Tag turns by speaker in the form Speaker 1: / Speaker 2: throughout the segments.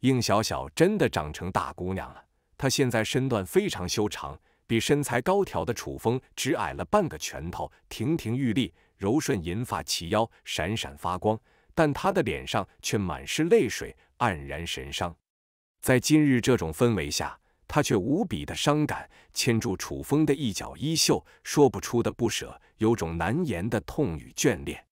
Speaker 1: 应小小真的长成大姑娘了，她现在身段非常修长，比身材高挑的楚风只矮了半个拳头，亭亭玉立，柔顺银发齐腰，闪闪发光。但她的脸上却满是泪水，黯然神伤。在今日这种氛围下，她却无比的伤感，牵住楚风的一角衣袖，说不出的不舍，有种难言的痛与眷恋。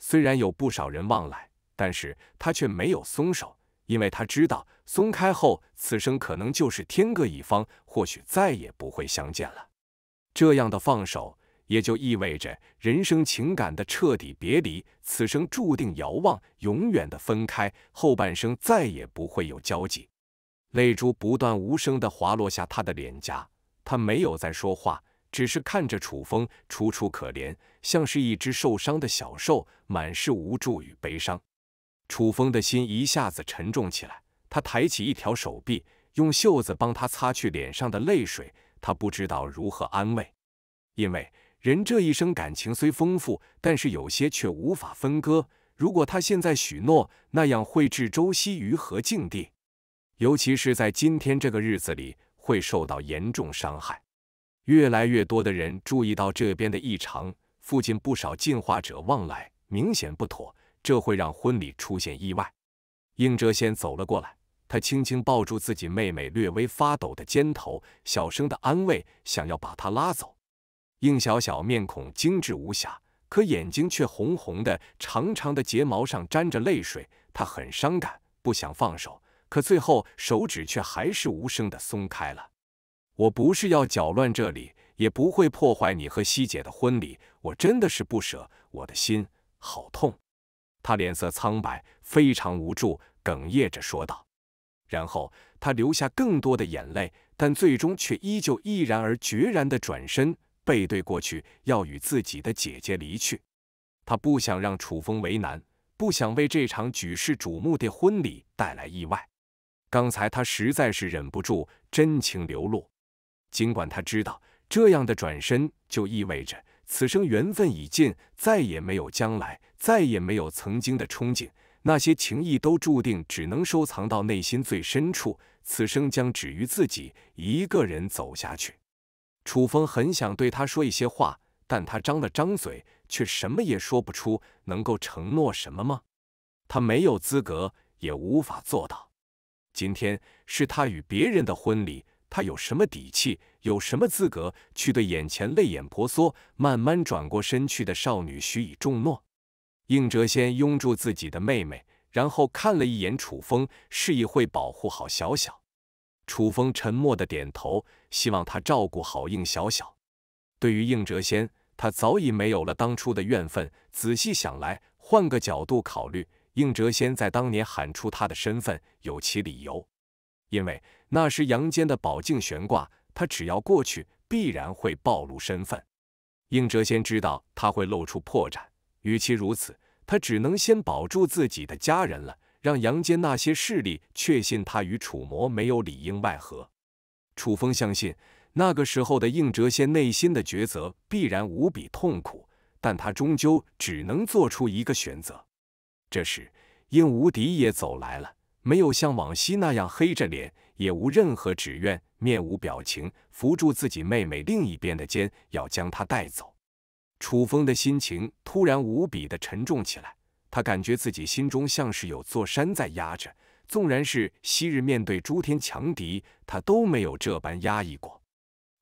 Speaker 1: 虽然有不少人望来，但是她却没有松手。因为他知道，松开后，此生可能就是天各一方，或许再也不会相见了。这样的放手，也就意味着人生情感的彻底别离，此生注定遥望，永远的分开，后半生再也不会有交集。泪珠不断无声地滑落下他的脸颊，他没有再说话，只是看着楚风，楚楚可怜，像是一只受伤的小兽，满是无助与悲伤。楚风的心一下子沉重起来，他抬起一条手臂，用袖子帮他擦去脸上的泪水。他不知道如何安慰，因为人这一生感情虽丰富，但是有些却无法分割。如果他现在许诺，那样会置周希于何境地？尤其是在今天这个日子里，会受到严重伤害。越来越多的人注意到这边的异常，附近不少进化者望来，明显不妥。这会让婚礼出现意外。应哲先走了过来，他轻轻抱住自己妹妹略微发抖的肩头，小声的安慰，想要把她拉走。应小小面孔精致无瑕，可眼睛却红红的，长长的睫毛上沾着泪水。她很伤感，不想放手，可最后手指却还是无声的松开了。我不是要搅乱这里，也不会破坏你和西姐的婚礼。我真的是不舍，我的心好痛。他脸色苍白，非常无助，哽咽着说道。然后他流下更多的眼泪，但最终却依旧毅然而决然地转身，背对过去，要与自己的姐姐离去。他不想让楚风为难，不想为这场举世瞩目的婚礼带来意外。刚才他实在是忍不住真情流露，尽管他知道这样的转身就意味着……此生缘分已尽，再也没有将来，再也没有曾经的憧憬，那些情谊都注定只能收藏到内心最深处。此生将止于自己一个人走下去。楚风很想对他说一些话，但他张了张嘴，却什么也说不出。能够承诺什么吗？他没有资格，也无法做到。今天是他与别人的婚礼。他有什么底气，有什么资格去对眼前泪眼婆娑、慢慢转过身去的少女许以重诺？应哲先拥住自己的妹妹，然后看了一眼楚风，示意会保护好小小。楚风沉默的点头，希望他照顾好应小小。对于应哲先，他早已没有了当初的怨愤。仔细想来，换个角度考虑，应哲先在当年喊出他的身份，有其理由，因为。那时，杨坚的宝镜悬挂，他只要过去，必然会暴露身份。应哲仙知道他会露出破绽，与其如此，他只能先保住自己的家人了，让杨坚那些势力确信他与楚魔没有里应外合。楚风相信，那个时候的应哲仙内心的抉择必然无比痛苦，但他终究只能做出一个选择。这时，应无敌也走来了，没有像往昔那样黑着脸。也无任何指愿，面无表情，扶住自己妹妹另一边的肩，要将她带走。楚风的心情突然无比的沉重起来，他感觉自己心中像是有座山在压着，纵然是昔日面对诸天强敌，他都没有这般压抑过。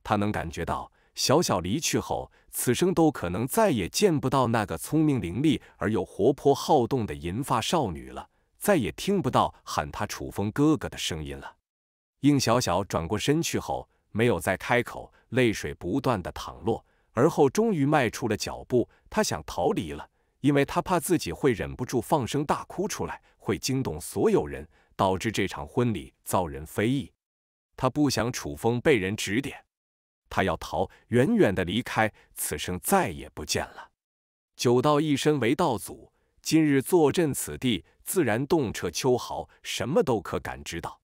Speaker 1: 他能感觉到，小小离去后，此生都可能再也见不到那个聪明伶俐而又活泼好动的银发少女了，再也听不到喊他楚风哥哥的声音了。应小小转过身去后，没有再开口，泪水不断的淌落，而后终于迈出了脚步。她想逃离了，因为她怕自己会忍不住放声大哭出来，会惊动所有人，导致这场婚礼遭人非议。她不想楚风被人指点，她要逃，远远的离开，此生再也不见了。九道一身为道祖，今日坐镇此地，自然洞彻秋毫，什么都可感知到。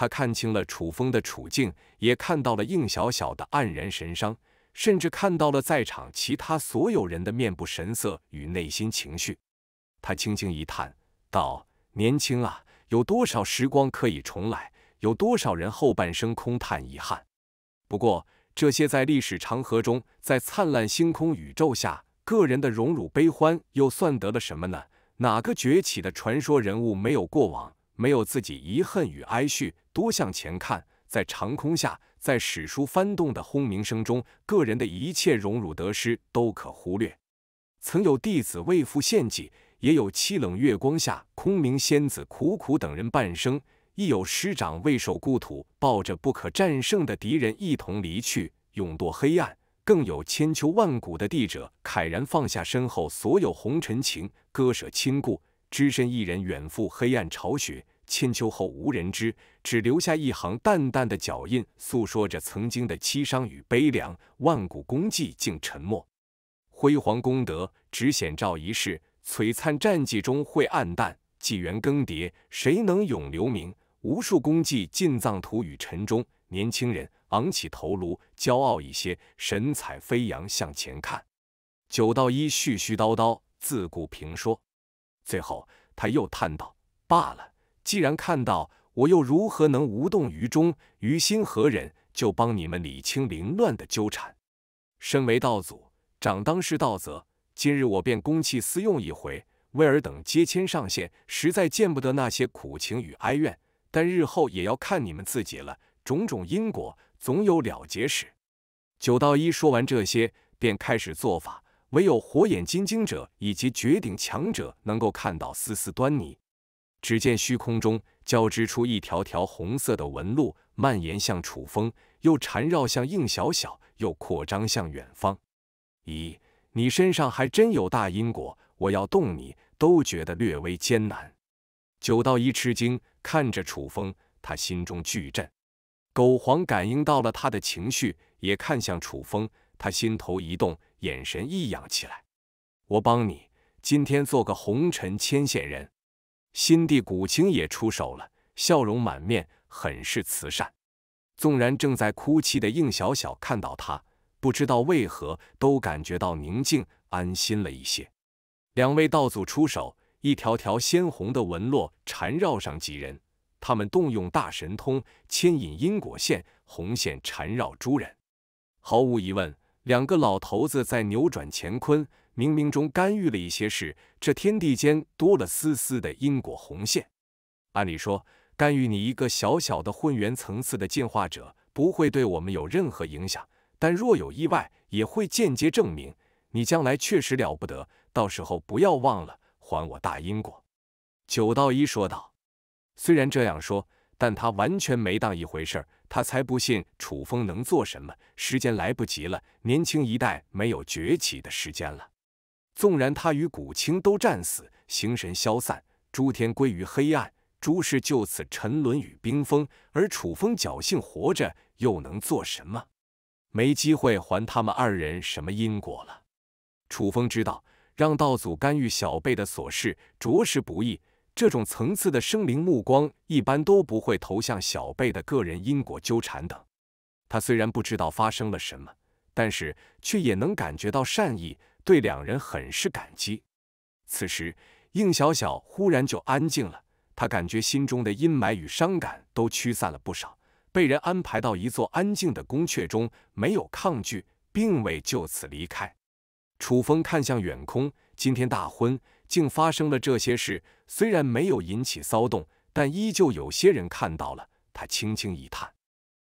Speaker 1: 他看清了楚风的处境，也看到了应小小的黯然神伤，甚至看到了在场其他所有人的面部神色与内心情绪。他轻轻一叹道：“年轻啊，有多少时光可以重来？有多少人后半生空叹遗憾？不过这些在历史长河中，在灿烂星空宇宙下，个人的荣辱悲欢又算得了什么呢？哪个崛起的传说人物没有过往？”没有自己遗恨与哀绪，多向前看。在长空下，在史书翻动的轰鸣声中，个人的一切荣辱得失都可忽略。曾有弟子为父献祭，也有凄冷月光下空明仙子苦苦等人半生；亦有师长为守故土，抱着不可战胜的敌人一同离去，永堕黑暗；更有千秋万古的帝者，慨然放下身后所有红尘情，割舍亲故，只身一人远赴黑暗巢穴。千秋后无人知，只留下一行淡淡的脚印，诉说着曾经的凄伤与悲凉。万古功绩竟沉默，辉煌功德只显照一世，璀璨战绩终会黯淡。纪元更迭，谁能永留名？无数功绩尽葬土与尘中。年轻人，昂起头颅，骄傲一些，神采飞扬，向前看。九道一絮絮叨叨，自顾评说。最后，他又叹道：“罢了。”既然看到，我又如何能无动于衷？于心何忍？就帮你们理清凌乱的纠缠。身为道祖，长当是道则。今日我便公器私用一回，为尔等接牵上线，实在见不得那些苦情与哀怨。但日后也要看你们自己了。种种因果，总有了结时。九道一说完这些，便开始做法。唯有火眼金睛者以及绝顶强者能够看到丝丝端倪。只见虚空中交织出一条条红色的纹路，蔓延向楚风，又缠绕向应小小，又扩张向远方。咦，你身上还真有大因果，我要动你都觉得略微艰难。九道一吃惊，看着楚风，他心中巨震。狗皇感应到了他的情绪，也看向楚风，他心头一动，眼神异样起来。我帮你，今天做个红尘牵线人。心地古青也出手了，笑容满面，很是慈善。纵然正在哭泣的应小小看到他，不知道为何都感觉到宁静，安心了一些。两位道祖出手，一条条鲜红的纹络缠绕上几人，他们动用大神通，牵引因果线，红线缠绕诸人。毫无疑问。两个老头子在扭转乾坤，冥冥中干预了一些事，这天地间多了丝丝的因果红线。按理说，干预你一个小小的混元层次的进化者，不会对我们有任何影响。但若有意外，也会间接证明你将来确实了不得。到时候不要忘了还我大因果。”九道一说道。虽然这样说。但他完全没当一回事儿，他才不信楚风能做什么。时间来不及了，年轻一代没有崛起的时间了。纵然他与古青都战死，形神消散，诸天归于黑暗，诸事就此沉沦与冰封，而楚风侥幸活着，又能做什么？没机会还他们二人什么因果了。楚风知道，让道祖干预小辈的琐事，着实不易。这种层次的生灵目光一般都不会投向小辈的个人因果纠缠等。他虽然不知道发生了什么，但是却也能感觉到善意，对两人很是感激。此时，应小小忽然就安静了，他感觉心中的阴霾与伤感都驱散了不少。被人安排到一座安静的宫阙中，没有抗拒，并未就此离开。楚风看向远空，今天大婚。竟发生了这些事，虽然没有引起骚动，但依旧有些人看到了。他轻轻一叹，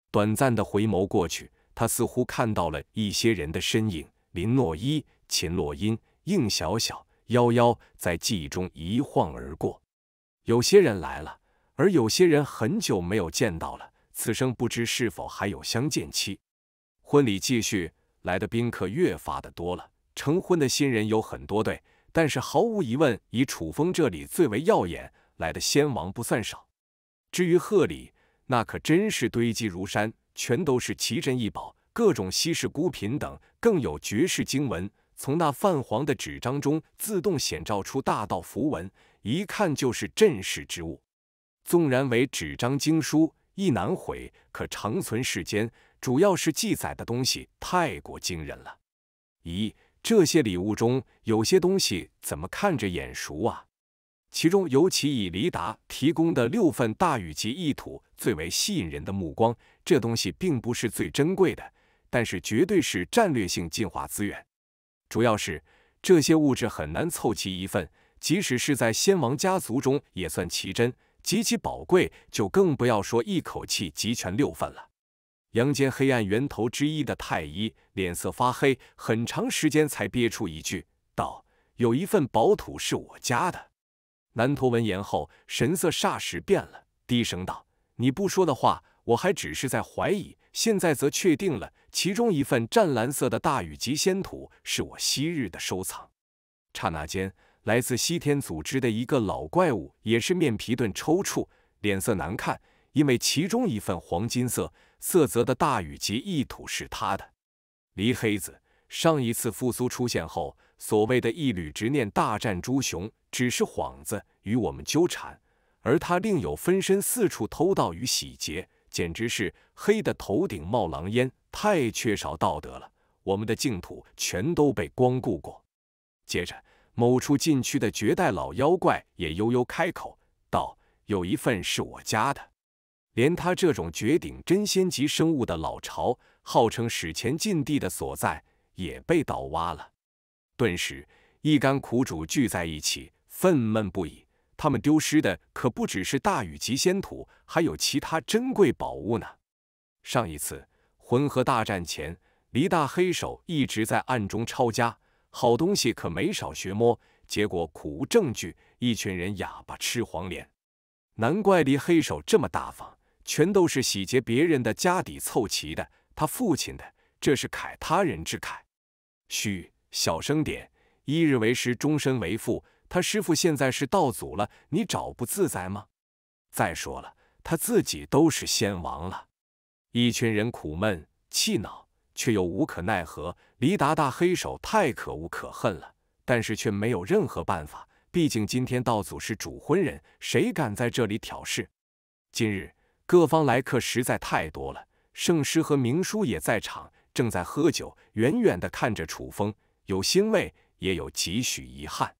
Speaker 1: 短暂的回眸过去，他似乎看到了一些人的身影：林诺一、秦洛音、应小小、夭夭，在记忆中一晃而过。有些人来了，而有些人很久没有见到了，此生不知是否还有相见期。婚礼继续，来的宾客越发的多了，成婚的新人有很多对。但是毫无疑问，以楚风这里最为耀眼来的仙王不算少。至于贺礼，那可真是堆积如山，全都是奇珍异宝、各种稀世孤品等，更有绝世经文。从那泛黄的纸张中自动显照出大道符文，一看就是镇世之物。纵然为纸张经书，亦难毁，可长存世间。主要是记载的东西太过惊人了。咦？这些礼物中有些东西怎么看着眼熟啊？其中尤其以黎达提供的六份大禹级异土最为吸引人的目光。这东西并不是最珍贵的，但是绝对是战略性进化资源。主要是这些物质很难凑齐一份，即使是在先王家族中也算奇珍，极其宝贵，就更不要说一口气集全六份了。阳间黑暗源头之一的太医脸色发黑，很长时间才憋出一句：“道有一份宝土是我家的。”南陀闻言后，神色霎时变了，低声道：“你不说的话，我还只是在怀疑；现在则确定了，其中一份湛蓝色的大禹级仙土是我昔日的收藏。”刹那间，来自西天组织的一个老怪物也是面皮顿抽搐，脸色难看，因为其中一份黄金色。色泽的大雨及意图是他的，离黑子上一次复苏出现后，所谓的一缕执念大战猪雄只是幌子，与我们纠缠，而他另有分身四处偷盗与洗劫，简直是黑的头顶冒狼烟，太缺少道德了。我们的净土全都被光顾过。接着，某处禁区的绝代老妖怪也悠悠开口道：“有一份是我家的。”连他这种绝顶真仙级生物的老巢，号称史前禁地的所在，也被盗挖了。顿时，一干苦主聚在一起，愤懑不已。他们丢失的可不只是大禹级仙土，还有其他珍贵宝物呢。上一次浑河大战前，离大黑手一直在暗中抄家，好东西可没少学摸，结果苦无证据，一群人哑巴吃黄连。难怪离黑手这么大方。全都是洗劫别人的家底凑齐的，他父亲的，这是凯他人之凯。嘘，小声点。一日为师，终身为父。他师傅现在是道祖了，你找不自在吗？再说了，他自己都是仙王了。一群人苦闷、气恼，却又无可奈何。黎达大黑手太可恶、可恨了，但是却没有任何办法。毕竟今天道祖是主婚人，谁敢在这里挑事？今日。各方来客实在太多了，圣师和明叔也在场，正在喝酒，远远地看着楚风，有欣慰，也有几许遗憾。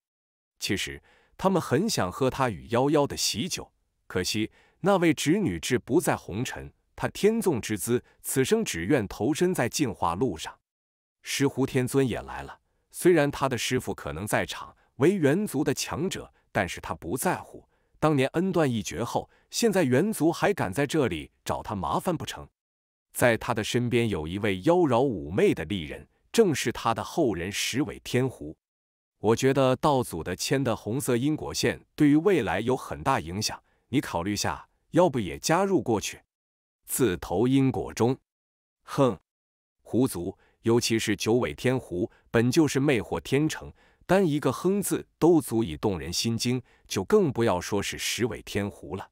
Speaker 1: 其实他们很想喝他与夭夭的喜酒，可惜那位侄女志不在红尘，他天纵之资，此生只愿投身在进化路上。石狐天尊也来了，虽然他的师傅可能在场，为猿族的强者，但是他不在乎。当年恩断义绝后，现在猿族还敢在这里找他麻烦不成？在他的身边有一位妖娆妩媚的丽人，正是他的后人石尾天狐。我觉得道祖的牵的红色因果线对于未来有很大影响，你考虑下，要不也加入过去，自投因果中。哼，狐族，尤其是九尾天狐，本就是魅惑天成。单一个“哼”字都足以动人心惊，就更不要说是十尾天狐了。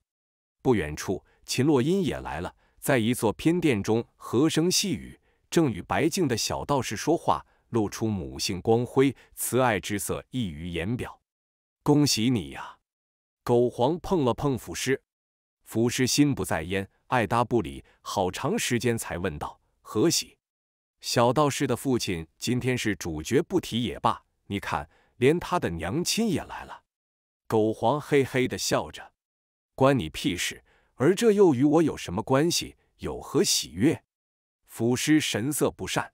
Speaker 1: 不远处，秦洛音也来了，在一座偏殿中和声细语，正与白净的小道士说话，露出母性光辉，慈爱之色溢于言表。恭喜你呀！狗皇碰了碰符师，符师心不在焉，爱答不理，好长时间才问道：“何喜？”小道士的父亲今天是主角，不提也罢。你看，连他的娘亲也来了。狗皇嘿嘿的笑着，关你屁事？而这又与我有什么关系？有何喜悦？腐尸神色不善，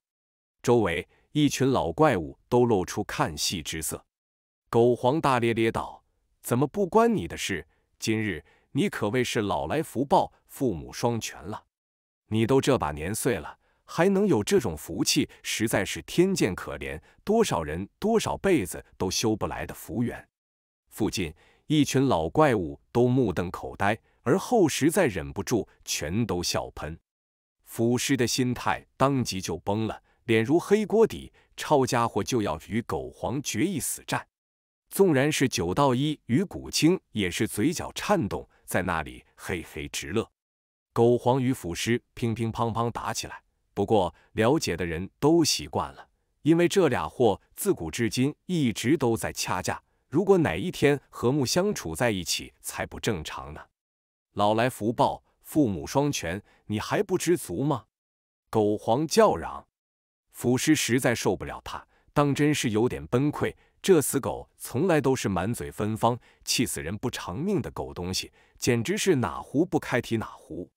Speaker 1: 周围一群老怪物都露出看戏之色。狗皇大咧咧道：“怎么不关你的事？今日你可谓是老来福报，父母双全了。你都这把年岁了。”还能有这种福气，实在是天见可怜！多少人多少辈子都修不来的福缘。附近一群老怪物都目瞪口呆，而后实在忍不住，全都笑喷。腐尸的心态当即就崩了，脸如黑锅底，抄家伙就要与狗皇决一死战。纵然是九道一与古青，也是嘴角颤动，在那里嘿嘿直乐。狗皇与腐尸乒乒乓乓打起来。不过了解的人都习惯了，因为这俩货自古至今一直都在掐架。如果哪一天和睦相处在一起，才不正常呢？老来福报，父母双全，你还不知足吗？狗皇叫嚷，腐尸实在受不了他，当真是有点崩溃。这死狗从来都是满嘴芬芳，气死人不偿命的狗东西，简直是哪壶不开提哪壶。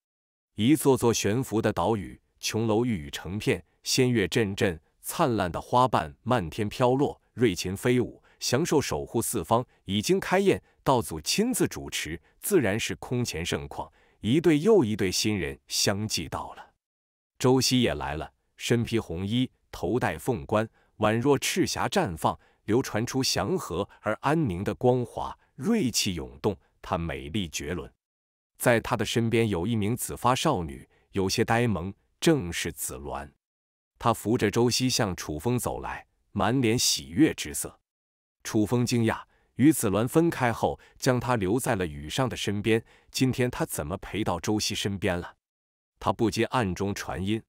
Speaker 1: 一座座悬浮的岛屿。琼楼玉宇成片，仙乐阵阵，灿烂的花瓣漫天飘落，瑞禽飞舞，祥兽守护四方。已经开宴，道祖亲自主持，自然是空前盛况。一对又一对新人相继到了，周西也来了，身披红衣，头戴凤冠，宛若赤霞绽放，流传出祥和而安宁的光华，锐气涌动。她美丽绝伦，在她的身边有一名紫发少女，有些呆萌。正是子鸾，他扶着周希向楚风走来，满脸喜悦之色。楚风惊讶，与子鸾分开后，将他留在了雨上的身边。今天他怎么陪到周希身边了？他不禁暗中传音。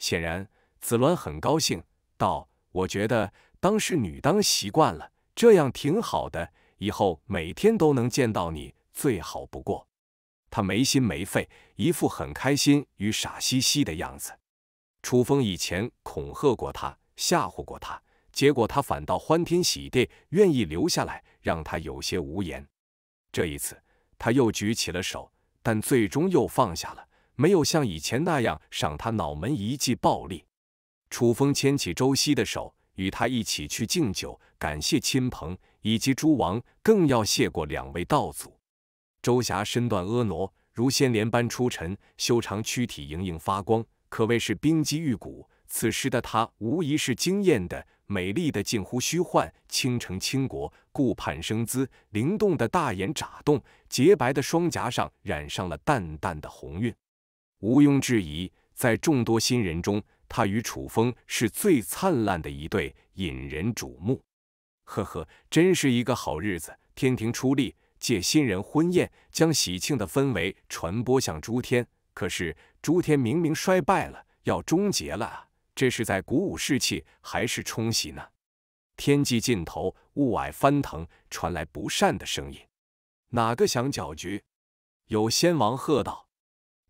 Speaker 1: 显然，子鸾很高兴，道：“我觉得当侍女当习惯了，这样挺好的。以后每天都能见到你，最好不过。”他没心没肺，一副很开心与傻兮兮的样子。楚风以前恐吓过他，吓唬过他，结果他反倒欢天喜地，愿意留下来，让他有些无言。这一次，他又举起了手，但最终又放下了，没有像以前那样赏他脑门一记暴力。楚风牵起周希的手，与他一起去敬酒，感谢亲朋以及诸王，更要谢过两位道祖。周霞身段婀娜，如仙莲般出尘，修长躯体莹莹发光，可谓是冰肌玉骨。此时的她无疑是惊艳的，美丽的近乎虚幻，倾城倾国，顾盼生姿，灵动的大眼眨动，洁白的双颊上染上了淡淡的红晕。毋庸置疑，在众多新人中，她与楚风是最灿烂的一对，引人瞩目。呵呵，真是一个好日子，天庭出力。借新人婚宴，将喜庆的氛围传播向诸天。可是诸天明明衰败了，要终结了啊！这是在鼓舞士气，还是冲喜呢？天际尽头，雾霭翻腾，传来不善的声音：“哪个想搅局？”有仙王喝道：“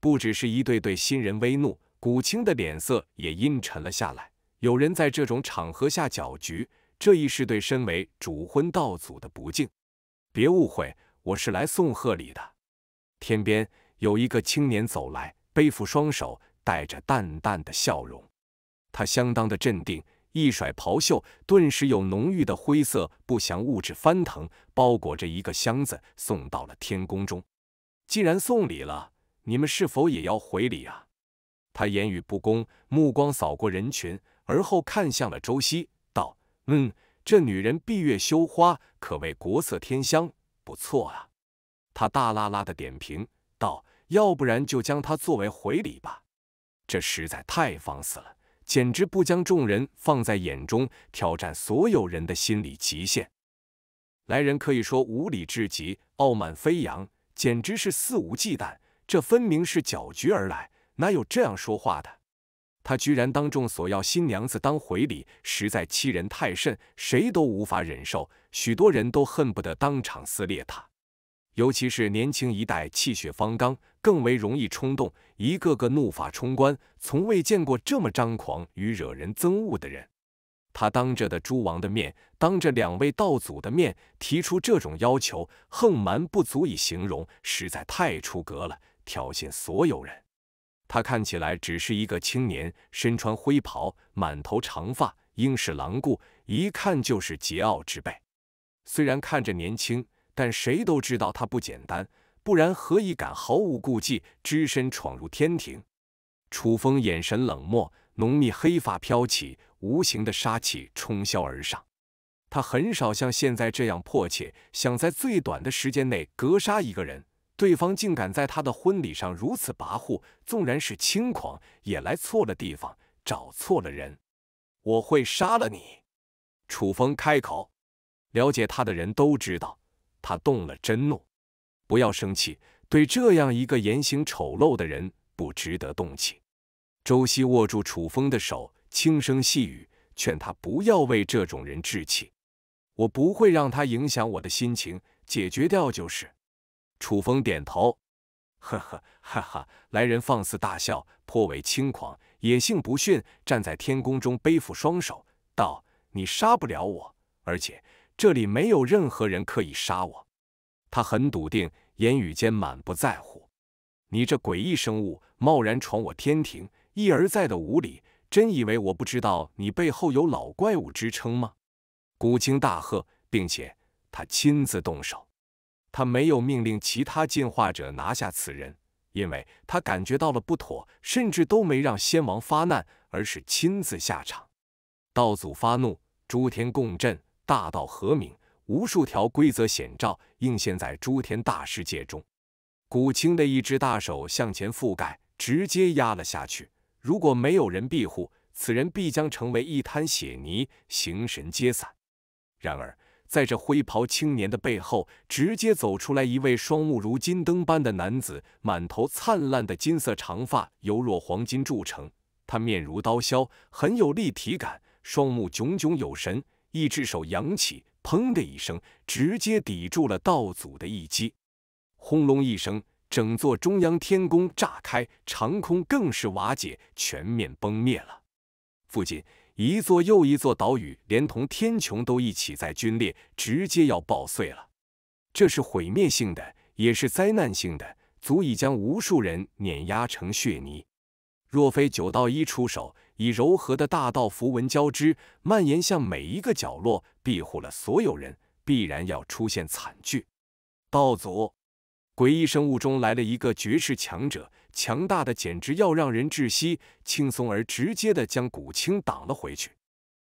Speaker 1: 不只是一对对新人微怒，古青的脸色也阴沉了下来。有人在这种场合下搅局，这一是对身为主婚道祖的不敬。”别误会，我是来送贺礼的。天边有一个青年走来，背负双手，带着淡淡的笑容。他相当的镇定，一甩袍袖，顿时有浓郁的灰色不祥物质翻腾，包裹着一个箱子送到了天宫中。既然送礼了，你们是否也要回礼啊？他言语不恭，目光扫过人群，而后看向了周希，道：“嗯。”这女人闭月羞花，可谓国色天香，不错啊！他大拉拉的点评道：“要不然就将她作为回礼吧。”这实在太放肆了，简直不将众人放在眼中，挑战所有人的心理极限。来人可以说无礼至极，傲慢飞扬，简直是肆无忌惮。这分明是搅局而来，哪有这样说话的？他居然当众索要新娘子当回礼，实在欺人太甚，谁都无法忍受。许多人都恨不得当场撕裂他，尤其是年轻一代气血方刚，更为容易冲动，一个个怒发冲冠。从未见过这么张狂与惹人憎恶的人。他当着的诸王的面，当着两位道祖的面提出这种要求，横蛮不足以形容，实在太出格了，挑衅所有人。他看起来只是一个青年，身穿灰袍，满头长发，英式狼顾，一看就是桀骜之辈。虽然看着年轻，但谁都知道他不简单，不然何以敢毫无顾忌，只身闯入天庭？楚风眼神冷漠，浓密黑发飘起，无形的杀气冲霄而上。他很少像现在这样迫切，想在最短的时间内格杀一个人。对方竟敢在他的婚礼上如此跋扈，纵然是轻狂，也来错了地方，找错了人。我会杀了你。”楚风开口。了解他的人都知道，他动了真怒。不要生气，对这样一个言行丑陋的人，不值得动气。周希握住楚风的手，轻声细语劝他不要为这种人置气。我不会让他影响我的心情，解决掉就是。楚风点头，呵呵哈哈！来人放肆大笑，颇为轻狂，野性不驯。站在天宫中，背负双手，道：“你杀不了我，而且这里没有任何人可以杀我。”他很笃定，言语间满不在乎。“你这诡异生物，贸然闯我天庭，一而再的无礼，真以为我不知道你背后有老怪物支撑吗？”古青大喝，并且他亲自动手。他没有命令其他进化者拿下此人，因为他感觉到了不妥，甚至都没让先王发难，而是亲自下场。道祖发怒，诸天共振，大道和鸣，无数条规则显照，映现在诸天大世界中。古青的一只大手向前覆盖，直接压了下去。如果没有人庇护，此人必将成为一滩血泥，形神皆散。然而。在这灰袍青年的背后，直接走出来一位双目如金灯般的男子，满头灿烂的金色长发，犹若黄金铸成。他面如刀削，很有立体感，双目炯炯有神。一只手扬起，砰的一声，直接抵住了道祖的一击。轰隆一声，整座中央天宫炸开，长空更是瓦解，全面崩灭了。父亲。一座又一座岛屿，连同天穹都一起在龟裂，直接要爆碎了。这是毁灭性的，也是灾难性的，足以将无数人碾压成血泥。若非九道一出手，以柔和的大道符文交织，蔓延向每一个角落，庇护了所有人，必然要出现惨剧。道祖，诡异生物中来了一个绝世强者。强大的简直要让人窒息，轻松而直接的将古青挡了回去。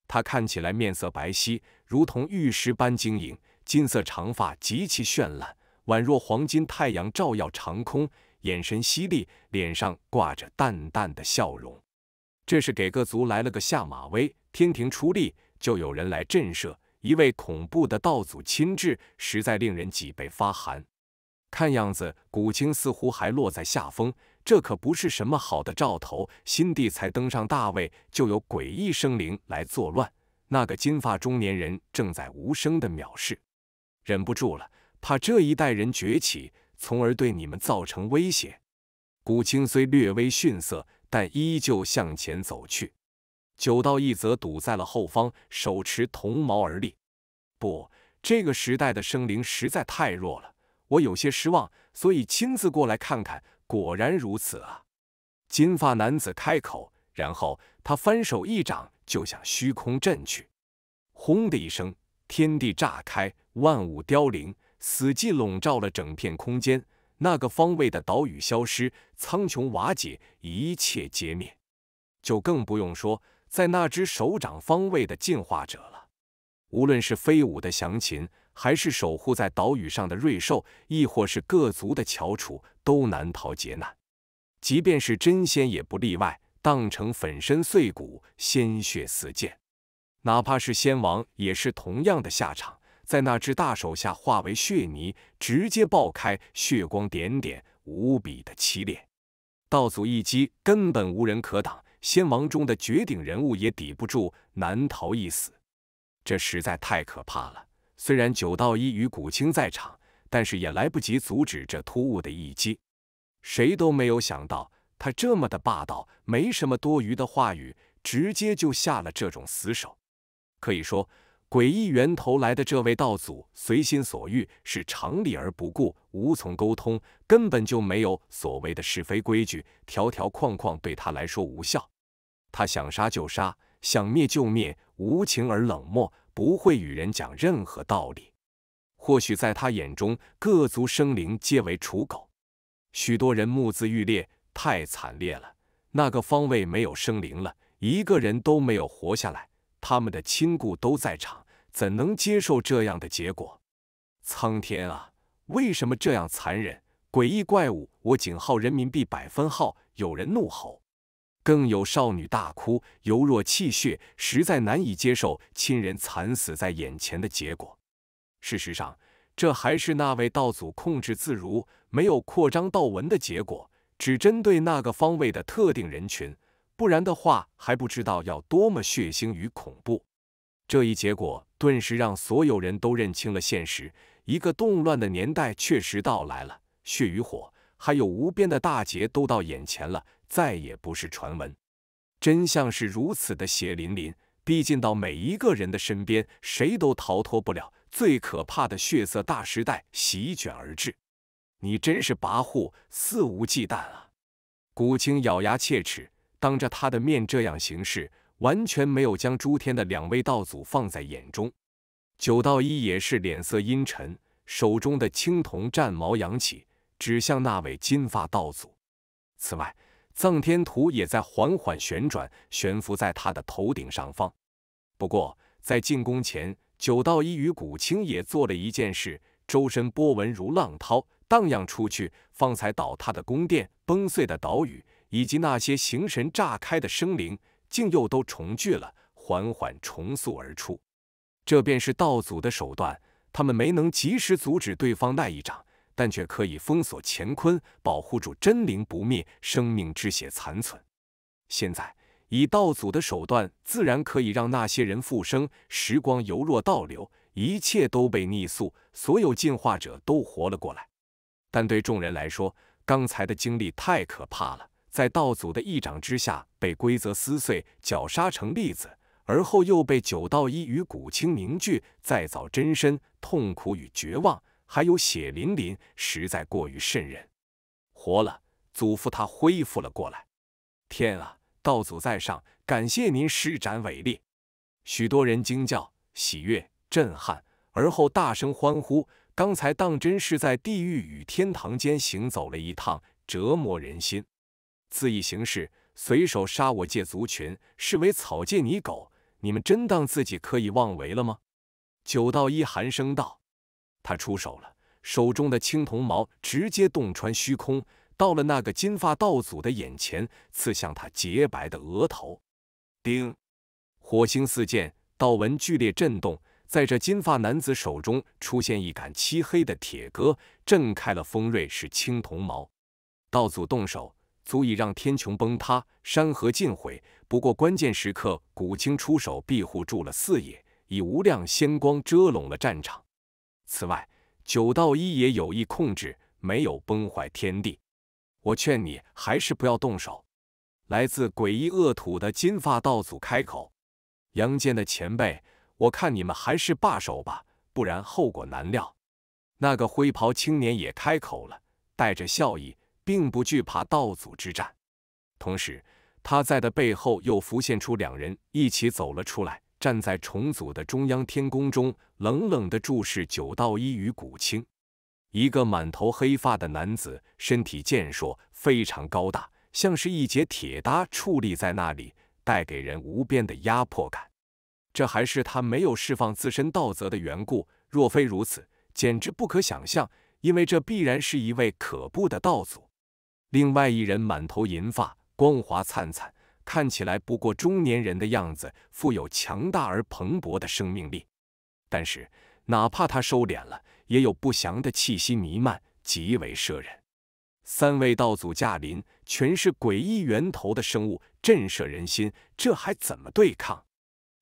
Speaker 1: 他看起来面色白皙，如同玉石般晶莹，金色长发极其绚烂，宛若黄金太阳照耀长空。眼神犀利，脸上挂着淡淡的笑容。这是给各族来了个下马威，天庭出力，就有人来震慑。一位恐怖的道祖亲至，实在令人脊背发寒。看样子，古青似乎还落在下风，这可不是什么好的兆头。新帝才登上大位，就有诡异生灵来作乱。那个金发中年人正在无声的藐视，忍不住了，怕这一代人崛起，从而对你们造成威胁。古青虽略微逊色，但依旧向前走去。九道一则堵在了后方，手持铜矛而立。不，这个时代的生灵实在太弱了。我有些失望，所以亲自过来看看。果然如此啊！金发男子开口，然后他翻手一掌，就向虚空震去。轰的一声，天地炸开，万物凋零，死寂笼罩了整片空间。那个方位的岛屿消失，苍穹瓦解，一切皆灭。就更不用说在那只手掌方位的进化者了。无论是飞舞的祥禽。还是守护在岛屿上的瑞兽，亦或是各族的翘楚，都难逃劫难。即便是真仙也不例外，当成粉身碎骨，鲜血四溅。哪怕是仙王，也是同样的下场，在那只大手下化为血泥，直接爆开，血光点点，无比的凄烈。道祖一击根本无人可挡，仙王中的绝顶人物也抵不住，难逃一死。这实在太可怕了。虽然九道一与古青在场，但是也来不及阻止这突兀的一击。谁都没有想到他这么的霸道，没什么多余的话语，直接就下了这种死手。可以说，诡异源头来的这位道祖随心所欲，是常理而不顾，无从沟通，根本就没有所谓的是非规矩，条条框框对他来说无效。他想杀就杀，想灭就灭，无情而冷漠。不会与人讲任何道理，或许在他眼中，各族生灵皆为刍狗。许多人目眦欲裂，太惨烈了！那个方位没有生灵了，一个人都没有活下来。他们的亲故都在场，怎能接受这样的结果？苍天啊，为什么这样残忍？诡异怪物！我警号人民币百分号，有人怒吼。更有少女大哭，犹若泣血，实在难以接受亲人惨死在眼前的结果。事实上，这还是那位道祖控制自如，没有扩张道纹的结果，只针对那个方位的特定人群。不然的话，还不知道要多么血腥与恐怖。这一结果顿时让所有人都认清了现实：一个动乱的年代确实到来了，血与火，还有无边的大劫都到眼前了。再也不是传闻，真相是如此的血淋淋。逼近到每一个人的身边，谁都逃脱不了。最可怕的血色大时代席卷而至。你真是跋扈肆无忌惮啊！古青咬牙切齿，当着他的面这样行事，完全没有将诸天的两位道祖放在眼中。九道一也是脸色阴沉，手中的青铜战矛扬起，指向那位金发道祖。此外，藏天图也在缓缓旋转，悬浮在他的头顶上方。不过，在进攻前，九道一与古青也做了一件事：周身波纹如浪涛荡漾出去，方才倒塌的宫殿、崩碎的岛屿，以及那些形神炸开的生灵，竟又都重聚了，缓缓重塑而出。这便是道祖的手段。他们没能及时阻止对方那一掌。但却可以封锁乾坤，保护住真灵不灭，生命之血残存。现在以道祖的手段，自然可以让那些人复生。时光由若倒流，一切都被逆溯，所有进化者都活了过来。但对众人来说，刚才的经历太可怕了。在道祖的一掌之下，被规则撕碎、绞杀成粒子，而后又被九道一与古青凝聚再造真身，痛苦与绝望。还有血淋淋，实在过于渗人。活了，祖父他恢复了过来。天啊，道祖在上，感谢您施展伟力！许多人惊叫、喜悦、震撼，而后大声欢呼。刚才当真是在地狱与天堂间行走了一趟，折磨人心。恣意行事，随手杀我界族群，视为草芥泥狗。你们真当自己可以妄为了吗？九道一寒声道。他出手了，手中的青铜矛直接洞穿虚空，到了那个金发道祖的眼前，刺向他洁白的额头。叮，火星四溅，道纹剧烈震动，在这金发男子手中出现一杆漆黑的铁戈，震开了锋锐是青铜矛。道祖动手，足以让天穹崩塌，山河尽毁。不过关键时刻，古青出手庇护住了四野，以无量仙光遮拢了战场。此外，九道一也有意控制，没有崩坏天地。我劝你还是不要动手。来自诡异恶土的金发道祖开口：“阳间的前辈，我看你们还是罢手吧，不然后果难料。”那个灰袍青年也开口了，带着笑意，并不惧怕道祖之战。同时，他在的背后又浮现出两人一起走了出来。站在重组的中央天宫中，冷冷地注视九道一与古青。一个满头黑发的男子，身体健硕，非常高大，像是一截铁搭矗立在那里，带给人无边的压迫感。这还是他没有释放自身道泽的缘故。若非如此，简直不可想象，因为这必然是一位可怖的道祖。另外一人满头银发，光滑灿灿。看起来不过中年人的样子，富有强大而蓬勃的生命力。但是，哪怕他收敛了，也有不祥的气息弥漫，极为慑人。三位道祖驾临，全是诡异源头的生物，震慑人心。这还怎么对抗？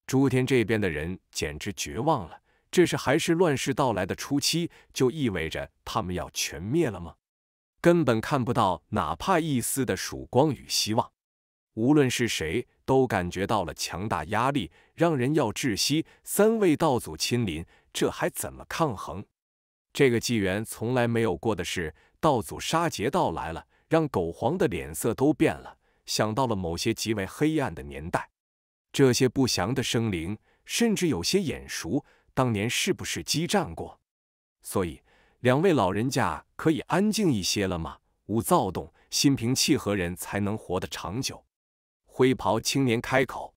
Speaker 1: 诸天这边的人简直绝望了。这是还是乱世到来的初期，就意味着他们要全灭了吗？根本看不到哪怕一丝的曙光与希望。无论是谁，都感觉到了强大压力，让人要窒息。三位道祖亲临，这还怎么抗衡？这个纪元从来没有过的事，道祖杀劫到来了，让狗皇的脸色都变了。想到了某些极为黑暗的年代，这些不祥的生灵，甚至有些眼熟。当年是不是激战过？所以，两位老人家可以安静一些了吗？勿躁动，心平气和，人才能活得长久。灰袍青年开口，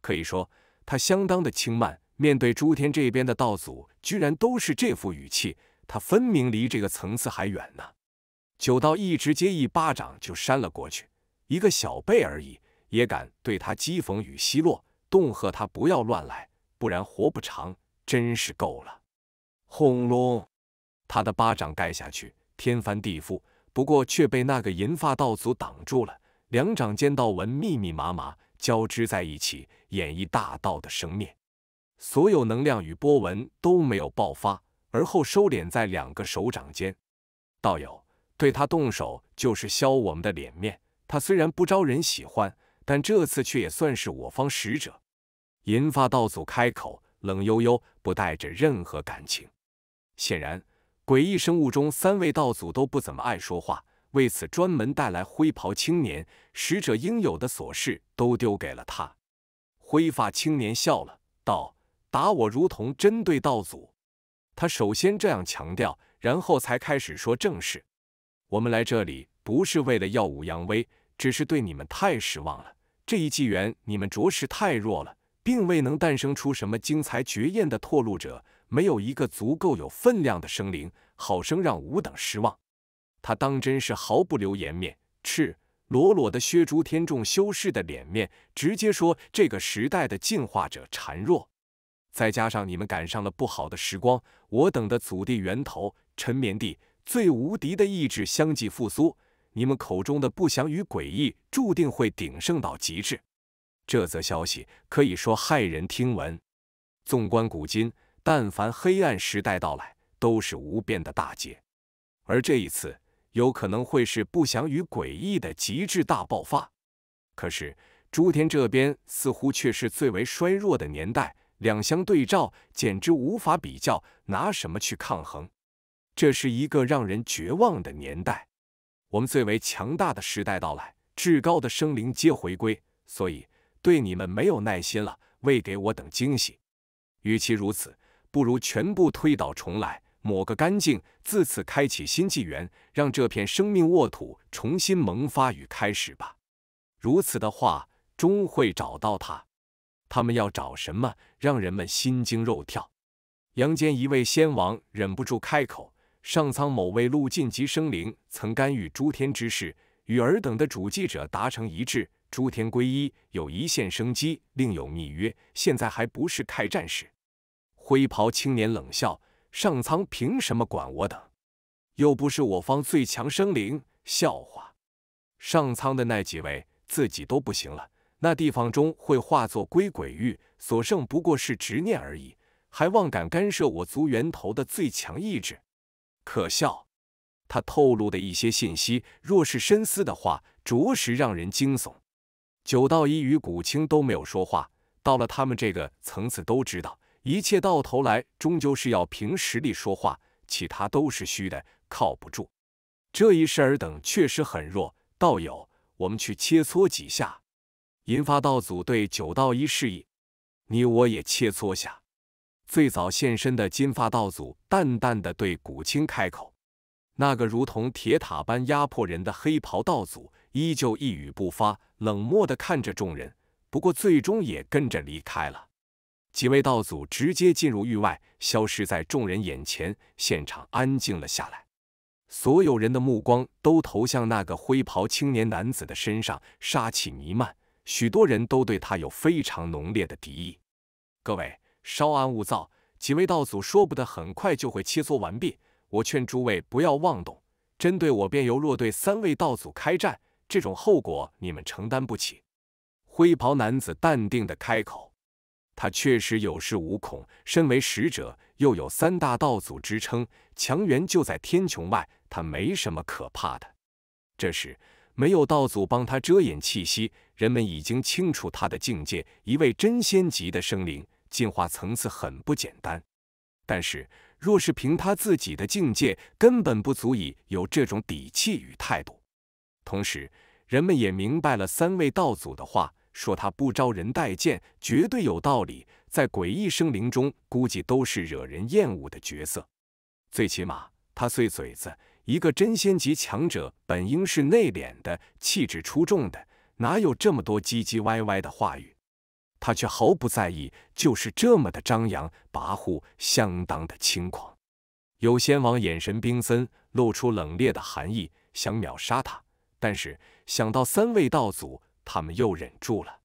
Speaker 1: 可以说他相当的轻慢。面对诸天这边的道祖，居然都是这副语气，他分明离这个层次还远呢。九道一直接一巴掌就扇了过去，一个小辈而已，也敢对他讥讽与奚落，恫吓他不要乱来，不然活不长，真是够了。轰隆，他的巴掌盖下去，天翻地覆，不过却被那个银发道祖挡住了。两掌间道纹密密麻麻，交织在一起，演绎大道的生灭。所有能量与波纹都没有爆发，而后收敛在两个手掌间。道友，对他动手就是削我们的脸面。他虽然不招人喜欢，但这次却也算是我方使者。银发道祖开口，冷悠悠，不带着任何感情。显然，诡异生物中三位道祖都不怎么爱说话。为此，专门带来灰袍青年，使者应有的琐事都丢给了他。灰发青年笑了，道：“打我如同针对道祖。”他首先这样强调，然后才开始说正事：“我们来这里不是为了耀武扬威，只是对你们太失望了。这一纪元，你们着实太弱了，并未能诞生出什么精彩绝艳的拓路者，没有一个足够有分量的生灵，好生让吾等失望。”他当真是毫不留颜面，赤裸裸的削逐天众修士的脸面，直接说这个时代的进化者孱弱，再加上你们赶上了不好的时光，我等的祖地源头沉眠地最无敌的意志相继复苏，你们口中的不祥与诡异注定会鼎盛到极致。这则消息可以说骇人听闻，纵观古今，但凡黑暗时代到来，都是无边的大劫，而这一次。有可能会是不祥与诡异的极致大爆发，可是朱天这边似乎却是最为衰弱的年代，两相对照，简直无法比较，拿什么去抗衡？这是一个让人绝望的年代，我们最为强大的时代到来，至高的生灵皆回归，所以对你们没有耐心了，未给我等惊喜。与其如此，不如全部推倒重来。抹个干净，自此开启新纪元，让这片生命沃土重新萌发与开始吧。如此的话，终会找到他。他们要找什么，让人们心惊肉跳。阳间一位仙王忍不住开口：“上苍某位陆晋级生灵曾干预诸天之事，与尔等的主祭者达成一致，诸天归一，有一线生机。另有密约，现在还不是开战时。”灰袍青年冷笑。上苍凭什么管我等？又不是我方最强生灵，笑话！上苍的那几位自己都不行了，那地方中会化作归鬼域，所剩不过是执念而已，还妄敢干涉我族源头的最强意志，可笑！他透露的一些信息，若是深思的话，着实让人惊悚。九道一与古青都没有说话，到了他们这个层次，都知道。一切到头来终究是要凭实力说话，其他都是虚的，靠不住。这一事尔等确实很弱，道友，我们去切磋几下。银发道祖对九道一示意：“你我也切磋下。”最早现身的金发道祖淡淡的对古青开口：“那个如同铁塔般压迫人的黑袍道祖依旧一语不发，冷漠的看着众人，不过最终也跟着离开了。”几位道祖直接进入域外，消失在众人眼前，现场安静了下来。所有人的目光都投向那个灰袍青年男子的身上，杀气弥漫，许多人都对他有非常浓烈的敌意。各位稍安勿躁，几位道祖说不得很快就会切磋完毕，我劝诸位不要妄动。针对我，便由若对三位道祖开战，这种后果你们承担不起。”灰袍男子淡定地开口。他确实有恃无恐，身为使者，又有三大道祖之称，强援就在天穹外，他没什么可怕的。这时没有道祖帮他遮掩气息，人们已经清楚他的境界，一位真仙级的生灵，进化层次很不简单。但是若是凭他自己的境界，根本不足以有这种底气与态度。同时，人们也明白了三位道祖的话。说他不招人待见，绝对有道理。在诡异生灵中，估计都是惹人厌恶的角色。最起码他碎嘴子，一个真仙级强者本应是内敛的，气质出众的，哪有这么多唧唧歪歪的话语？他却毫不在意，就是这么的张扬跋扈，相当的轻狂。有仙王眼神冰森，露出冷冽的寒意，想秒杀他，但是想到三位道祖。他们又忍住了，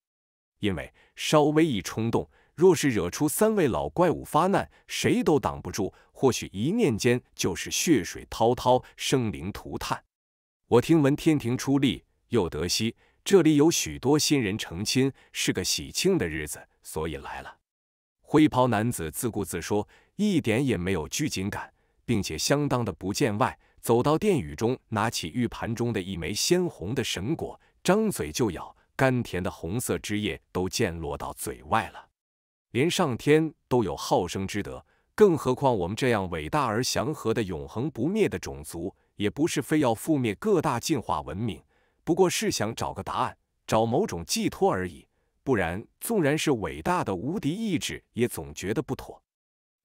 Speaker 1: 因为稍微一冲动，若是惹出三位老怪物发难，谁都挡不住。或许一念间就是血水滔滔，生灵涂炭。我听闻天庭出力，又得悉这里有许多新人成亲，是个喜庆的日子，所以来了。灰袍男子自顾自说，一点也没有拘谨感，并且相当的不见外。走到殿宇中，拿起玉盘中的一枚鲜红的神果。张嘴就咬，甘甜的红色汁液都溅落到嘴外了。连上天都有好生之德，更何况我们这样伟大而祥和的永恒不灭的种族？也不是非要覆灭各大进化文明，不过是想找个答案，找某种寄托而已。不然，纵然是伟大的无敌意志，也总觉得不妥。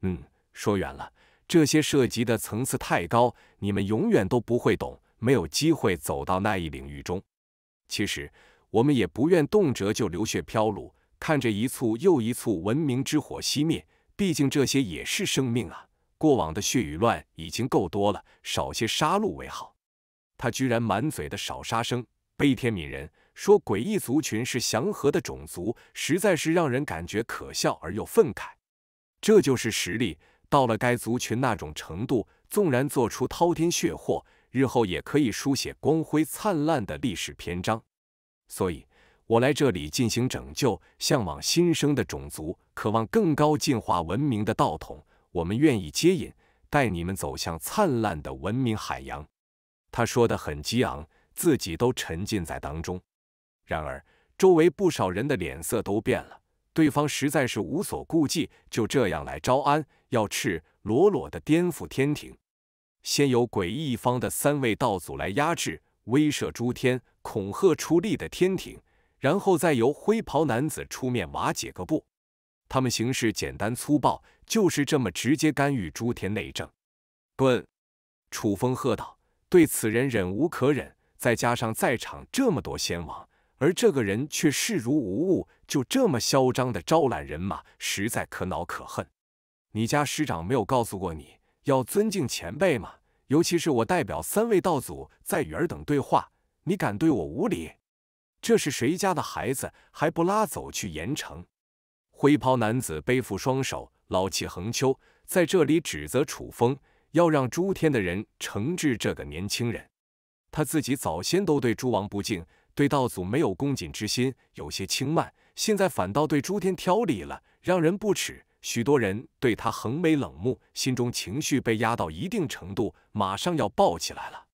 Speaker 1: 嗯，说远了，这些涉及的层次太高，你们永远都不会懂，没有机会走到那一领域中。其实我们也不愿动辄就流血飘露，看着一簇又一簇文明之火熄灭。毕竟这些也是生命啊！过往的血与乱已经够多了，少些杀戮为好。他居然满嘴的少杀生、悲天悯人，说诡异族群是祥和的种族，实在是让人感觉可笑而又愤慨。这就是实力到了该族群那种程度，纵然做出滔天血祸。日后也可以书写光辉灿烂的历史篇章，所以我来这里进行拯救，向往新生的种族，渴望更高进化文明的道统，我们愿意接引，带你们走向灿烂的文明海洋。他说得很激昂，自己都沉浸在当中。然而，周围不少人的脸色都变了，对方实在是无所顾忌，就这样来招安，要赤裸裸的颠覆天庭。先由诡异一方的三位道祖来压制、威慑诸天，恐吓出力的天庭，然后再由灰袍男子出面瓦解各部。他们行事简单粗暴，就是这么直接干预诸天内政。滚！楚风喝道：“对此人忍无可忍，再加上在场这么多仙王，而这个人却视如无物，就这么嚣张的招揽人马，实在可恼可恨。”你家师长没有告诉过你？要尊敬前辈嘛，尤其是我代表三位道祖在与尔等对话，你敢对我无礼？这是谁家的孩子，还不拉走去盐城？灰袍男子背负双手，老气横秋，在这里指责楚风，要让诸天的人惩治这个年轻人。他自己早先都对诸王不敬，对道祖没有恭谨之心，有些轻慢，现在反倒对诸天挑理了，让人不耻。许多人对他横眉冷目，心中情绪被压到一定程度，马上要爆起来了。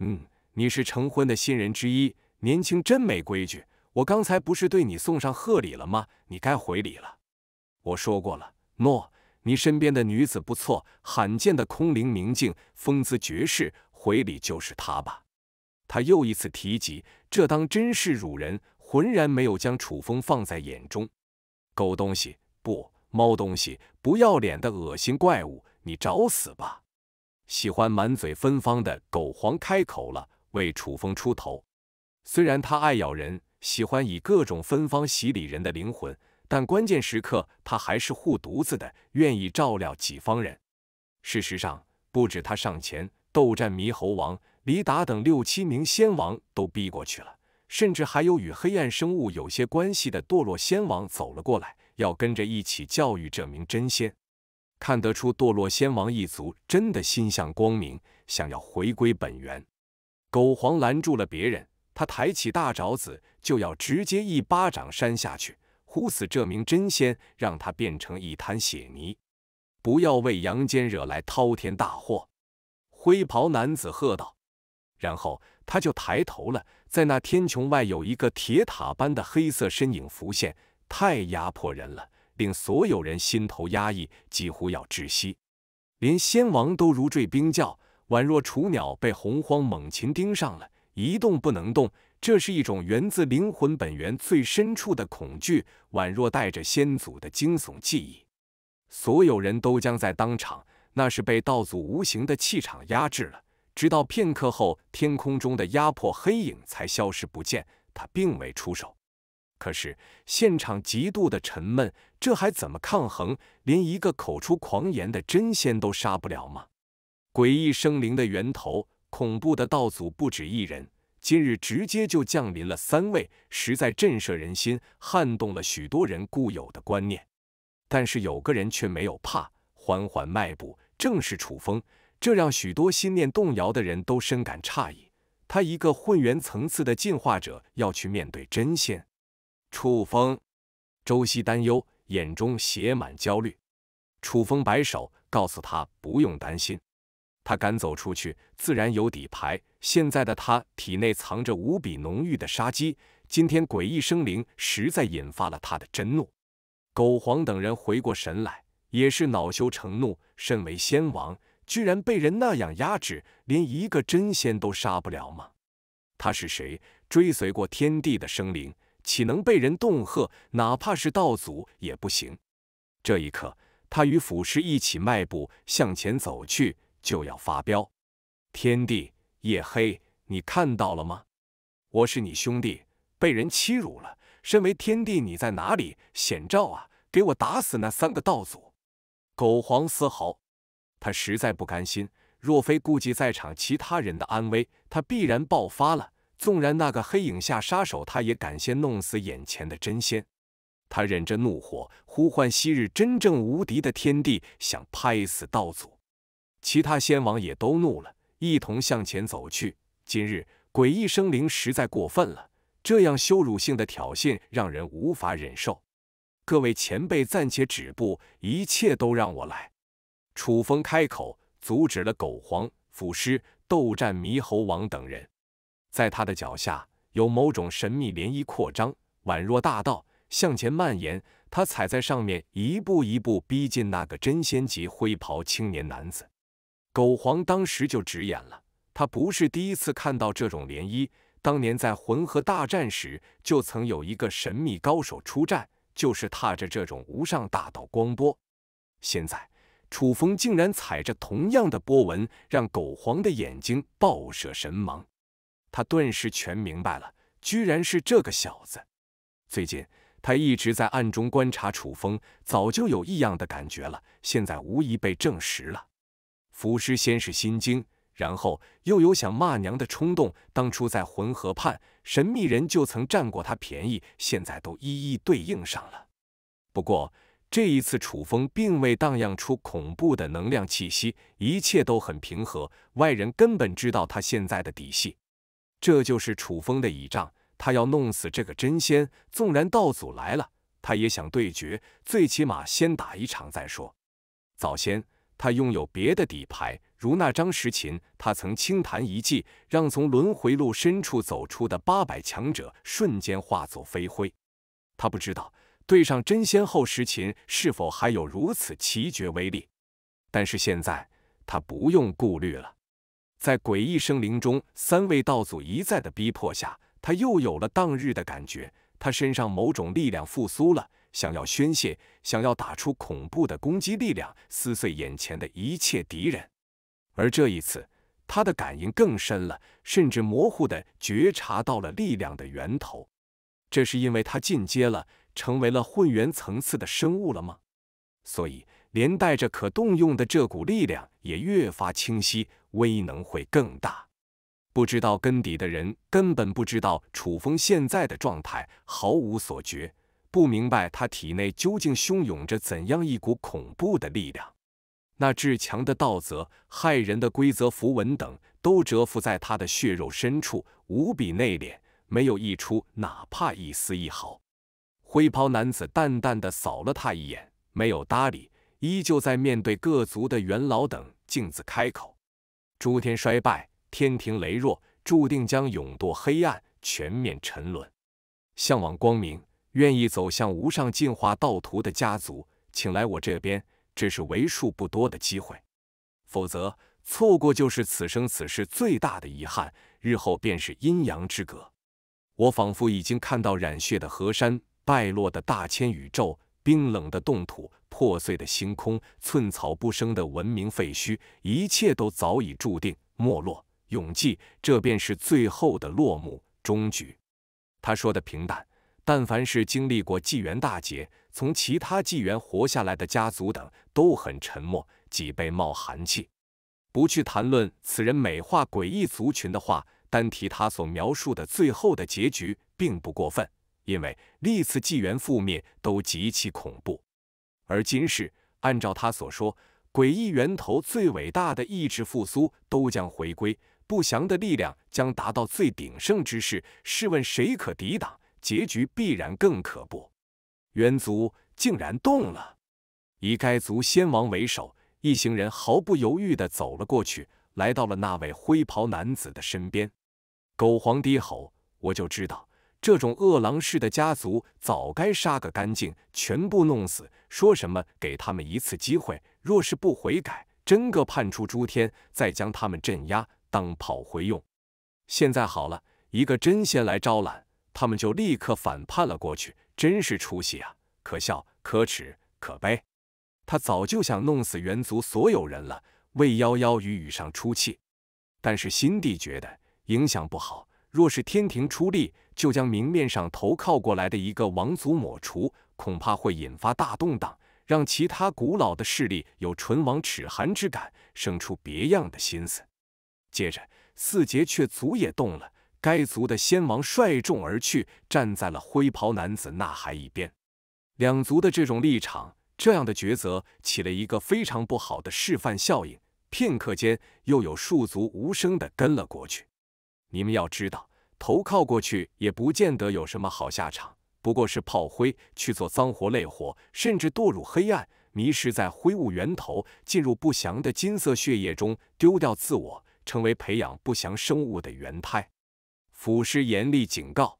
Speaker 1: 嗯，你是成婚的新人之一，年轻真没规矩。我刚才不是对你送上贺礼了吗？你该回礼了。我说过了，诺。你身边的女子不错，罕见的空灵明净，风姿绝世，回礼就是她吧。他又一次提及，这当真是辱人，浑然没有将楚风放在眼中。狗东西，不。猫东西，不要脸的恶心怪物，你找死吧！喜欢满嘴芬芳的狗皇开口了，为楚风出头。虽然他爱咬人，喜欢以各种芬芳洗礼人的灵魂，但关键时刻他还是护犊子的，愿意照料己方人。事实上，不止他上前斗战，猕猴王、李达等六七名仙王都逼过去了。甚至还有与黑暗生物有些关系的堕落仙王走了过来，要跟着一起教育这名真仙。看得出，堕落仙王一族真的心向光明，想要回归本源。狗皇拦住了别人，他抬起大爪子，就要直接一巴掌扇下去，呼死这名真仙，让他变成一滩血泥，不要为阳间惹来滔天大祸。灰袍男子喝道，然后他就抬头了。在那天穹外，有一个铁塔般的黑色身影浮现，太压迫人了，令所有人心头压抑，几乎要窒息。连仙王都如坠冰窖，宛若雏鸟被洪荒猛禽盯上了，一动不能动。这是一种源自灵魂本源最深处的恐惧，宛若带着先祖的惊悚记忆。所有人都将在当场，那是被道祖无形的气场压制了。直到片刻后，天空中的压迫黑影才消失不见。他并未出手，可是现场极度的沉闷，这还怎么抗衡？连一个口出狂言的真仙都杀不了吗？诡异生灵的源头，恐怖的道祖不止一人，今日直接就降临了三位，实在震慑人心，撼动了许多人固有的观念。但是有个人却没有怕，缓缓迈步，正是楚风。这让许多心念动摇的人都深感诧异。他一个混元层次的进化者要去面对真仙，楚风周西担忧，眼中写满焦虑。楚风摆手，告诉他不用担心，他敢走出去，自然有底牌。现在的他体内藏着无比浓郁的杀机，今天诡异生灵实在引发了他的真怒。狗皇等人回过神来，也是恼羞成怒。身为仙王。居然被人那样压制，连一个真仙都杀不了吗？他是谁？追随过天地的生灵，岂能被人恫吓？哪怕是道祖也不行。这一刻，他与腐尸一起迈步向前走去，就要发飙。天帝，夜黑，你看到了吗？我是你兄弟，被人欺辱了。身为天帝，你在哪里？显照啊，给我打死那三个道祖！狗皇嘶吼。他实在不甘心，若非顾及在场其他人的安危，他必然爆发了。纵然那个黑影下杀手，他也敢先弄死眼前的真仙。他忍着怒火，呼唤昔日真正无敌的天地，想拍死道祖。其他仙王也都怒了，一同向前走去。今日诡异生灵实在过分了，这样羞辱性的挑衅让人无法忍受。各位前辈暂且止步，一切都让我来。楚风开口，阻止了狗皇、腐尸、斗战猕猴王等人。在他的脚下，有某种神秘涟漪扩张，宛若大道向前蔓延。他踩在上面，一步一步逼近那个真仙级灰袍青年男子。狗皇当时就直言了，他不是第一次看到这种涟漪。当年在魂河大战时，就曾有一个神秘高手出战，就是踏着这种无上大道光波。现在。楚风竟然踩着同样的波纹，让狗皇的眼睛爆射神芒。他顿时全明白了，居然是这个小子。最近他一直在暗中观察楚风，早就有异样的感觉了，现在无疑被证实了。符师先是心惊，然后又有想骂娘的冲动。当初在浑河畔，神秘人就曾占过他便宜，现在都一一对应上了。不过，这一次，楚风并未荡漾出恐怖的能量气息，一切都很平和，外人根本知道他现在的底细。这就是楚风的倚仗，他要弄死这个真仙，纵然道祖来了，他也想对决，最起码先打一场再说。早先，他拥有别的底牌，如那张石琴，他曾轻弹一记，让从轮回路深处走出的八百强者瞬间化作飞灰。他不知道。对上真仙后，石秦是否还有如此奇绝威力？但是现在他不用顾虑了。在诡异生灵中，三位道祖一再的逼迫下，他又有了当日的感觉。他身上某种力量复苏了，想要宣泄，想要打出恐怖的攻击力量，撕碎眼前的一切敌人。而这一次，他的感应更深了，甚至模糊地觉察到了力量的源头。这是因为他进阶了。成为了混元层次的生物了吗？所以连带着可动用的这股力量也越发清晰，威能会更大。不知道根底的人根本不知道楚风现在的状态，毫无所觉，不明白他体内究竟汹涌着怎样一股恐怖的力量。那至强的道则、害人的规则符文等，都蛰伏在他的血肉深处，无比内敛，没有溢出，哪怕一丝一毫。灰袍男子淡淡的扫了他一眼，没有搭理，依旧在面对各族的元老等，镜子开口：“诸天衰败，天庭羸弱，注定将永堕黑暗，全面沉沦。向往光明，愿意走向无上进化道途的家族，请来我这边，这是为数不多的机会。否则，错过就是此生此世最大的遗憾，日后便是阴阳之隔。我仿佛已经看到染血的河山。”败落的大千宇宙，冰冷的冻土，破碎的星空，寸草不生的文明废墟，一切都早已注定没落永寂，这便是最后的落幕终局。他说的平淡，但凡是经历过纪元大劫，从其他纪元活下来的家族等，都很沉默，脊背冒寒气。不去谈论此人美化诡异族群的话，单提他所描述的最后的结局，并不过分。因为历次纪元覆灭都极其恐怖，而今世按照他所说，诡异源头最伟大的意志复苏都将回归，不祥的力量将达到最鼎盛之势。试问谁可抵挡？结局必然更可怖。元族竟然动了，以该族先王为首，一行人毫不犹豫地走了过去，来到了那位灰袍男子的身边。狗皇帝吼：“我就知道。”这种饿狼式的家族，早该杀个干净，全部弄死。说什么给他们一次机会，若是不悔改，真个判出诸天，再将他们镇压当炮灰用。现在好了，一个真仙来招揽，他们就立刻反叛了过去，真是出息啊！可笑、可耻、可悲。他早就想弄死猿族所有人了。魏妖妖与雨上出气，但是心地觉得影响不好，若是天庭出力。就将明面上投靠过来的一个王族抹除，恐怕会引发大动荡，让其他古老的势力有唇亡齿寒之感，生出别样的心思。接着，四杰却足也动了，该族的先王率众而去，站在了灰袍男子呐喊一边。两族的这种立场，这样的抉择，起了一个非常不好的示范效应。片刻间，又有数族无声的跟了过去。你们要知道。投靠过去也不见得有什么好下场，不过是炮灰去做脏活累活，甚至堕入黑暗，迷失在灰雾源头，进入不祥的金色血液中，丢掉自我，成为培养不祥生物的原胎。腐尸严厉警告。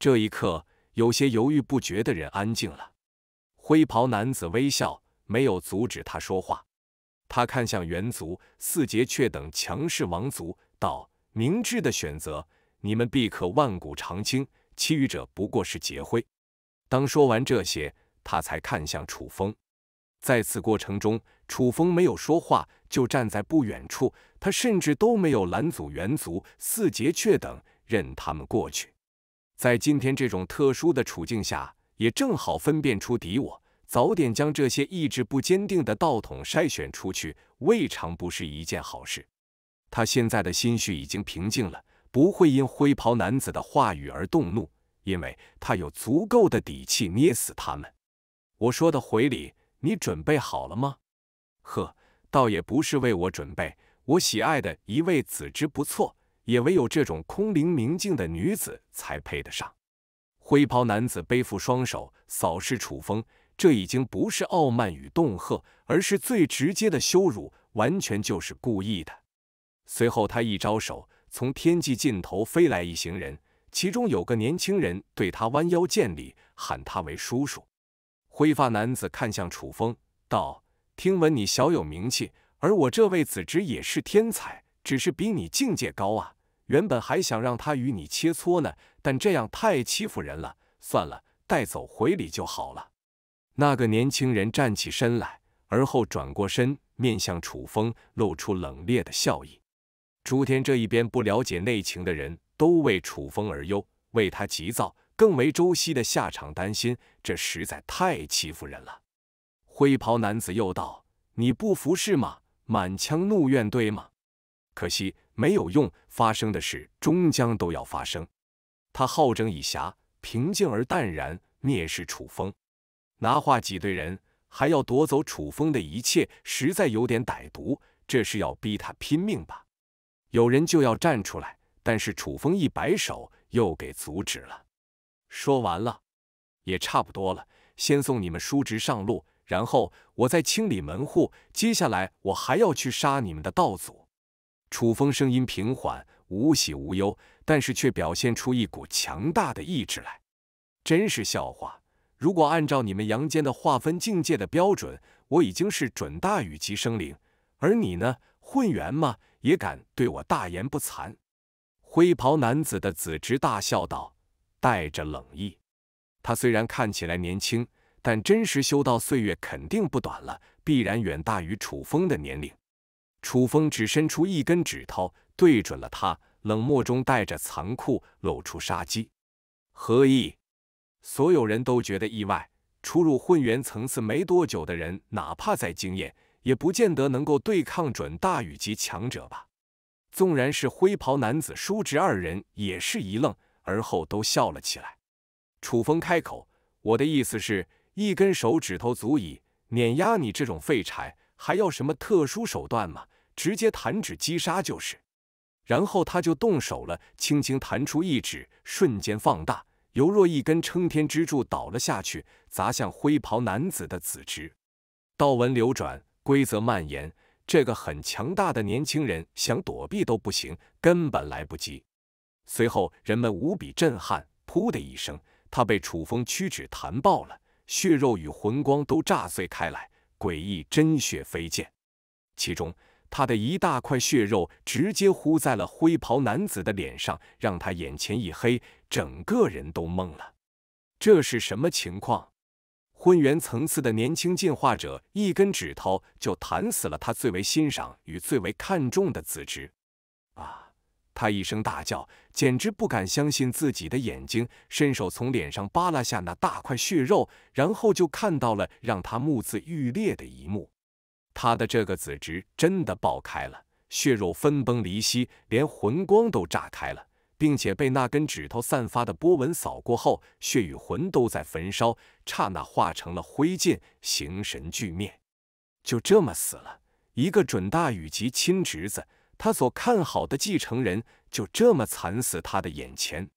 Speaker 1: 这一刻，有些犹豫不决的人安静了。灰袍男子微笑，没有阻止他说话。他看向猿族、四杰雀等强势王族，道：“明智的选择。”你们必可万古长青，其余者不过是劫灰。当说完这些，他才看向楚风。在此过程中，楚风没有说话，就站在不远处。他甚至都没有拦阻猿族、四节雀等，任他们过去。在今天这种特殊的处境下，也正好分辨出敌我，早点将这些意志不坚定的道统筛选出去，未尝不是一件好事。他现在的心绪已经平静了。不会因灰袍男子的话语而动怒，因为他有足够的底气捏死他们。我说的回礼，你准备好了吗？呵，倒也不是为我准备，我喜爱的一位子侄不错，也唯有这种空灵明净的女子才配得上。灰袍男子背负双手，扫视楚风，这已经不是傲慢与恫吓，而是最直接的羞辱，完全就是故意的。随后，他一招手。从天际尽头飞来一行人，其中有个年轻人对他弯腰见礼，喊他为叔叔。灰发男子看向楚风，道：“听闻你小有名气，而我这位子侄也是天才，只是比你境界高啊。原本还想让他与你切磋呢，但这样太欺负人了，算了，带走回礼就好了。”那个年轻人站起身来，而后转过身面向楚风，露出冷冽的笑意。诸天这一边不了解内情的人都为楚风而忧，为他急躁，更为周西的下场担心。这实在太欺负人了。灰袍男子又道：“你不服是吗？满腔怒怨对吗？可惜没有用，发生的事终将都要发生。”他好整以暇，平静而淡然，蔑视楚风，拿话挤兑人，还要夺走楚风的一切，实在有点歹毒。这是要逼他拼命吧？有人就要站出来，但是楚风一摆手，又给阻止了。说完了，也差不多了，先送你们叔侄上路，然后我再清理门户。接下来，我还要去杀你们的道祖。楚风声音平缓，无喜无忧，但是却表现出一股强大的意志来。真是笑话！如果按照你们阳间的划分境界的标准，我已经是准大禹级生灵，而你呢，混元吗？也敢对我大言不惭！灰袍男子的子侄大笑道，带着冷意。他虽然看起来年轻，但真实修道岁月肯定不短了，必然远大于楚风的年龄。楚风只伸出一根指头，对准了他，冷漠中带着残酷，露出杀机。何意？所有人都觉得意外。初入混元层次没多久的人，哪怕再惊艳。也不见得能够对抗准大禹级强者吧？纵然是灰袍男子叔侄二人，也是一愣，而后都笑了起来。楚风开口：“我的意思是，一根手指头足以碾压你这种废柴，还要什么特殊手段吗？直接弹指击杀就是。”然后他就动手了，轻轻弹出一指，瞬间放大，犹若一根撑天之柱倒了下去，砸向灰袍男子的子侄。道文流转。规则蔓延，这个很强大的年轻人想躲避都不行，根本来不及。随后，人们无比震撼，噗的一声，他被楚风屈指弹爆了，血肉与魂光都炸碎开来，诡异真血飞溅。其中，他的一大块血肉直接糊在了灰袍男子的脸上，让他眼前一黑，整个人都懵了。这是什么情况？混元层次的年轻进化者，一根指头就弹死了他最为欣赏与最为看重的子侄。啊！他一声大叫，简直不敢相信自己的眼睛，伸手从脸上扒拉下那大块血肉，然后就看到了让他目眦欲裂的一幕：他的这个子侄真的爆开了，血肉分崩离析，连魂光都炸开了。并且被那根指头散发的波纹扫过后，血与魂都在焚烧，刹那化成了灰烬，形神俱灭，就这么死了。一个准大禹级亲侄子，他所看好的继承人，就这么惨死他的眼前。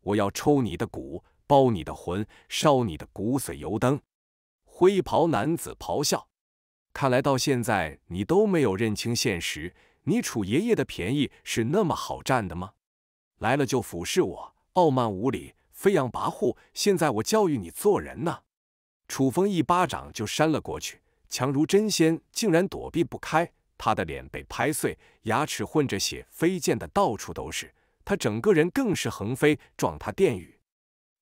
Speaker 1: 我要抽你的骨，剥你的魂，烧你的骨髓油灯。灰袍男子咆哮。看来到现在你都没有认清现实，你楚爷爷的便宜是那么好占的吗？来了就俯视我，傲慢无礼，飞扬跋扈。现在我教育你做人呢。楚风一巴掌就扇了过去，强如真仙竟然躲避不开，他的脸被拍碎，牙齿混着血飞溅的到处都是，他整个人更是横飞撞他殿宇。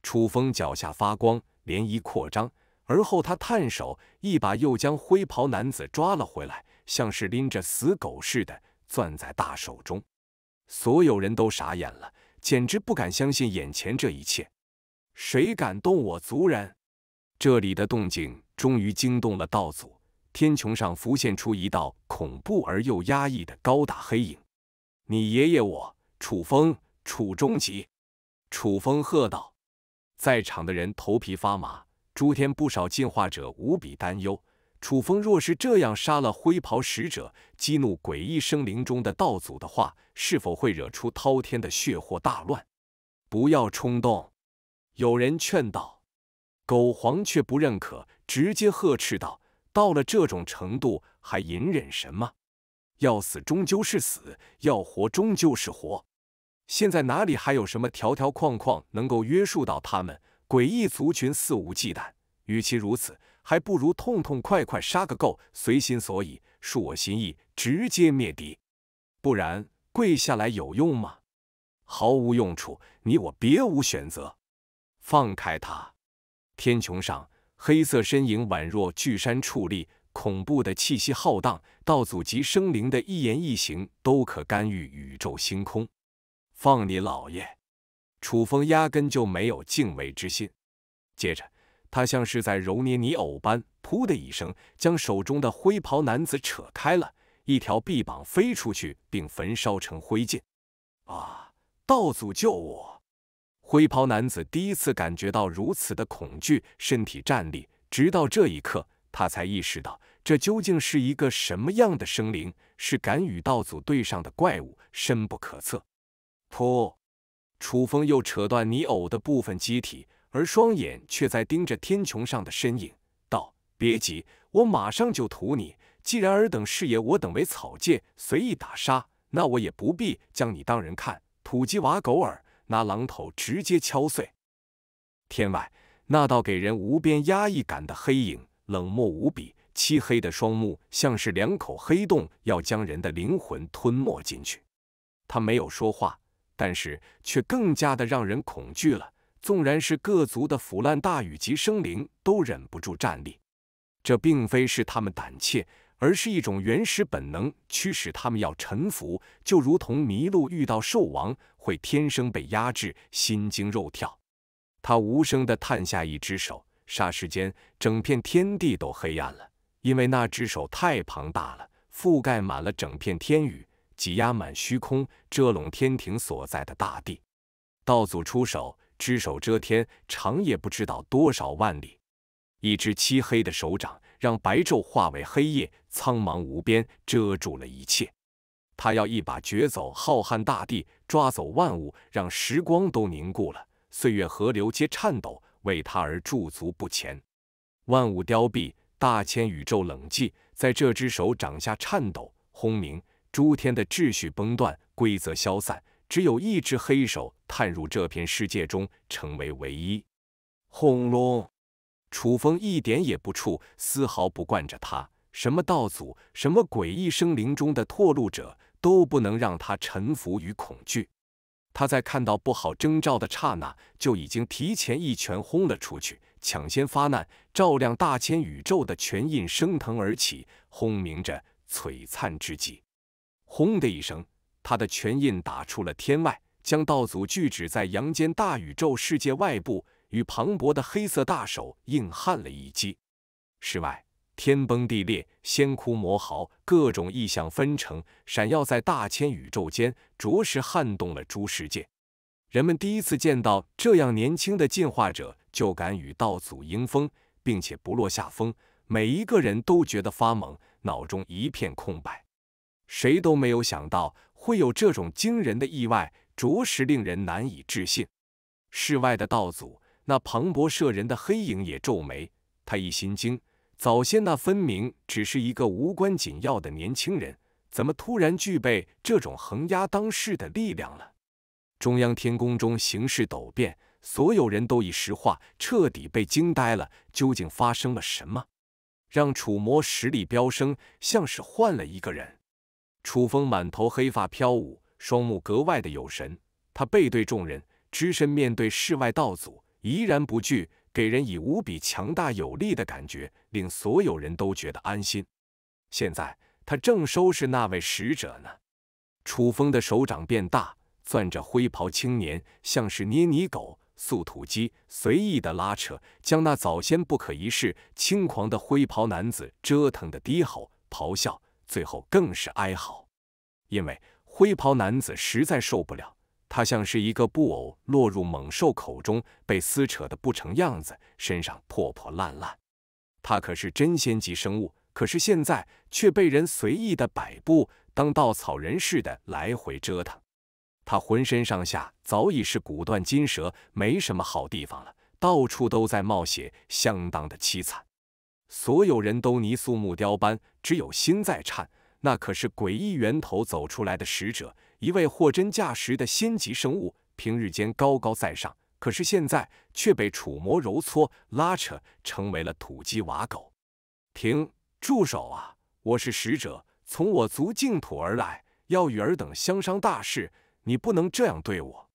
Speaker 1: 楚风脚下发光，涟漪扩张，而后他探手一把又将灰袍男子抓了回来，像是拎着死狗似的攥在大手中。所有人都傻眼了，简直不敢相信眼前这一切。谁敢动我族人？这里的动静终于惊动了道祖，天穹上浮现出一道恐怖而又压抑的高大黑影。你爷爷，我楚风，楚中极。楚风喝道，在场的人头皮发麻，诸天不少进化者无比担忧。楚风若是这样杀了灰袍使者，激怒诡异生灵中的道祖的话，是否会惹出滔天的血祸大乱？不要冲动！有人劝道。狗皇却不认可，直接呵斥道：“到了这种程度，还隐忍什么？要死终究是死，要活终究是活。现在哪里还有什么条条框框能够约束到他们？诡异族群肆无忌惮，与其如此。”还不如痛痛快快杀个够，随心所欲，恕我心意，直接灭敌。不然跪下来有用吗？毫无用处。你我别无选择，放开他。天穹上，黑色身影宛若巨山矗立，恐怖的气息浩荡，道祖及生灵的一言一行都可干预宇宙星空。放你老爷！楚风压根就没有敬畏之心。接着。他像是在揉捏泥偶般，噗的一声，将手中的灰袍男子扯开了一条臂膀飞出去，并焚烧成灰烬。啊！道祖救我！灰袍男子第一次感觉到如此的恐惧，身体颤栗。直到这一刻，他才意识到这究竟是一个什么样的生灵，是敢与道祖对上的怪物，深不可测。噗！楚风又扯断泥偶的部分机体。而双眼却在盯着天穹上的身影，道：“别急，我马上就屠你。既然尔等视野我等为草芥，随意打杀，那我也不必将你当人看，土鸡瓦狗尔，拿榔头直接敲碎。”天外那道给人无边压抑感的黑影，冷漠无比，漆黑的双目像是两口黑洞，要将人的灵魂吞没进去。他没有说话，但是却更加的让人恐惧了。纵然是各族的腐烂大禹及生灵，都忍不住战栗。这并非是他们胆怯，而是一种原始本能驱使他们要臣服。就如同麋鹿遇到兽王，会天生被压制，心惊肉跳。他无声地探下一只手，霎时间，整片天地都黑暗了，因为那只手太庞大了，覆盖满了整片天宇，挤压满虚空，遮拢天庭所在的大地。道祖出手。只手遮天，长夜不知道多少万里。一只漆黑的手掌，让白昼化为黑夜，苍茫无边，遮住了一切。他要一把掘走浩瀚大地，抓走万物，让时光都凝固了，岁月河流皆颤抖，为他而驻足不前。万物凋敝，大千宇宙冷寂，在这只手掌下颤抖、轰鸣，诸天的秩序崩断，规则消散。只有一只黑手探入这片世界中，成为唯一。轰隆！楚风一点也不怵，丝毫不惯着他。什么道祖，什么诡异生灵中的拓路者，都不能让他臣服于恐惧。他在看到不好征兆的刹那就已经提前一拳轰了出去，抢先发难，照亮大千宇宙的拳印升腾而起，轰鸣着，璀璨之际，轰的一声。他的拳印打出了天外，将道祖拒止在阳间大宇宙世界外部，与磅礴的黑色大手硬撼了一击。室外天崩地裂，仙窟魔豪，各种异象纷呈，闪耀在大千宇宙间，着实撼动了诸世界。人们第一次见到这样年轻的进化者，就敢与道祖迎风，并且不落下风，每一个人都觉得发懵，脑中一片空白，谁都没有想到。会有这种惊人的意外，着实令人难以置信。室外的道祖，那磅礴摄人的黑影也皱眉。他一心惊，早先那分明只是一个无关紧要的年轻人，怎么突然具备这种横压当世的力量了？中央天宫中形势陡变，所有人都已石化，彻底被惊呆了。究竟发生了什么，让楚魔实力飙升，像是换了一个人？楚风满头黑发飘舞，双目格外的有神。他背对众人，只身面对世外道祖，怡然不惧，给人以无比强大有力的感觉，令所有人都觉得安心。现在，他正收拾那位使者呢。楚风的手掌变大，攥着灰袍青年，像是捏泥狗、素土鸡，随意的拉扯，将那早先不可一世、轻狂的灰袍男子折腾的低吼、咆哮。最后更是哀嚎，因为灰袍男子实在受不了，他像是一个布偶落入猛兽口中，被撕扯的不成样子，身上破破烂烂。他可是真仙级生物，可是现在却被人随意的摆布，当稻草人似的来回折腾。他浑身上下早已是骨断筋折，没什么好地方了，到处都在冒血，相当的凄惨。所有人都泥塑木雕般。只有心在颤，那可是诡异源头走出来的使者，一位货真价实的仙级生物。平日间高高在上，可是现在却被楚魔揉搓拉扯，成为了土鸡瓦狗。停，住手啊！我是使者，从我族净土而来，要与尔等相商大事，你不能这样对我。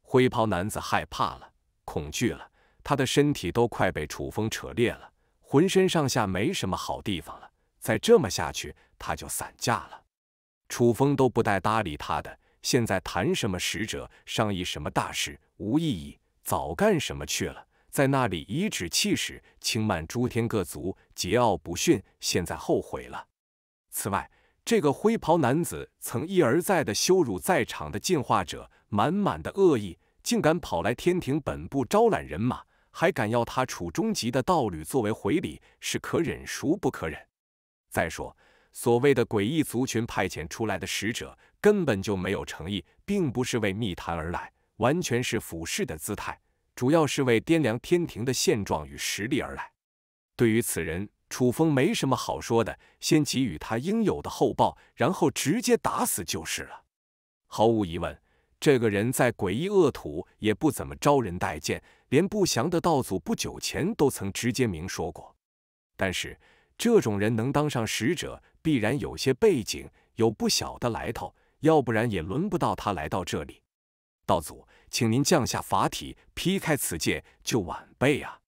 Speaker 1: 灰袍男子害怕了，恐惧了，他的身体都快被楚风扯裂了，浑身上下没什么好地方了。再这么下去，他就散架了。楚风都不带搭理他的。现在谈什么使者，商议什么大事，无意义。早干什么去了？在那里颐指气使，轻慢诸天各族，桀骜不驯。现在后悔了。此外，这个灰袍男子曾一而再的羞辱在场的进化者，满满的恶意，竟敢跑来天庭本部招揽人马，还敢要他楚终极的道侣作为回礼，是可忍孰不可忍？再说，所谓的诡异族群派遣出来的使者根本就没有诚意，并不是为密谈而来，完全是俯视的姿态，主要是为掂量天庭的现状与实力而来。对于此人，楚风没什么好说的，先给予他应有的厚报，然后直接打死就是了。毫无疑问，这个人在诡异恶土也不怎么招人待见，连不祥的道祖不久前都曾直接明说过。但是。这种人能当上使者，必然有些背景，有不小的来头，要不然也轮不到他来到这里。道祖，请您降下法体，劈开此界，救晚辈啊！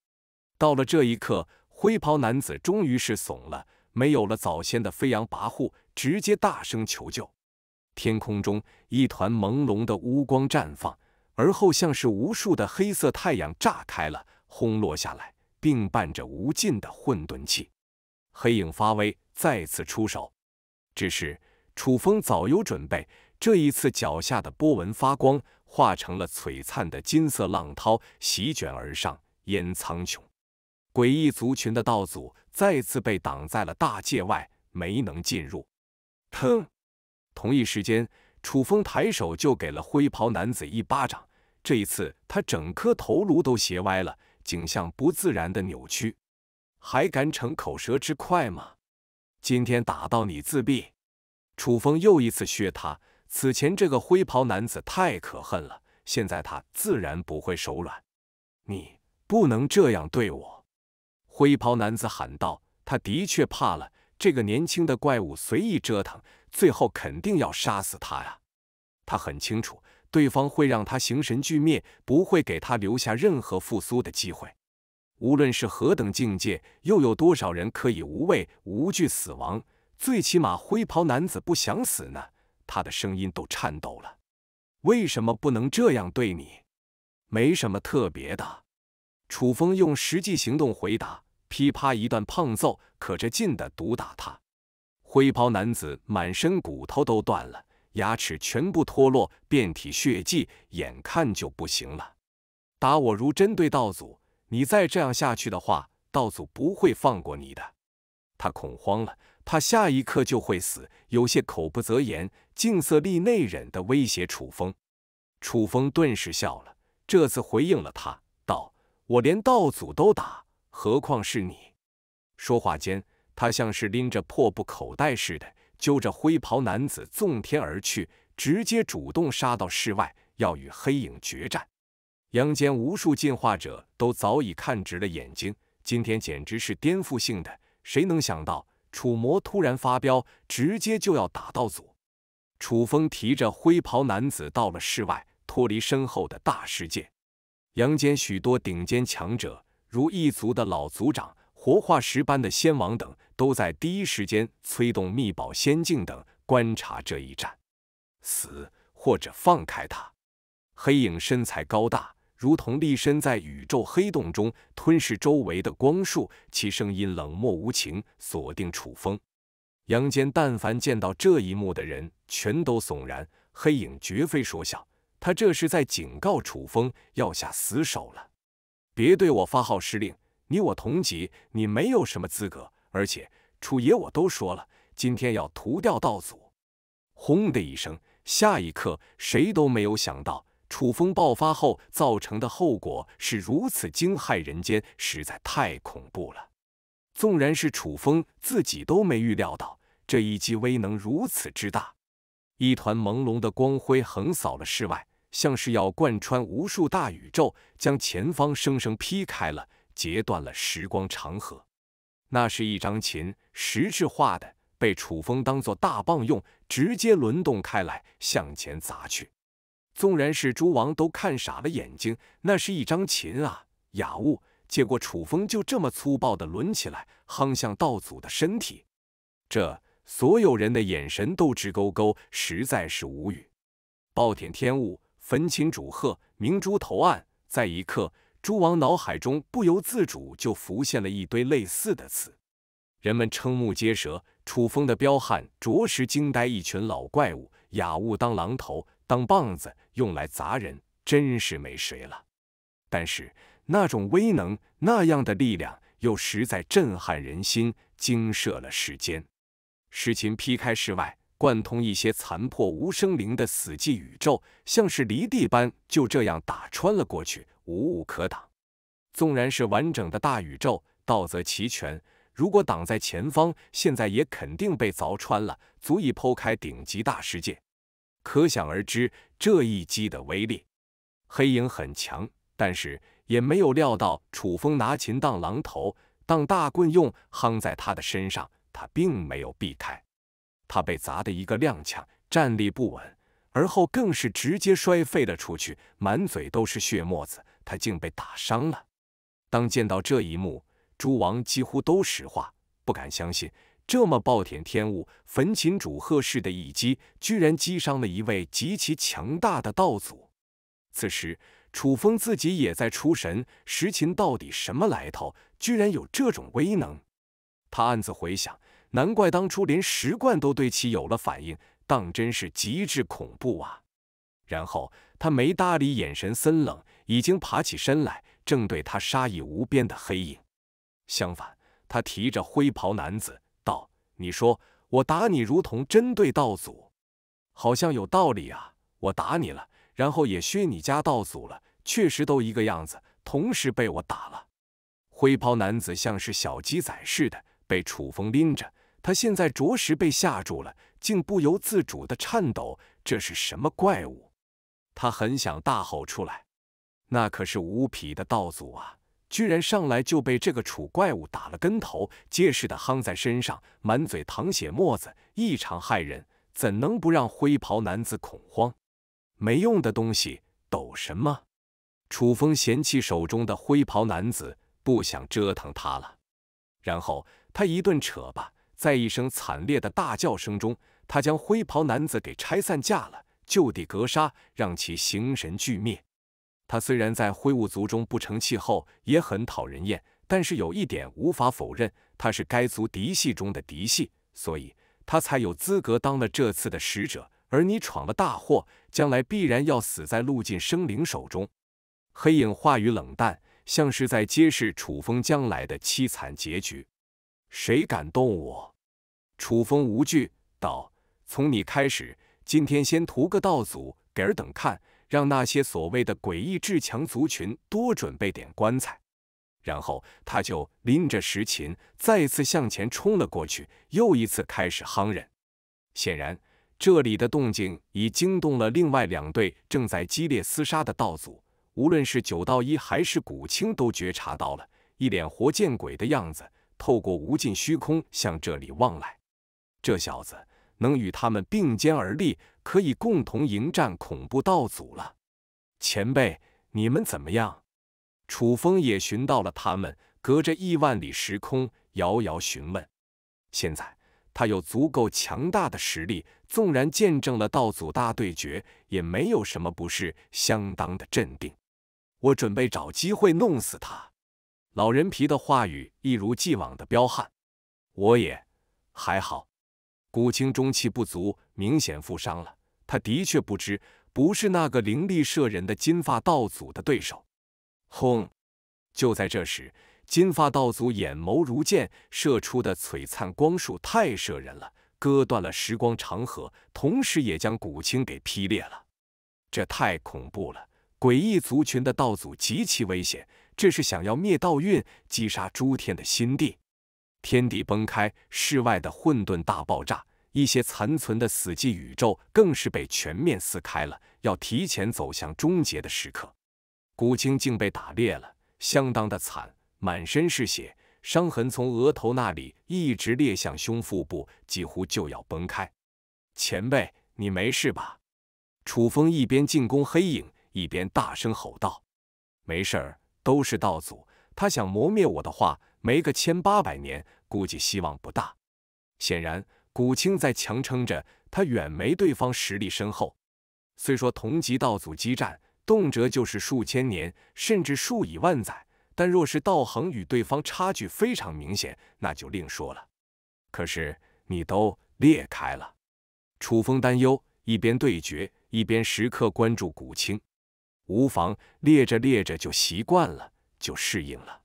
Speaker 1: 到了这一刻，灰袍男子终于是怂了，没有了早先的飞扬跋扈，直接大声求救。天空中一团朦胧的乌光绽放，而后像是无数的黑色太阳炸开了，轰落下来，并伴着无尽的混沌气。黑影发威，再次出手。只是楚风早有准备，这一次脚下的波纹发光，化成了璀璨的金色浪涛，席卷而上，淹苍穹。诡异族群的道祖再次被挡在了大界外，没能进入。砰！同一时间，楚风抬手就给了灰袍男子一巴掌，这一次他整颗头颅都斜歪了，景象不自然的扭曲。还敢逞口舌之快吗？今天打到你自闭！楚风又一次削他。此前这个灰袍男子太可恨了，现在他自然不会手软。你不能这样对我！灰袍男子喊道。他的确怕了，这个年轻的怪物随意折腾，最后肯定要杀死他呀。他很清楚，对方会让他形神俱灭，不会给他留下任何复苏的机会。无论是何等境界，又有多少人可以无畏无惧死亡？最起码灰袍男子不想死呢。他的声音都颤抖了。为什么不能这样对你？没什么特别的。楚风用实际行动回答：噼啪一段胖揍，可着劲的毒打他。灰袍男子满身骨头都断了，牙齿全部脱落，遍体血迹，眼看就不行了。打我如针对道祖。你再这样下去的话，道祖不会放过你的。他恐慌了，怕下一刻就会死，有些口不择言，净色厉内忍的威胁楚风。楚风顿时笑了，这次回应了他道：“我连道祖都打，何况是你？”说话间，他像是拎着破布口袋似的，揪着灰袍男子纵天而去，直接主动杀到室外，要与黑影决战。阳间无数进化者都早已看直了眼睛，今天简直是颠覆性的。谁能想到楚魔突然发飙，直接就要打道祖？楚风提着灰袍男子到了室外，脱离身后的大世界。阳间许多顶尖强者，如一族的老族长、活化石般的仙王等，都在第一时间催动秘宝、仙境等观察这一战。死或者放开他。黑影身材高大。如同立身在宇宙黑洞中吞噬周围的光束，其声音冷漠无情，锁定楚风、杨坚。但凡见到这一幕的人，全都悚然。黑影绝非说笑，他这是在警告楚风，要下死手了。别对我发号施令，你我同级，你没有什么资格。而且，楚爷我都说了，今天要屠掉道祖。轰的一声，下一刻，谁都没有想到。楚风爆发后造成的后果是如此惊骇人间，实在太恐怖了。纵然是楚风自己都没预料到，这一击威能如此之大。一团朦胧的光辉横扫了室外，像是要贯穿无数大宇宙，将前方生生劈开了，截断了时光长河。那是一张琴，实质化的，被楚风当作大棒用，直接轮动开来，向前砸去。纵然是诸王都看傻了眼睛，那是一张琴啊！雅物，结果楚风就这么粗暴地抡起来，夯向道祖的身体。这所有人的眼神都直勾勾，实在是无语。暴殄天物，焚琴煮鹤，明珠投案，在一刻，诸王脑海中不由自主就浮现了一堆类似的词。人们瞠目结舌，楚风的彪悍着实惊呆一群老怪物。雅物当榔头，当棒子。用来砸人，真是没谁了。但是那种威能，那样的力量，又实在震撼人心，惊慑了世间。石琴劈开世外，贯通一些残破无生灵的死寂宇宙，像是离地般，就这样打穿了过去，无物可挡。纵然是完整的大宇宙，道则齐全，如果挡在前方，现在也肯定被凿穿了，足以剖开顶级大世界。可想而知，这一击的威力。黑影很强，但是也没有料到楚风拿琴当榔头，当大棍用，夯在他的身上。他并没有避开，他被砸的一个踉跄，站立不稳，而后更是直接摔废了出去，满嘴都是血沫子，他竟被打伤了。当见到这一幕，诸王几乎都石化，不敢相信。这么暴殄天物，焚琴煮鹤式的一击，居然击伤了一位极其强大的道祖。此时，楚风自己也在出神：石琴到底什么来头？居然有这种威能？他暗自回想，难怪当初连石冠都对其有了反应，当真是极致恐怖啊！然后他没搭理，眼神森冷，已经爬起身来，正对他杀意无边的黑影。相反，他提着灰袍男子。你说我打你如同针对道祖，好像有道理啊！我打你了，然后也削你家道祖了，确实都一个样子，同时被我打了。灰袍男子像是小鸡仔似的被楚风拎着，他现在着实被吓住了，竟不由自主的颤抖。这是什么怪物？他很想大吼出来，那可是无匹的道祖啊！居然上来就被这个楚怪物打了跟头，结实的夯在身上，满嘴淌血沫子，异常骇人，怎能不让灰袍男子恐慌？没用的东西，抖什么？楚风嫌弃手中的灰袍男子，不想折腾他了。然后他一顿扯吧，在一声惨烈的大叫声中，他将灰袍男子给拆散架了，就地格杀，让其形神俱灭。他虽然在灰雾族中不成气候，也很讨人厌，但是有一点无法否认，他是该族嫡系中的嫡系，所以他才有资格当了这次的使者。而你闯了大祸，将来必然要死在陆晋生灵手中。黑影话语冷淡，像是在揭示楚风将来的凄惨结局。谁敢动我？楚风无惧，道：“从你开始，今天先屠个道祖给尔等看。”让那些所谓的诡异至强族群多准备点棺材，然后他就拎着石琴再次向前冲了过去，又一次开始夯人。显然，这里的动静已惊动了另外两队正在激烈厮杀的道祖，无论是九道一还是古青，都觉察到了，一脸活见鬼的样子，透过无尽虚空向这里望来。这小子能与他们并肩而立。可以共同迎战恐怖道祖了，前辈，你们怎么样？楚风也寻到了他们，隔着亿万里时空，遥遥询问。现在他有足够强大的实力，纵然见证了道祖大对决，也没有什么不是相当的镇定。我准备找机会弄死他。老人皮的话语一如既往的彪悍。我也还好。古青中气不足，明显负伤了。他的确不知，不是那个灵力慑人的金发道祖的对手。轰！就在这时，金发道祖眼眸如剑，射出的璀璨光束太慑人了，割断了时光长河，同时也将古青给劈裂了。这太恐怖了！诡异族群的道祖极其危险，这是想要灭道运，击杀诸天的心地。天地崩开，世外的混沌大爆炸，一些残存的死寂宇宙更是被全面撕开了，要提前走向终结的时刻。古青竟被打裂了，相当的惨，满身是血，伤痕从额头那里一直裂向胸腹部，几乎就要崩开。前辈，你没事吧？楚风一边进攻黑影，一边大声吼道：“没事，都是道祖，他想磨灭我的话。”没个千八百年，估计希望不大。显然，古青在强撑着，他远没对方实力深厚。虽说同级道祖激战，动辄就是数千年，甚至数以万载，但若是道行与对方差距非常明显，那就另说了。可是你都裂开了，楚风担忧，一边对决，一边时刻关注古青。无妨，裂着裂着就习惯了，就适应了。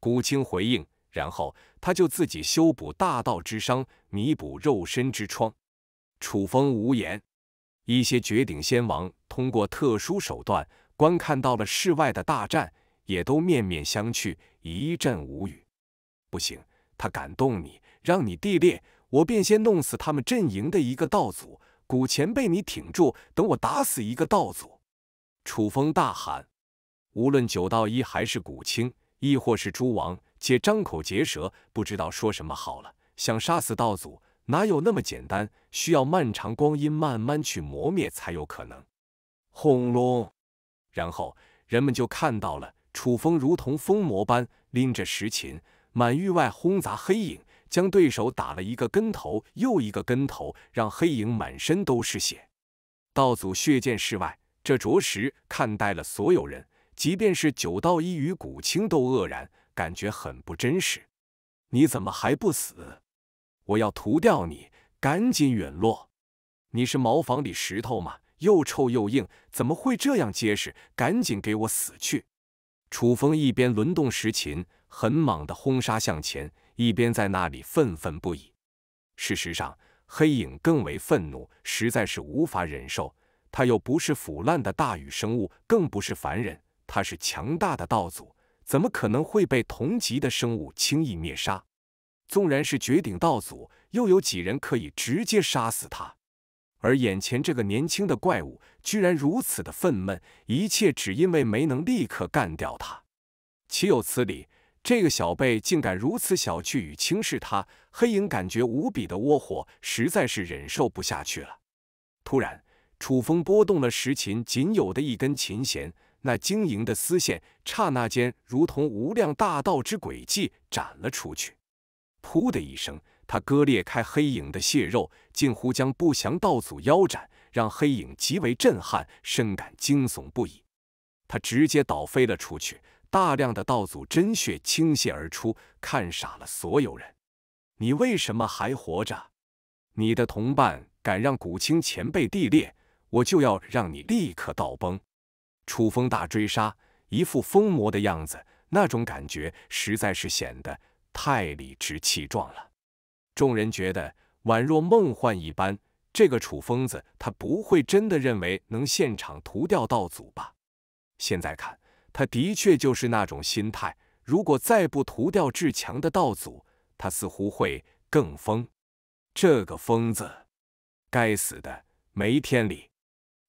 Speaker 1: 古青回应，然后他就自己修补大道之伤，弥补肉身之疮。楚风无言。一些绝顶仙王通过特殊手段观看到了世外的大战，也都面面相觑，一阵无语。不行，他敢动你，让你地裂，我便先弄死他们阵营的一个道祖。古前辈，你挺住，等我打死一个道祖！楚风大喊。无论九道一还是古青。亦或是诸王皆张口结舌，不知道说什么好了。想杀死道祖，哪有那么简单？需要漫长光阴，慢慢去磨灭才有可能。轰隆！然后人们就看到了楚风如同疯魔般拎着石琴，满域外轰砸黑影，将对手打了一个跟头又一个跟头，让黑影满身都是血。道祖血溅室外，这着实看呆了所有人。即便是九道一与古青都愕然，感觉很不真实。你怎么还不死？我要屠掉你，赶紧陨落！你是茅房里石头吗？又臭又硬，怎么会这样结实？赶紧给我死去！楚风一边轮动石琴，很莽地轰杀向前，一边在那里愤愤不已。事实上，黑影更为愤怒，实在是无法忍受。他又不是腐烂的大禹生物，更不是凡人。他是强大的道祖，怎么可能会被同级的生物轻易灭杀？纵然是绝顶道祖，又有几人可以直接杀死他？而眼前这个年轻的怪物，居然如此的愤懑，一切只因为没能立刻干掉他。岂有此理！这个小辈竟敢如此小觑与轻视他！黑影感觉无比的窝火，实在是忍受不下去了。突然，楚风拨动了石琴仅有的一根琴弦。那晶莹的丝线，刹那间如同无量大道之轨迹斩了出去，噗的一声，他割裂开黑影的血肉，近乎将不祥道祖腰斩，让黑影极为震撼，深感惊悚不已。他直接倒飞了出去，大量的道祖真血倾泻而出，看傻了所有人。你为什么还活着？你的同伴敢让古青前辈地裂，我就要让你立刻倒崩！楚风大追杀，一副疯魔的样子，那种感觉实在是显得太理直气壮了。众人觉得宛若梦幻一般。这个楚疯子，他不会真的认为能现场屠掉道祖吧？现在看，他的确就是那种心态。如果再不屠掉至强的道祖，他似乎会更疯。这个疯子，该死的，没天理！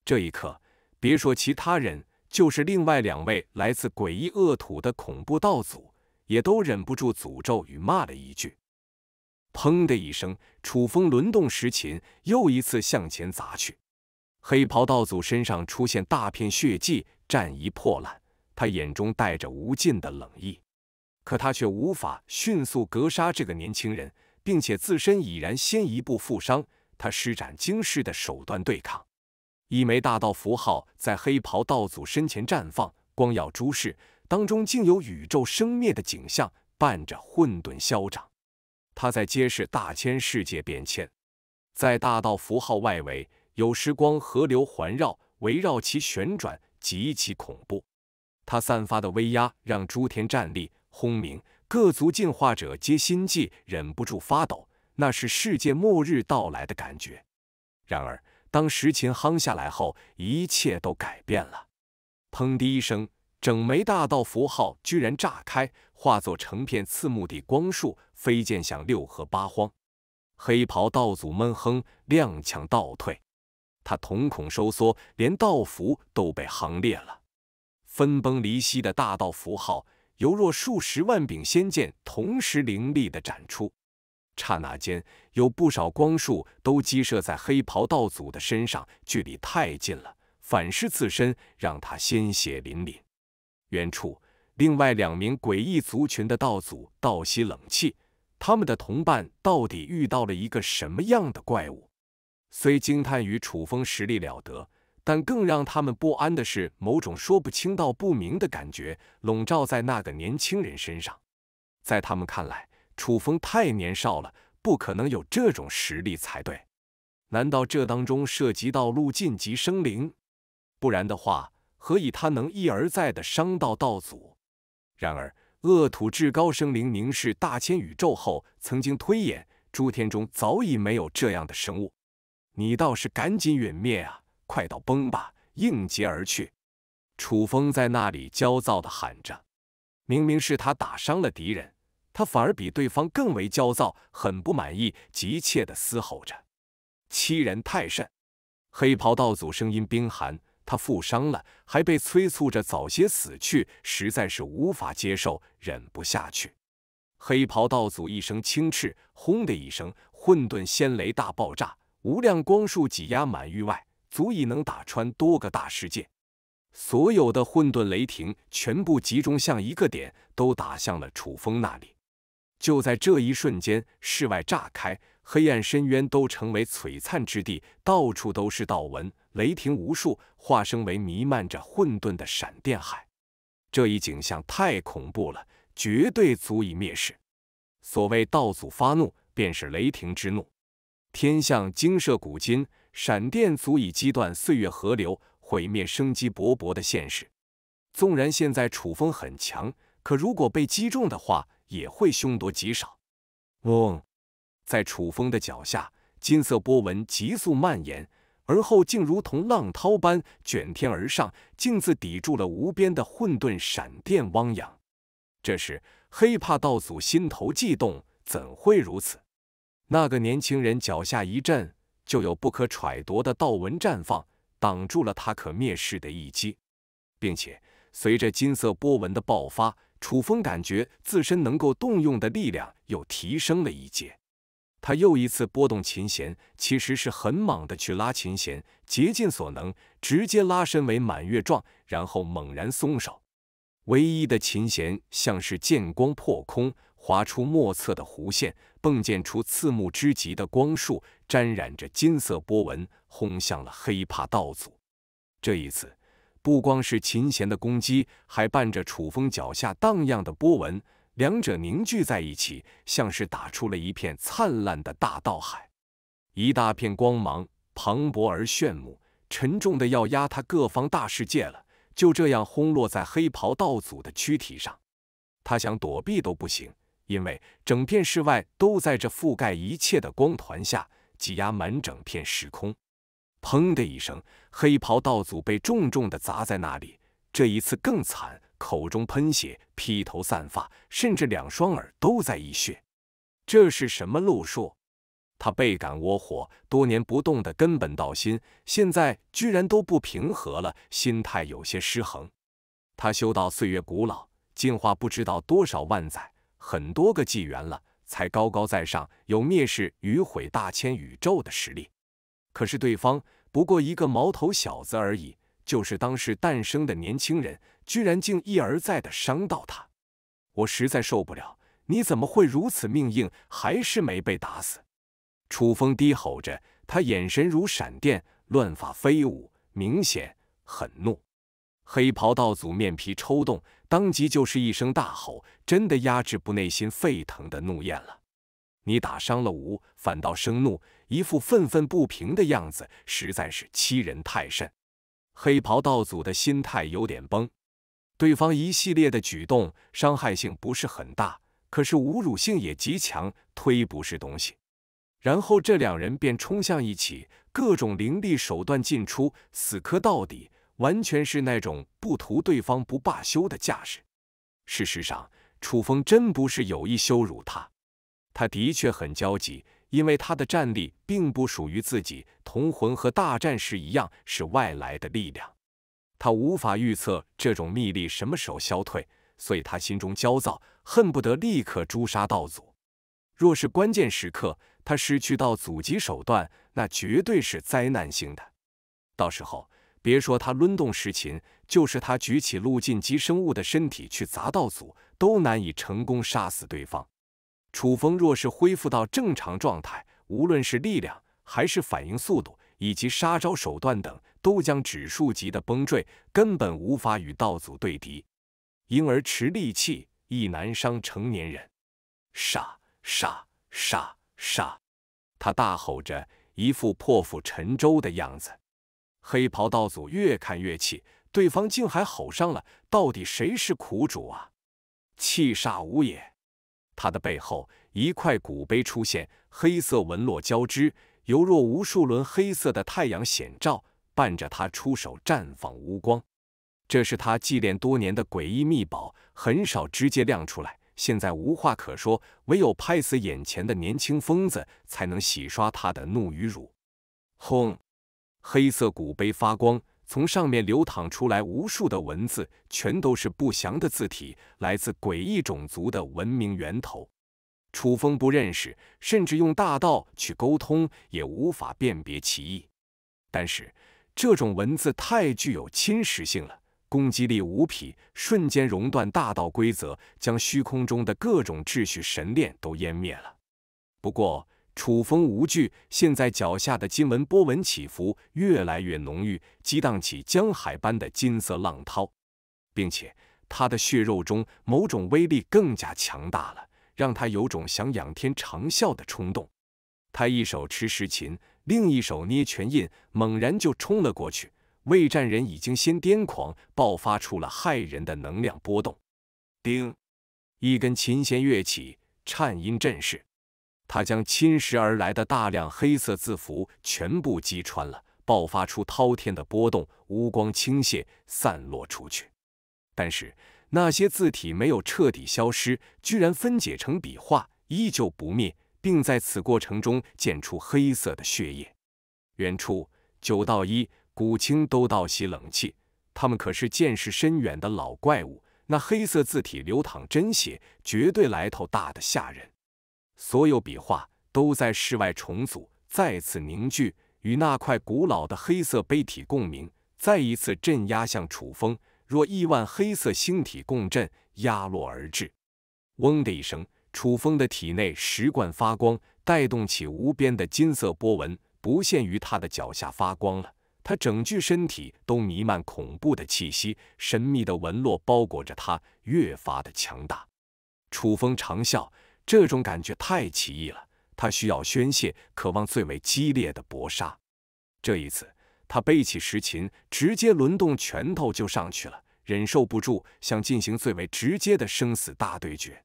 Speaker 1: 这一刻，别说其他人。就是另外两位来自诡异恶土的恐怖道祖，也都忍不住诅咒与骂了一句。砰的一声，楚风轮动石琴，又一次向前砸去。黑袍道祖身上出现大片血迹，战衣破烂，他眼中带着无尽的冷意，可他却无法迅速格杀这个年轻人，并且自身已然先一步负伤。他施展惊世的手段对抗。一枚大道符号在黑袍道祖身前绽放，光耀诸世，当中竟有宇宙生灭的景象，伴着混沌嚣张。他在揭示大千世界变迁。在大道符号外围，有时光河流环绕，围绕其旋转，极其恐怖。它散发的威压让诸天站立轰鸣，各族进化者皆心悸，忍不住发抖。那是世界末日到来的感觉。然而。当石琴夯下来后，一切都改变了。砰的一声，整枚大道符号居然炸开，化作成片刺目的光束，飞溅向六合八荒。黑袍道祖闷哼，踉跄倒退。他瞳孔收缩，连道符都被夯裂了。分崩离析的大道符号，犹若数十万柄仙剑，同时凌厉的展出。刹那间，有不少光束都激射在黑袍道祖的身上，距离太近了，反噬自身，让他鲜血淋淋。远处，另外两名诡异族群的道祖倒吸冷气，他们的同伴到底遇到了一个什么样的怪物？虽惊叹于楚风实力了得，但更让他们不安的是，某种说不清道不明的感觉笼罩在那个年轻人身上，在他们看来。楚风太年少了，不可能有这种实力才对。难道这当中涉及到陆晋级生灵？不然的话，何以他能一而再的伤到道祖？然而，恶土至高生灵凝视大千宇宙后，曾经推演，诸天中早已没有这样的生物。你倒是赶紧陨灭啊！快到崩吧，应劫而去！楚风在那里焦躁的喊着：“明明是他打伤了敌人。”他反而比对方更为焦躁，很不满意，急切地嘶吼着：“欺人太甚！”黑袍道祖声音冰寒，他负伤了，还被催促着早些死去，实在是无法接受，忍不下去。黑袍道祖一声轻斥，轰的一声，混沌仙雷大爆炸，无量光束挤压满域外，足以能打穿多个大世界。所有的混沌雷霆全部集中向一个点，都打向了楚风那里。就在这一瞬间，室外炸开，黑暗深渊都成为璀璨之地，到处都是道纹，雷霆无数，化身为弥漫着混沌的闪电海。这一景象太恐怖了，绝对足以灭世。所谓道祖发怒，便是雷霆之怒。天象惊射古今，闪电足以击断岁月河流，毁灭生机勃勃的现实。纵然现在楚风很强，可如果被击中的话，也会凶多吉少。嗡，在楚风的脚下，金色波纹急速蔓延，而后竟如同浪涛般卷天而上，径自抵住了无边的混沌闪电汪洋。这时，黑怕道祖心头悸动，怎会如此？那个年轻人脚下一震，就有不可揣度的道纹绽放，挡住了他可灭世的一击，并且随着金色波纹的爆发。楚风感觉自身能够动用的力量又提升了一阶，他又一次拨动琴弦，其实是很猛的去拉琴弦，竭尽所能，直接拉伸为满月状，然后猛然松手，唯一的琴弦像是剑光破空，划出莫测的弧线，迸溅出刺目之极的光束，沾染着金色波纹，轰向了黑怕道祖。这一次。不光是琴弦的攻击，还伴着楚风脚下荡漾的波纹，两者凝聚在一起，像是打出了一片灿烂的大道海，一大片光芒，磅礴而炫目，沉重的要压塌各方大世界了。就这样轰落在黑袍道祖的躯体上，他想躲避都不行，因为整片世外都在这覆盖一切的光团下，挤压满整片时空。砰的一声，黑袍道祖被重重的砸在那里。这一次更惨，口中喷血，披头散发，甚至两双耳都在溢血。这是什么路数？他倍感窝火，多年不动的根本道心，现在居然都不平和了，心态有些失衡。他修道岁月古老，进化不知道多少万载，很多个纪元了，才高高在上，有蔑视与毁大千宇宙的实力。可是对方不过一个毛头小子而已，就是当时诞生的年轻人，居然竟一而再的伤到他，我实在受不了！你怎么会如此命硬，还是没被打死？楚风低吼着，他眼神如闪电，乱发飞舞，明显很怒。黑袍道祖面皮抽动，当即就是一声大吼，真的压制不内心沸腾的怒焰了。你打伤了吴，反倒生怒，一副愤愤不平的样子，实在是欺人太甚。黑袍道祖的心态有点崩，对方一系列的举动，伤害性不是很大，可是侮辱性也极强，推不是东西。然后这两人便冲向一起，各种凌厉手段进出，死磕到底，完全是那种不图对方不罢休的架势。事实上，楚风真不是有意羞辱他。他的确很焦急，因为他的战力并不属于自己，同魂和大战士一样是外来的力量。他无法预测这种秘力什么时候消退，所以他心中焦躁，恨不得立刻诛杀道祖。若是关键时刻他失去道祖级手段，那绝对是灾难性的。到时候别说他抡动石琴，就是他举起路径级生物的身体去砸道祖，都难以成功杀死对方。楚风若是恢复到正常状态，无论是力量，还是反应速度，以及杀招手段等，都将指数级的崩坠，根本无法与道祖对敌。婴儿持利器，亦难伤成年人。杀！杀！杀！杀！他大吼着，一副破釜沉舟的样子。黑袍道祖越看越气，对方竟还吼上了，到底谁是苦主啊？气煞吾也！他的背后，一块古碑出现，黑色纹络交织，犹若无数轮黑色的太阳显照，伴着他出手绽放乌光。这是他祭炼多年的诡异秘宝，很少直接亮出来。现在无话可说，唯有拍死眼前的年轻疯子，才能洗刷他的怒与辱。轰！黑色古碑发光。从上面流淌出来无数的文字，全都是不祥的字体，来自诡异种族的文明源头。楚风不认识，甚至用大道去沟通也无法辨别其意。但是这种文字太具有侵蚀性了，攻击力无匹，瞬间熔断大道规则，将虚空中的各种秩序神链都湮灭了。不过。楚风无惧，现在脚下的金纹波纹起伏越来越浓郁，激荡起江海般的金色浪涛，并且他的血肉中某种威力更加强大了，让他有种想仰天长啸的冲动。他一手持石琴，另一手捏拳印，猛然就冲了过去。魏战人已经先癫狂，爆发出了骇人的能量波动。叮，一根琴弦跃起，颤音震势。他将侵蚀而来的大量黑色字符全部击穿了，爆发出滔天的波动，乌光倾泻，散落出去。但是那些字体没有彻底消失，居然分解成笔画，依旧不灭，并在此过程中溅出黑色的血液。远处，九道一、古青都倒吸冷气。他们可是见识深远的老怪物，那黑色字体流淌真血，绝对来头大的吓人。所有笔画都在室外重组，再次凝聚，与那块古老的黑色碑体共鸣，再一次镇压向楚风。若亿万黑色星体共振，压落而至。嗡的一声，楚风的体内石罐发光，带动起无边的金色波纹，不限于他的脚下发光了，他整具身体都弥漫恐怖的气息，神秘的纹络包裹着他，越发的强大。楚风长啸。这种感觉太奇异了，他需要宣泄，渴望最为激烈的搏杀。这一次，他背起石琴，直接抡动拳头就上去了，忍受不住，想进行最为直接的生死大对决。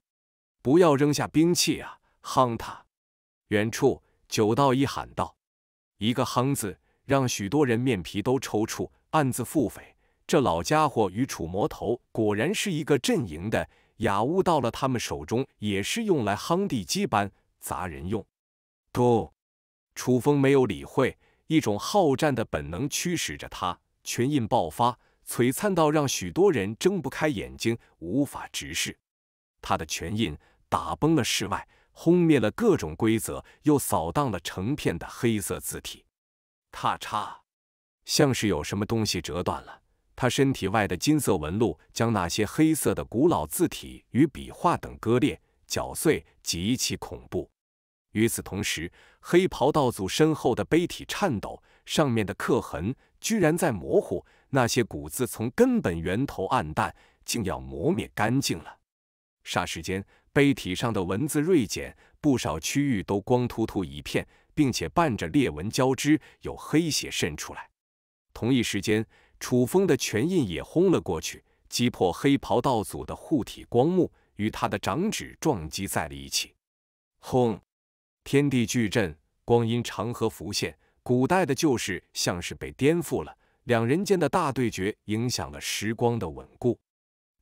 Speaker 1: 不要扔下兵器啊，夯他！远处九道一喊道，一个夯字，让许多人面皮都抽搐，暗自腹诽：这老家伙与楚魔头果然是一个阵营的。雅乌到了他们手中，也是用来夯地基般砸人用。咚！楚风没有理会，一种好战的本能驱使着他，拳印爆发，璀璨到让许多人睁不开眼睛，无法直视。他的拳印打崩了室外，轰灭了各种规则，又扫荡了成片的黑色字体。咔嚓，像是有什么东西折断了。他身体外的金色纹路将那些黑色的古老字体与笔画等割裂、绞碎，极其恐怖。与此同时，黑袍道祖身后的碑体颤抖，上面的刻痕居然在模糊，那些古字从根本源头暗淡，竟要磨灭干净了。霎时间，碑体上的文字锐减，不少区域都光秃秃一片，并且伴着裂纹交织，有黑血渗出来。同一时间。楚风的拳印也轰了过去，击破黑袍道祖的护体光幕，与他的掌指撞击在了一起。轰！天地巨震，光阴长河浮现，古代的旧事像是被颠覆了。两人间的大对决影响了时光的稳固。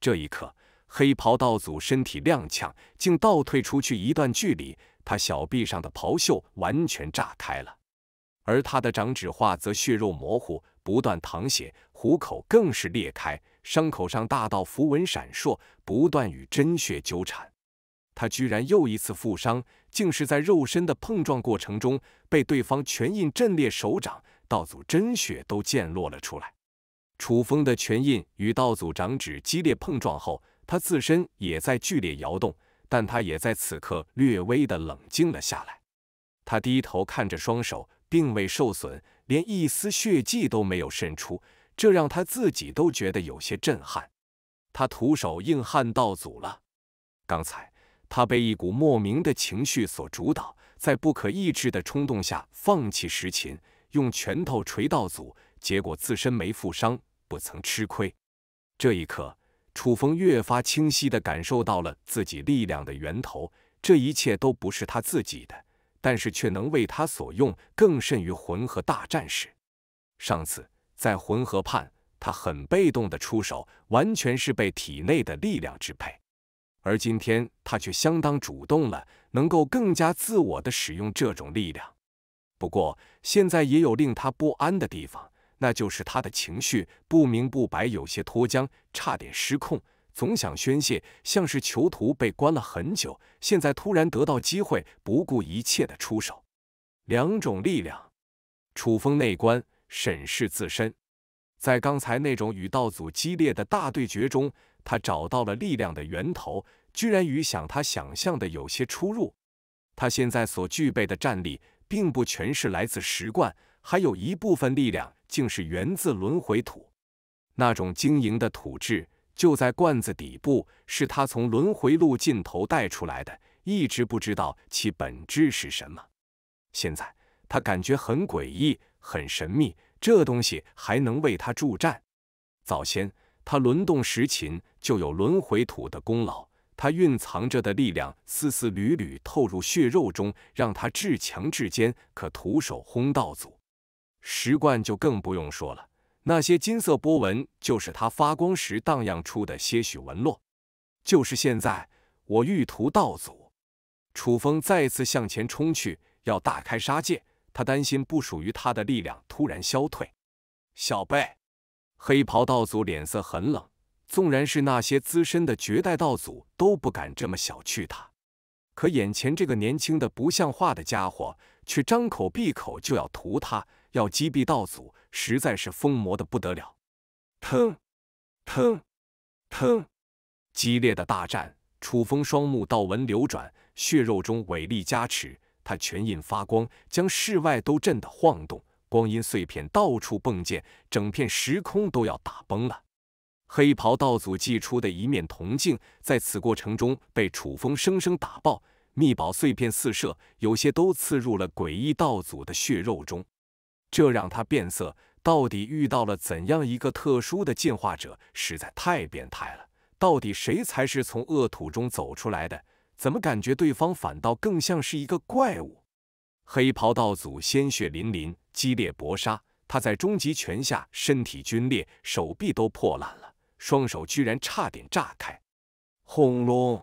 Speaker 1: 这一刻，黑袍道祖身体踉跄，竟倒退出去一段距离。他小臂上的袍袖完全炸开了，而他的掌指化则血肉模糊。不断淌血，虎口更是裂开，伤口上大道符文闪烁，不断与真血纠缠。他居然又一次负伤，竟是在肉身的碰撞过程中被对方拳印震裂手掌，道祖真血都溅落了出来。楚风的拳印与道祖掌指激烈碰撞后，他自身也在剧烈摇动，但他也在此刻略微的冷静了下来。他低头看着双手，并未受损。连一丝血迹都没有渗出，这让他自己都觉得有些震撼。他徒手硬撼道祖了。刚才他被一股莫名的情绪所主导，在不可抑制的冲动下放弃石琴，用拳头锤道祖，结果自身没负伤，不曾吃亏。这一刻，楚风越发清晰地感受到了自己力量的源头，这一切都不是他自己的。但是却能为他所用，更甚于浑河大战时。上次在浑河畔，他很被动的出手，完全是被体内的力量支配；而今天他却相当主动了，能够更加自我的使用这种力量。不过现在也有令他不安的地方，那就是他的情绪不明不白，有些脱缰，差点失控。总想宣泄，像是囚徒被关了很久，现在突然得到机会，不顾一切的出手。两种力量，楚风内观审视自身，在刚才那种与道祖激烈的大对决中，他找到了力量的源头，居然与想他想象的有些出入。他现在所具备的战力，并不全是来自石罐，还有一部分力量竟是源自轮回土，那种晶莹的土质。就在罐子底部，是他从轮回路尽头带出来的，一直不知道其本质是什么。现在他感觉很诡异，很神秘。这东西还能为他助战。早先他轮动石琴就有轮回土的功劳，它蕴藏着的力量丝丝缕缕透入血肉中，让他至强至坚，可徒手轰道祖。石罐就更不用说了。那些金色波纹，就是它发光时荡漾出的些许纹络。就是现在，我欲屠道祖！楚风再次向前冲去，要大开杀戒。他担心不属于他的力量突然消退。小辈！黑袍道祖脸色很冷，纵然是那些资深的绝代道祖都不敢这么小觑他。可眼前这个年轻的不像话的家伙，却张口闭口就要屠他。要击毙道祖，实在是疯魔的不得了！腾腾腾！激烈的大战，楚风双目道纹流转，血肉中伟力加持，他拳印发光，将室外都震得晃动，光阴碎片到处迸溅，整片时空都要打崩了。黑袍道祖祭出的一面铜镜，在此过程中被楚风生生打爆，秘宝碎片四射，有些都刺入了诡异道祖的血肉中。这让他变色，到底遇到了怎样一个特殊的进化者？实在太变态了！到底谁才是从恶土中走出来的？怎么感觉对方反倒更像是一个怪物？黑袍道祖鲜血淋淋，激烈搏杀，他在终极拳下身体龟裂，手臂都破烂了，双手居然差点炸开！轰隆！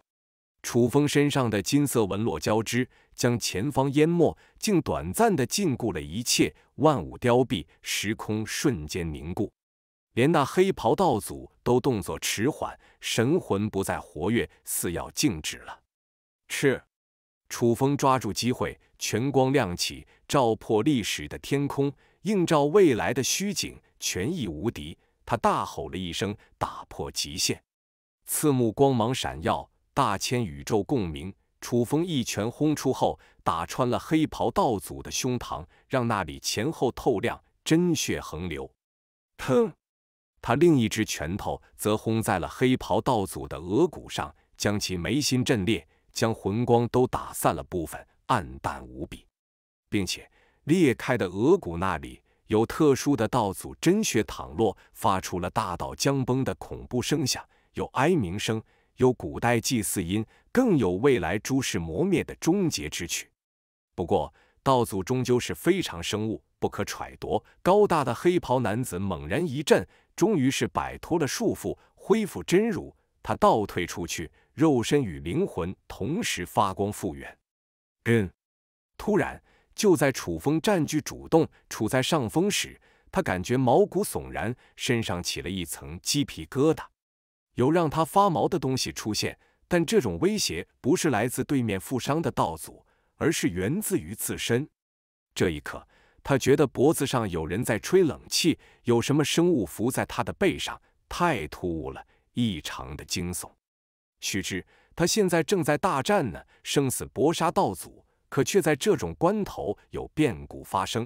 Speaker 1: 楚风身上的金色纹络交织。将前方淹没，竟短暂的禁锢了一切，万物凋敝，时空瞬间凝固，连那黑袍道祖都动作迟缓，神魂不再活跃，似要静止了。赤楚风抓住机会，拳光亮起，照破历史的天空，映照未来的虚景，权意无敌。他大吼了一声，打破极限，刺目光芒闪耀，大千宇宙共鸣。楚风一拳轰出后，打穿了黑袍道祖的胸膛，让那里前后透亮，真血横流。砰！他另一只拳头则轰在了黑袍道祖的额骨上，将其眉心震裂，将魂光都打散了部分，暗淡无比。并且裂开的额骨那里有特殊的道祖真血淌落，发出了大道将崩的恐怖声响，有哀鸣声。有古代祭祀音，更有未来诸事磨灭的终结之曲。不过道祖终究是非常生物，不可揣度。高大的黑袍男子猛然一震，终于是摆脱了束缚，恢复真如。他倒退出去，肉身与灵魂同时发光复原。嗯。突然，就在楚风占据主动、处在上风时，他感觉毛骨悚然，身上起了一层鸡皮疙瘩。有让他发毛的东西出现，但这种威胁不是来自对面负伤的道祖，而是源自于自身。这一刻，他觉得脖子上有人在吹冷气，有什么生物浮在他的背上，太突兀了，异常的惊悚。须知他现在正在大战呢，生死搏杀道祖，可却在这种关头有变故发生。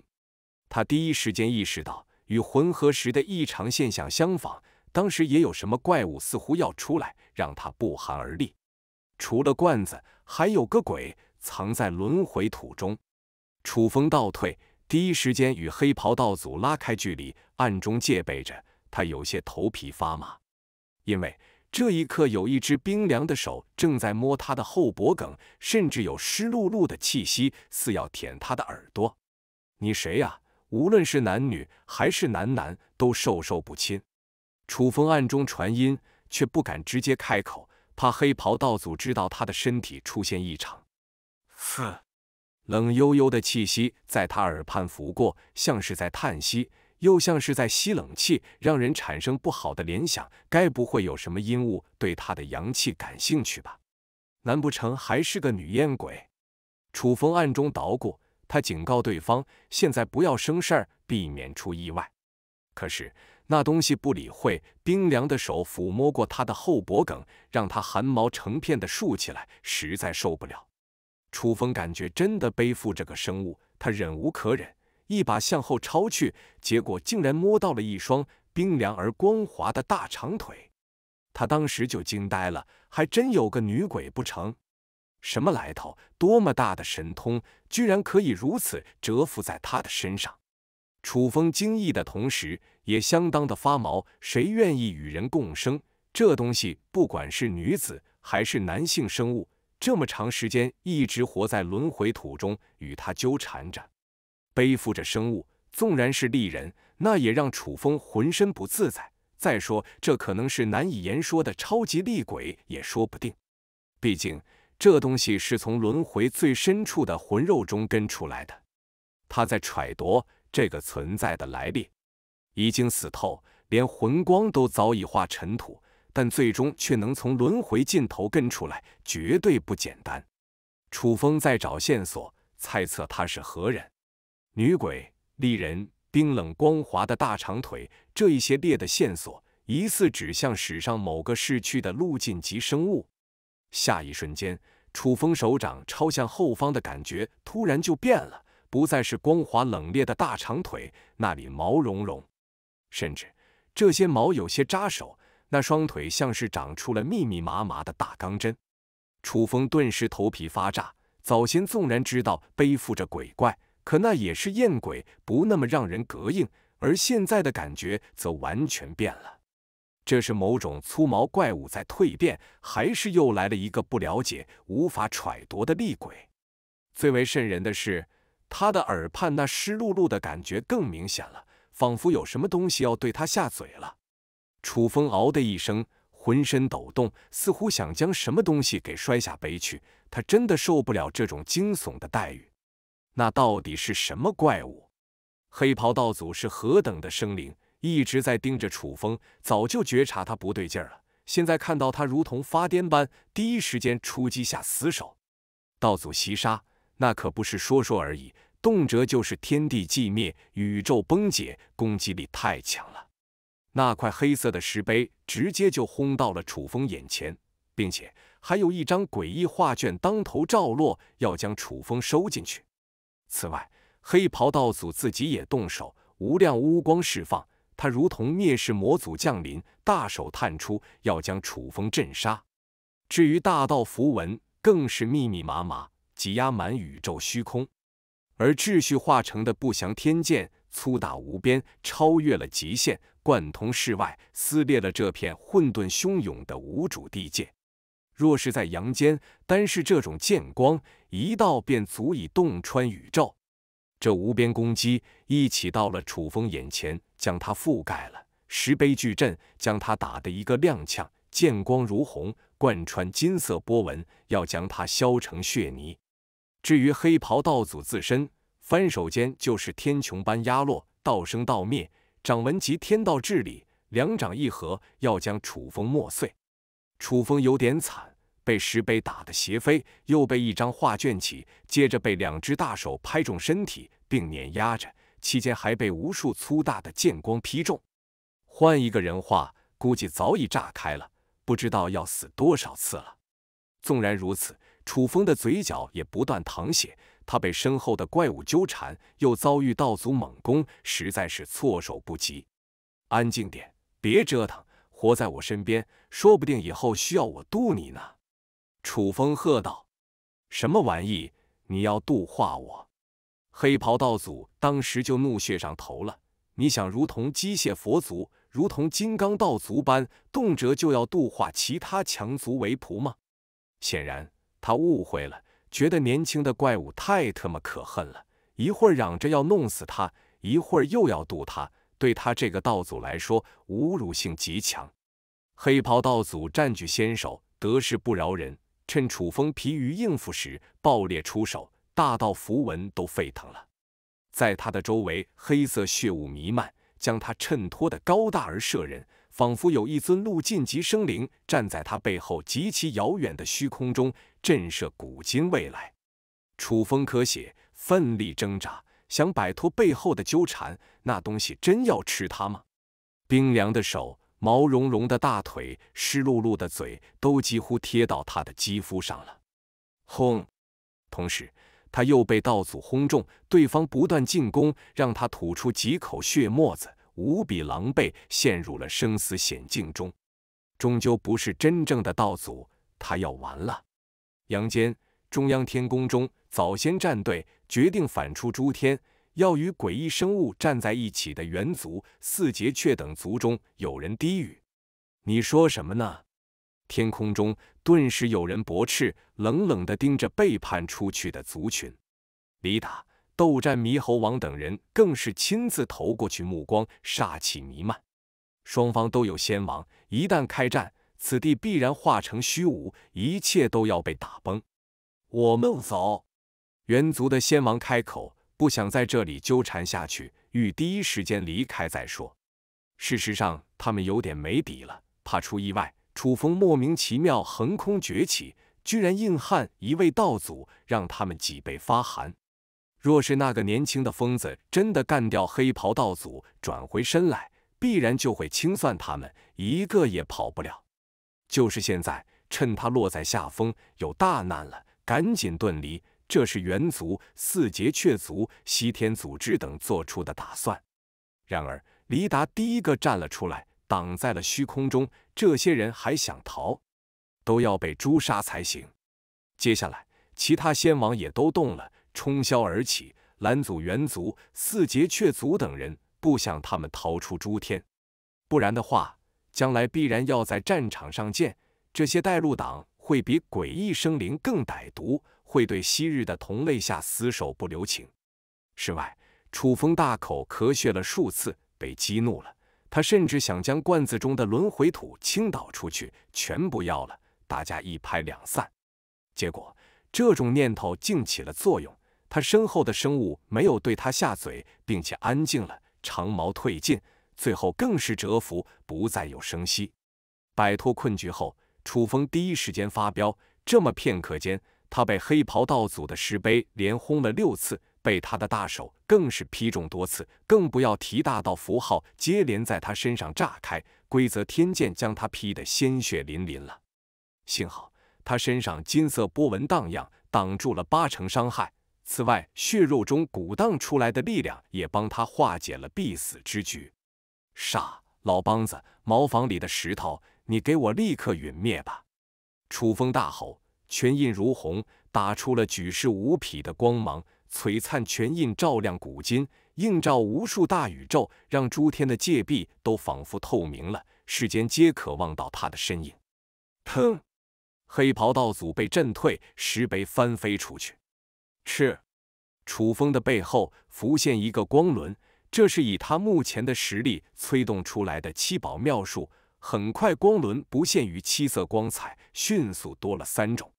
Speaker 1: 他第一时间意识到，与浑合时的异常现象相仿。当时也有什么怪物，似乎要出来，让他不寒而栗。除了罐子，还有个鬼藏在轮回土中。楚风倒退，第一时间与黑袍道祖拉开距离，暗中戒备着。他有些头皮发麻，因为这一刻有一只冰凉的手正在摸他的后脖梗，甚至有湿漉漉的气息，似要舔他的耳朵。你谁呀？无论是男女还是男男，都授受不亲。楚风暗中传音，却不敢直接开口，怕黑袍道祖知道他的身体出现异常。哼，冷悠悠的气息在他耳畔拂过，像是在叹息，又像是在吸冷气，让人产生不好的联想。该不会有什么阴物对他的阳气感兴趣吧？难不成还是个女艳鬼？楚风暗中捣鼓，他警告对方：现在不要生事儿，避免出意外。可是。那东西不理会，冰凉的手抚摸过他的后脖颈，让他汗毛成片的竖起来，实在受不了。楚风感觉真的背负这个生物，他忍无可忍，一把向后抄去，结果竟然摸到了一双冰凉而光滑的大长腿。他当时就惊呆了，还真有个女鬼不成？什么来头？多么大的神通，居然可以如此蛰伏在他的身上？楚风惊异的同时，也相当的发毛。谁愿意与人共生？这东西不管是女子还是男性生物，这么长时间一直活在轮回土中，与他纠缠着，背负着生物，纵然是利人，那也让楚风浑身不自在。再说，这可能是难以言说的超级厉鬼也说不定。毕竟，这东西是从轮回最深处的魂肉中跟出来的。他在揣度。这个存在的来历，已经死透，连魂光都早已化尘土，但最终却能从轮回尽头跟出来，绝对不简单。楚风在找线索，猜测他是何人？女鬼，丽人，冰冷光滑的大长腿，这一些列的线索，疑似指向史上某个逝去的路径级生物。下一瞬间，楚风手掌抄向后方的感觉突然就变了。不再是光滑冷冽的大长腿，那里毛茸茸，甚至这些毛有些扎手。那双腿像是长出了密密麻麻的大钢针。楚风顿时头皮发炸。早先纵然知道背负着鬼怪，可那也是艳鬼，不那么让人膈应。而现在的感觉则完全变了。这是某种粗毛怪物在蜕变，还是又来了一个不了解、无法揣度的厉鬼？最为瘆人的是。他的耳畔那湿漉漉的感觉更明显了，仿佛有什么东西要对他下嘴了。楚风嗷的一声，浑身抖动，似乎想将什么东西给摔下杯去。他真的受不了这种惊悚的待遇。那到底是什么怪物？黑袍道祖是何等的生灵，一直在盯着楚风，早就觉察他不对劲了。现在看到他如同发癫般，第一时间出击下死手。道祖袭杀。那可不是说说而已，动辄就是天地寂灭、宇宙崩解，攻击力太强了。那块黑色的石碑直接就轰到了楚风眼前，并且还有一张诡异画卷当头照落，要将楚风收进去。此外，黑袍道祖自己也动手，无量乌光释放，他如同灭世魔祖降临，大手探出，要将楚风震杀。至于大道符文，更是密密麻麻。挤压满宇宙虚空，而秩序化成的不祥天剑，粗大无边，超越了极限，贯通世外，撕裂了这片混沌汹涌的无主地界。若是在阳间，单是这种剑光，一道便足以洞穿宇宙。这无边攻击一起到了楚风眼前，将他覆盖了，石碑巨阵将他打得一个踉跄。剑光如虹，贯穿金色波纹，要将他削成血泥。至于黑袍道祖自身，翻手间就是天穹般压落，道生道灭，掌纹及天道治理，两掌一合，要将楚风磨碎。楚风有点惨，被石碑打的斜飞，又被一张画卷起，接着被两只大手拍中身体，并碾压着，期间还被无数粗大的剑光劈中。换一个人话，估计早已炸开了，不知道要死多少次了。纵然如此。楚风的嘴角也不断淌血，他被身后的怪物纠缠，又遭遇道祖猛攻，实在是措手不及。安静点，别折腾，活在我身边，说不定以后需要我渡你呢。”楚风喝道。“什么玩意？你要度化我？”黑袍道祖当时就怒血上头了。你想，如同机械佛祖，如同金刚道族般，动辄就要度化其他强族为仆吗？显然。他误会了，觉得年轻的怪物太特么可恨了，一会儿嚷着要弄死他，一会儿又要渡他，对他这个道祖来说，侮辱性极强。黑袍道祖占据先手，得势不饶人，趁楚风疲于应付时，爆裂出手，大道符文都沸腾了，在他的周围，黑色血雾弥漫，将他衬托的高大而慑人。仿佛有一尊陆晋级生灵站在他背后，极其遥远的虚空中震慑古今未来。楚风咳血，奋力挣扎，想摆脱背后的纠缠。那东西真要吃他吗？冰凉的手，毛茸茸的大腿，湿漉漉的嘴都几乎贴到他的肌肤上了。轰！同时，他又被道祖轰中，对方不断进攻，让他吐出几口血沫子。无比狼狈，陷入了生死险境中。终究不是真正的道祖，他要完了。杨坚，中央天宫中，早先战队决定反出诸天，要与诡异生物站在一起的猿族、四节雀等族中有人低语：“你说什么呢？”天空中顿时有人驳斥，冷冷地盯着背叛出去的族群。李达。斗战猕猴王等人更是亲自投过去，目光煞气弥漫。双方都有仙王，一旦开战，此地必然化成虚无，一切都要被打崩。我们走！猿族的仙王开口，不想在这里纠缠下去，欲第一时间离开再说。事实上，他们有点没底了，怕出意外。楚风莫名其妙横空崛起，居然硬撼一位道祖，让他们脊背发寒。若是那个年轻的疯子真的干掉黑袍道祖，转回身来，必然就会清算他们，一个也跑不了。就是现在，趁他落在下风，有大难了，赶紧遁离。这是元族、四杰雀族、西天组织等做出的打算。然而，黎达第一个站了出来，挡在了虚空中。这些人还想逃，都要被诛杀才行。接下来，其他仙王也都动了。冲霄而起，拦阻猿族、四节雀族等人，不想他们逃出诸天，不然的话，将来必然要在战场上见。这些带路党会比诡异生灵更歹毒，会对昔日的同类下死手不留情。室外，楚风大口咳血了数次，被激怒了，他甚至想将罐子中的轮回土倾倒出去，全不要了，大家一拍两散。结果，这种念头竟起了作用。他身后的生物没有对他下嘴，并且安静了，长矛退尽，最后更是蛰伏，不再有声息。摆脱困局后，楚风第一时间发飙。这么片刻间，他被黑袍道祖的石碑连轰了六次，被他的大手更是劈中多次，更不要提大道符号接连在他身上炸开，规则天剑将他劈得鲜血淋淋了。幸好他身上金色波纹荡漾，挡住了八成伤害。此外，血肉中鼓荡出来的力量也帮他化解了必死之局。傻老梆子，茅房里的石头，你给我立刻陨灭吧！楚风大吼，拳印如虹，打出了举世无匹的光芒，璀璨拳印照亮古今，映照无数大宇宙，让诸天的界壁都仿佛透明了，世间皆渴望到他的身影。哼！黑袍道祖被震退，石碑翻飞出去。是，楚风的背后浮现一个光轮，这是以他目前的实力催动出来的七宝妙术。很快，光轮不限于七色光彩，迅速多了三种。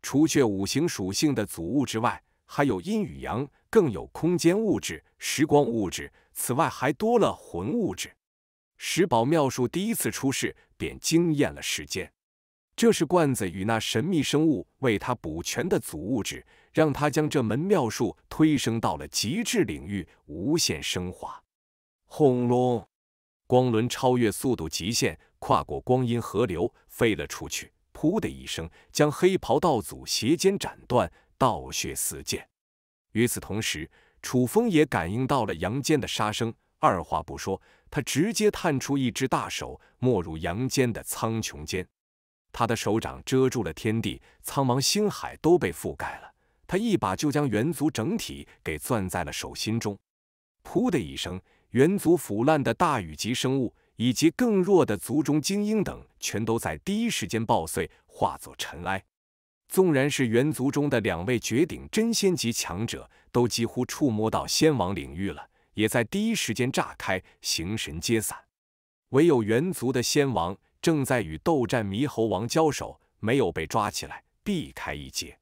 Speaker 1: 除却五行属性的组物之外，还有阴与阳，更有空间物质、时光物质。此外，还多了魂物质。十宝妙术第一次出世，便惊艳了世间。这是罐子与那神秘生物为他补全的组物质，让他将这门妙术推升到了极致领域，无限升华。轰隆！光轮超越速度极限，跨过光阴河流，飞了出去。噗的一声，将黑袍道祖斜肩斩断，道血四溅。与此同时，楚风也感应到了杨坚的杀声，二话不说，他直接探出一只大手，没入杨坚的苍穹间。他的手掌遮住了天地，苍茫星海都被覆盖了。他一把就将猿族整体给攥在了手心中。噗的一声，猿族腐烂的大羽级生物以及更弱的族中精英等，全都在第一时间爆碎，化作尘埃。纵然是猿族中的两位绝顶真仙级强者，都几乎触摸到仙王领域了，也在第一时间炸开，形神皆散。唯有猿族的仙王。正在与斗战猕猴王交手，没有被抓起来，避开一劫。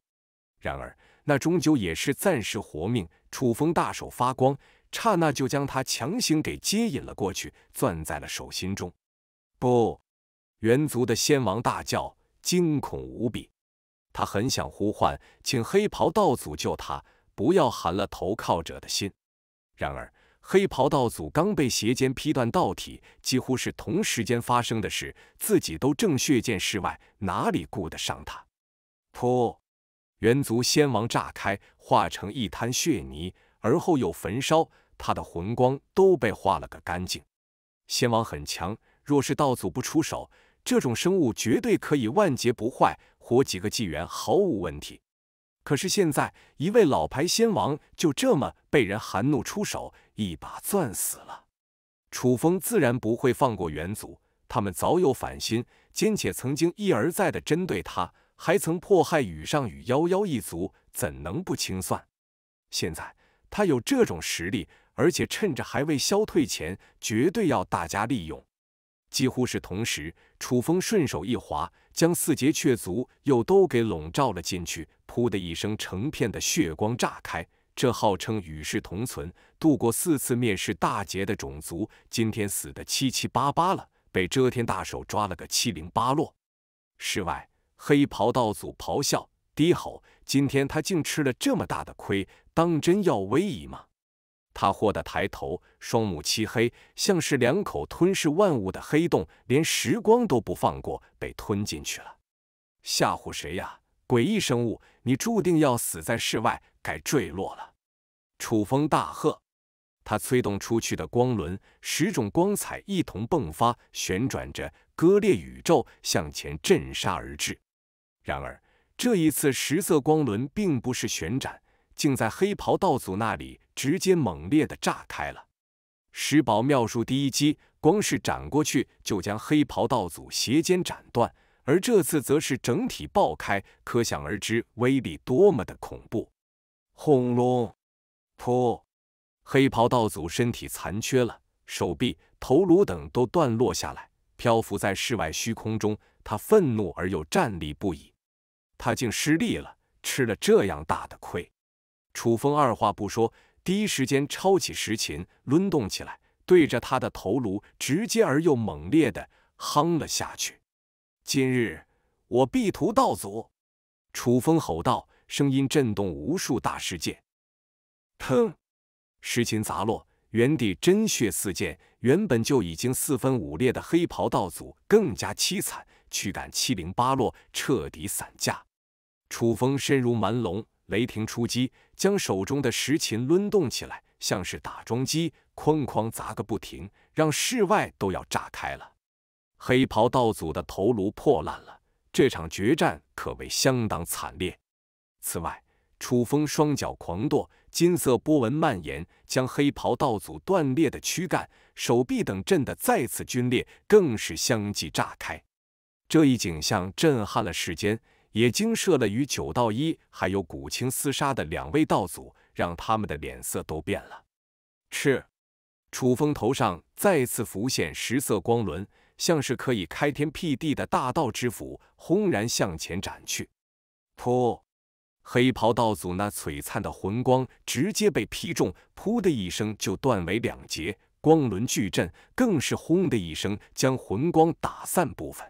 Speaker 1: 然而那终究也是暂时活命。楚风大手发光，刹那就将他强行给接引了过去，攥在了手心中。不！猿族的仙王大叫，惊恐无比。他很想呼唤，请黑袍道祖救他，不要寒了投靠者的心。然而。黑袍道祖刚被邪剑劈断道体，几乎是同时间发生的事，自己都正血溅室外，哪里顾得上他？噗！元族仙王炸开，化成一滩血泥，而后又焚烧，他的魂光都被化了个干净。仙王很强，若是道祖不出手，这种生物绝对可以万劫不坏，活几个纪元毫无问题。可是现在，一位老牌仙王就这么被人含怒出手。一把攥死了，楚风自然不会放过元祖，他们早有反心，兼且曾经一而再的针对他，还曾迫害羽上与妖妖一族，怎能不清算？现在他有这种实力，而且趁着还未消退前，绝对要大家利用。几乎是同时，楚风顺手一划，将四节雀族又都给笼罩了进去，噗的一声，成片的血光炸开。这号称与世同存、度过四次灭世大劫的种族，今天死得七七八八了，被遮天大手抓了个七零八落。室外，黑袍道祖咆哮低吼：“今天他竟吃了这么大的亏，当真要威仪吗？”他豁得抬头，双目漆黑，像是两口吞噬万物的黑洞，连时光都不放过，被吞进去了。吓唬谁呀？诡异生物，你注定要死在室外。该坠落了！楚风大喝，他催动出去的光轮，十种光彩一同迸发，旋转着割裂宇宙，向前震杀而至。然而这一次，十色光轮并不是旋转，竟在黑袍道祖那里直接猛烈的炸开了。十宝妙术第一击，光是斩过去就将黑袍道祖斜肩斩断，而这次则是整体爆开，可想而知威力多么的恐怖。轰隆！噗！黑袍道祖身体残缺了，手臂、头颅等都断落下来，漂浮在室外虚空中。他愤怒而又战栗不已，他竟失利了，吃了这样大的亏。楚风二话不说，第一时间抄起石琴，抡动起来，对着他的头颅直接而又猛烈的夯了下去。今日我必屠道祖！楚风吼道。声音震动无数大世界，砰！石琴砸落，原地真血四溅。原本就已经四分五裂的黑袍道祖更加凄惨，躯干七零八落，彻底散架。楚风身如蛮龙，雷霆出击，将手中的石琴抡动起来，像是打桩机，哐哐砸个不停，让室外都要炸开了。黑袍道祖的头颅破烂了，这场决战可谓相当惨烈。此外，楚风双脚狂跺，金色波纹蔓延，将黑袍道祖断裂的躯干、手臂等震得再次皲裂，更是相继炸开。这一景象震撼了世间，也惊慑了与九道一还有古青厮杀的两位道祖，让他们的脸色都变了。赤，楚风头上再次浮现十色光轮，像是可以开天辟地的大道之斧，轰然向前斩去。噗！黑袍道祖那璀璨的魂光直接被劈中，噗的一声就断为两截。光轮巨阵更是轰的一声将魂光打散部分。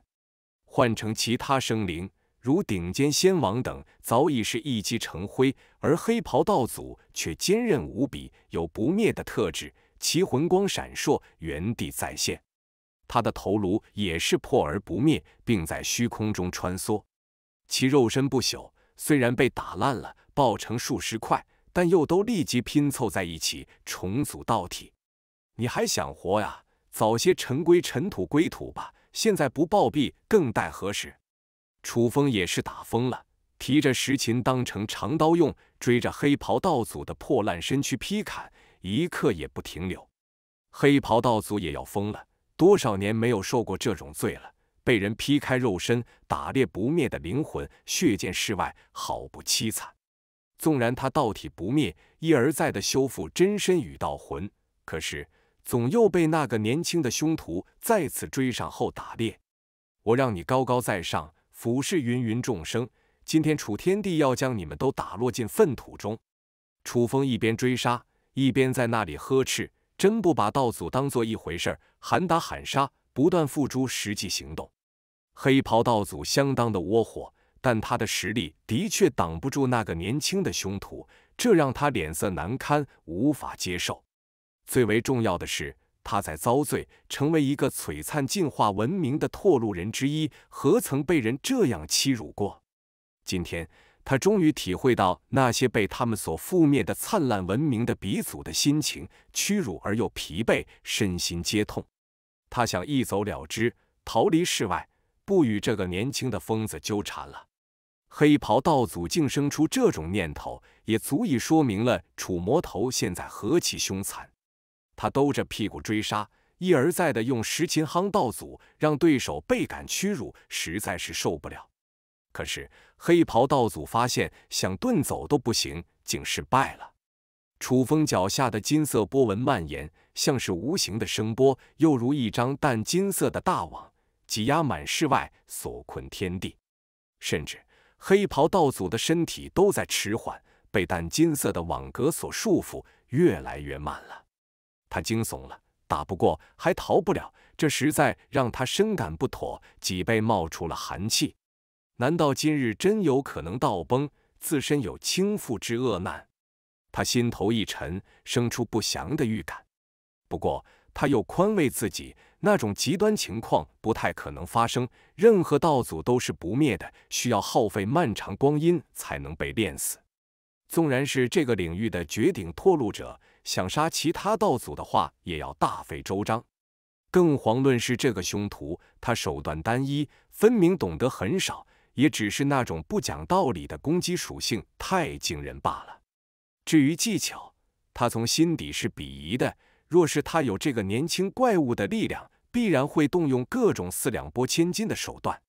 Speaker 1: 换成其他生灵，如顶尖仙王等，早已是一击成灰；而黑袍道祖却坚韧无比，有不灭的特质。其魂光闪烁，原地再现。他的头颅也是破而不灭，并在虚空中穿梭。其肉身不朽。虽然被打烂了，爆成数十块，但又都立即拼凑在一起，重组道体。你还想活呀？早些尘归尘，土归土吧。现在不暴毙，更待何时？楚风也是打疯了，提着石琴当成长刀用，追着黑袍道祖的破烂身躯劈砍，一刻也不停留。黑袍道祖也要疯了，多少年没有受过这种罪了。被人劈开肉身，打猎不灭的灵魂，血溅室外，好不凄惨。纵然他道体不灭，一而再的修复真身与道魂，可是总又被那个年轻的凶徒再次追上后打猎。我让你高高在上，俯视芸芸众生，今天楚天帝要将你们都打落进粪土中。楚风一边追杀，一边在那里呵斥，真不把道祖当做一回事，喊打喊杀，不断付诸实际行动。黑袍道祖相当的窝火，但他的实力的确挡不住那个年轻的凶徒，这让他脸色难堪，无法接受。最为重要的是，他在遭罪，成为一个璀璨进化文明的拓路人之一，何曾被人这样欺辱过？今天，他终于体会到那些被他们所覆灭的灿烂文明的鼻祖的心情，屈辱而又疲惫，身心皆痛。他想一走了之，逃离世外。不与这个年轻的疯子纠缠了。黑袍道祖竟生出这种念头，也足以说明了楚魔头现在何其凶残。他兜着屁股追杀，一而再的用石秦夯道祖，让对手倍感屈辱，实在是受不了。可是黑袍道祖发现，想遁走都不行，竟失败了。楚风脚下的金色波纹蔓延，像是无形的声波，又如一张淡金色的大网。挤压满室外，所困天地，甚至黑袍道祖的身体都在迟缓，被淡金色的网格所束缚，越来越慢了。他惊悚了，打不过，还逃不了，这实在让他深感不妥，脊背冒出了寒气。难道今日真有可能道崩，自身有倾覆之厄难？他心头一沉，生出不祥的预感。不过他又宽慰自己。那种极端情况不太可能发生，任何道祖都是不灭的，需要耗费漫长光阴才能被练死。纵然是这个领域的绝顶拓路者，想杀其他道祖的话，也要大费周章。更遑论是这个凶徒，他手段单一，分明懂得很少，也只是那种不讲道理的攻击属性太惊人罢了。至于技巧，他从心底是鄙夷的。若是他有这个年轻怪物的力量，必然会动用各种四两拨千斤的手段。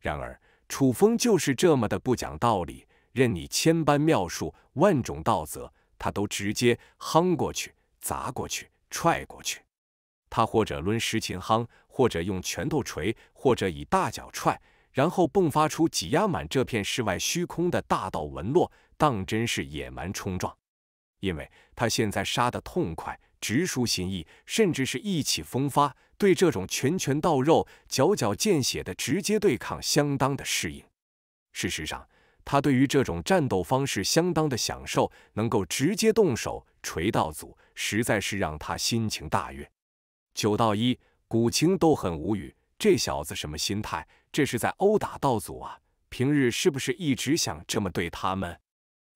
Speaker 1: 然而，楚风就是这么的不讲道理，任你千般妙术、万种道则，他都直接夯过去、砸过去、踹过去。他或者抡石琴夯，或者用拳头锤，或者以大脚踹，然后迸发出挤压满这片室外虚空的大道纹络，当真是野蛮冲撞。因为他现在杀得痛快，直抒心意，甚至是意气风发，对这种拳拳到肉、脚脚见血的直接对抗相当的适应。事实上，他对于这种战斗方式相当的享受，能够直接动手锤道祖，实在是让他心情大悦。九道一、古青都很无语，这小子什么心态？这是在殴打道祖啊！平日是不是一直想这么对他们？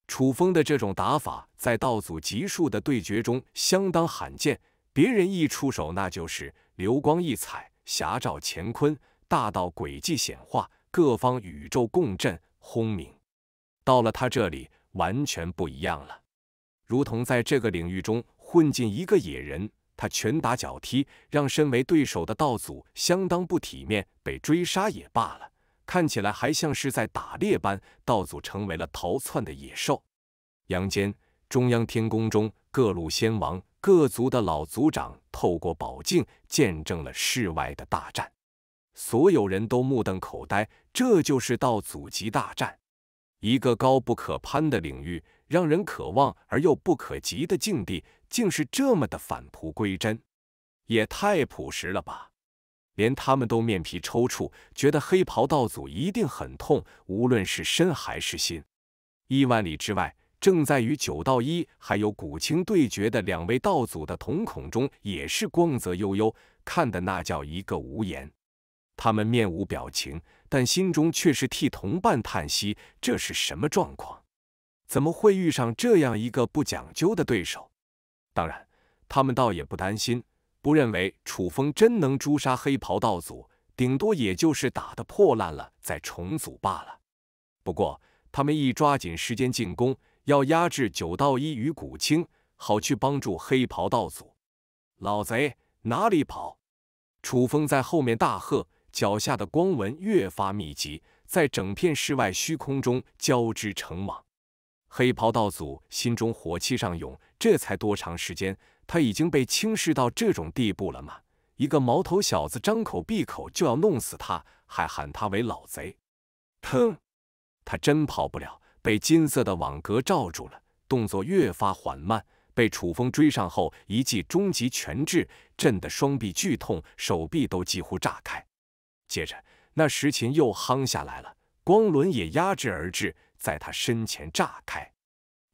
Speaker 1: 楚风的这种打法，在道祖级数的对决中相当罕见。别人一出手，那就是流光溢彩、霞照乾坤、大道轨迹显化、各方宇宙共振轰鸣。到了他这里，完全不一样了，如同在这个领域中混进一个野人。他拳打脚踢，让身为对手的道祖相当不体面，被追杀也罢了。看起来还像是在打猎般，道祖成为了逃窜的野兽。阳间中央天宫中，各路仙王、各族的老族长透过宝镜见证了世外的大战，所有人都目瞪口呆。这就是道祖级大战，一个高不可攀的领域，让人渴望而又不可及的境地，竟是这么的返璞归真，也太朴实了吧！连他们都面皮抽搐，觉得黑袍道祖一定很痛，无论是身还是心。亿万里之外，正在与九道一还有古青对决的两位道祖的瞳孔中也是光泽悠悠，看的那叫一个无言。他们面无表情，但心中却是替同伴叹息：这是什么状况？怎么会遇上这样一个不讲究的对手？当然，他们倒也不担心。不认为楚风真能诛杀黑袍道祖，顶多也就是打得破烂了再重组罢了。不过他们一抓紧时间进攻，要压制九道一与古青，好去帮助黑袍道祖。老贼哪里跑！楚风在后面大喝，脚下的光纹越发密集，在整片室外虚空中交织成网。黑袍道祖心中火气上涌，这才多长时间？他已经被轻视到这种地步了吗？一个毛头小子张口闭口就要弄死他，还喊他为老贼。哼，他真跑不了，被金色的网格罩住了，动作越发缓慢。被楚风追上后，一记终极拳制震得双臂剧痛，手臂都几乎炸开。接着，那石琴又夯下来了，光轮也压制而至，在他身前炸开，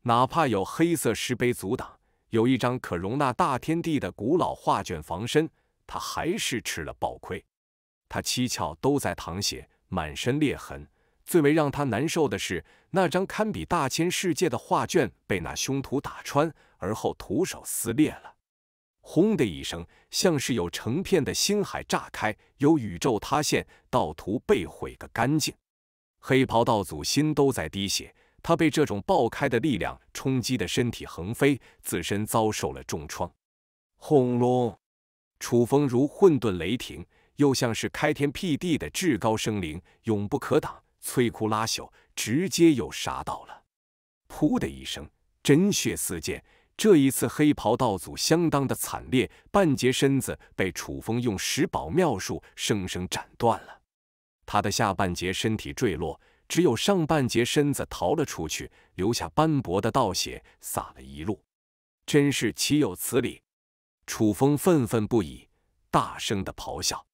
Speaker 1: 哪怕有黑色石碑阻挡。有一张可容纳大天地的古老画卷防身，他还是吃了暴亏。他七窍都在淌血，满身裂痕。最为让他难受的是，那张堪比大千世界的画卷被那凶徒打穿，而后徒手撕裂了。轰的一声，像是有成片的星海炸开，有宇宙塌陷，盗途被毁个干净。黑袍道祖心都在滴血。他被这种爆开的力量冲击的身体横飞，自身遭受了重创。轰隆！楚风如混沌雷霆，又像是开天辟地的至高生灵，永不可挡，摧枯拉朽，直接又杀到了。噗的一声，真血四溅。这一次，黑袍道祖相当的惨烈，半截身子被楚风用十宝妙术生生斩断了。他的下半截身体坠落。只有上半截身子逃了出去，留下斑驳的道血洒了一路，真是岂有此理！楚风愤愤不已，大声的咆哮：“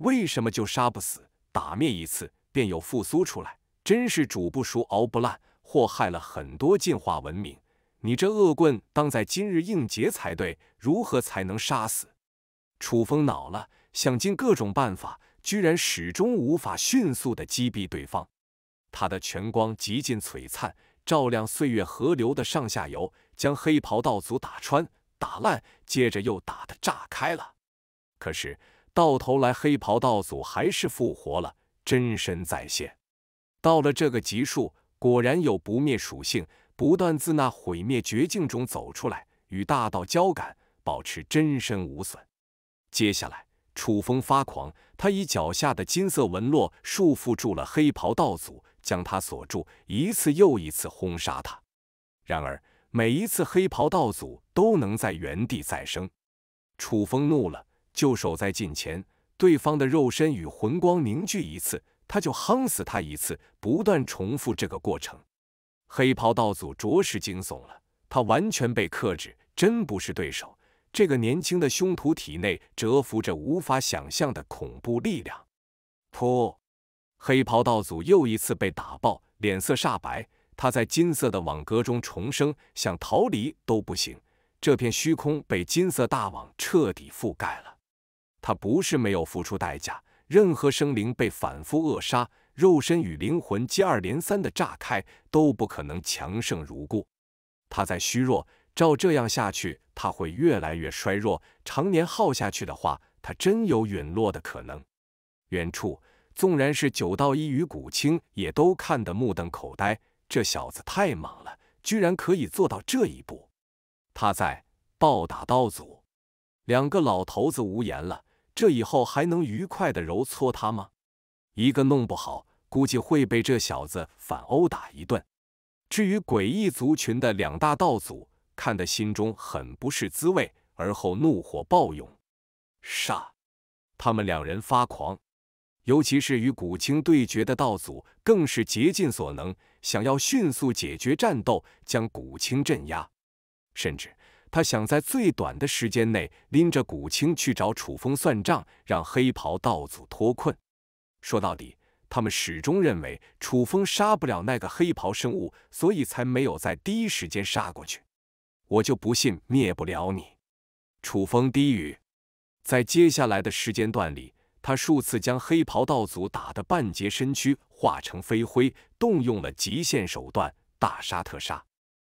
Speaker 1: 为什么就杀不死？打灭一次便又复苏出来，真是煮不熟熬不烂，祸害了很多进化文明！你这恶棍，当在今日应劫才对！如何才能杀死？”楚风恼了，想尽各种办法，居然始终无法迅速的击毙对方。他的全光极尽璀璨，照亮岁月河流的上下游，将黑袍道祖打穿、打烂，接着又打得炸开了。可是到头来，黑袍道祖还是复活了，真身再现。到了这个级数，果然有不灭属性，不断自那毁灭绝境中走出来，与大道交感，保持真身无损。接下来，楚风发狂，他以脚下的金色纹络束缚住了黑袍道祖。将他锁住，一次又一次轰杀他。然而，每一次黑袍道祖都能在原地再生。楚风怒了，就守在近前。对方的肉身与魂光凝聚一次，他就夯死他一次，不断重复这个过程。黑袍道祖着实惊悚了，他完全被克制，真不是对手。这个年轻的凶徒体内蛰伏着无法想象的恐怖力量。噗！黑袍道祖又一次被打爆，脸色煞白。他在金色的网格中重生，想逃离都不行。这片虚空被金色大网彻底覆盖了。他不是没有付出代价，任何生灵被反复扼杀，肉身与灵魂接二连三的炸开，都不可能强盛如故。他在虚弱，照这样下去，他会越来越衰弱。常年耗下去的话，他真有陨落的可能。远处。纵然是九道一与古青，也都看得目瞪口呆。这小子太猛了，居然可以做到这一步！他在暴打道祖，两个老头子无言了。这以后还能愉快的揉搓他吗？一个弄不好，估计会被这小子反殴打一顿。至于诡异族群的两大道祖，看得心中很不是滋味，而后怒火暴涌，杀！他们两人发狂。尤其是与古青对决的道祖，更是竭尽所能，想要迅速解决战斗，将古青镇压。甚至他想在最短的时间内拎着古青去找楚风算账，让黑袍道祖脱困。说到底，他们始终认为楚风杀不了那个黑袍生物，所以才没有在第一时间杀过去。我就不信灭不了你，楚风低语。在接下来的时间段里。他数次将黑袍道祖打的半截身躯化成飞灰，动用了极限手段，大杀特杀。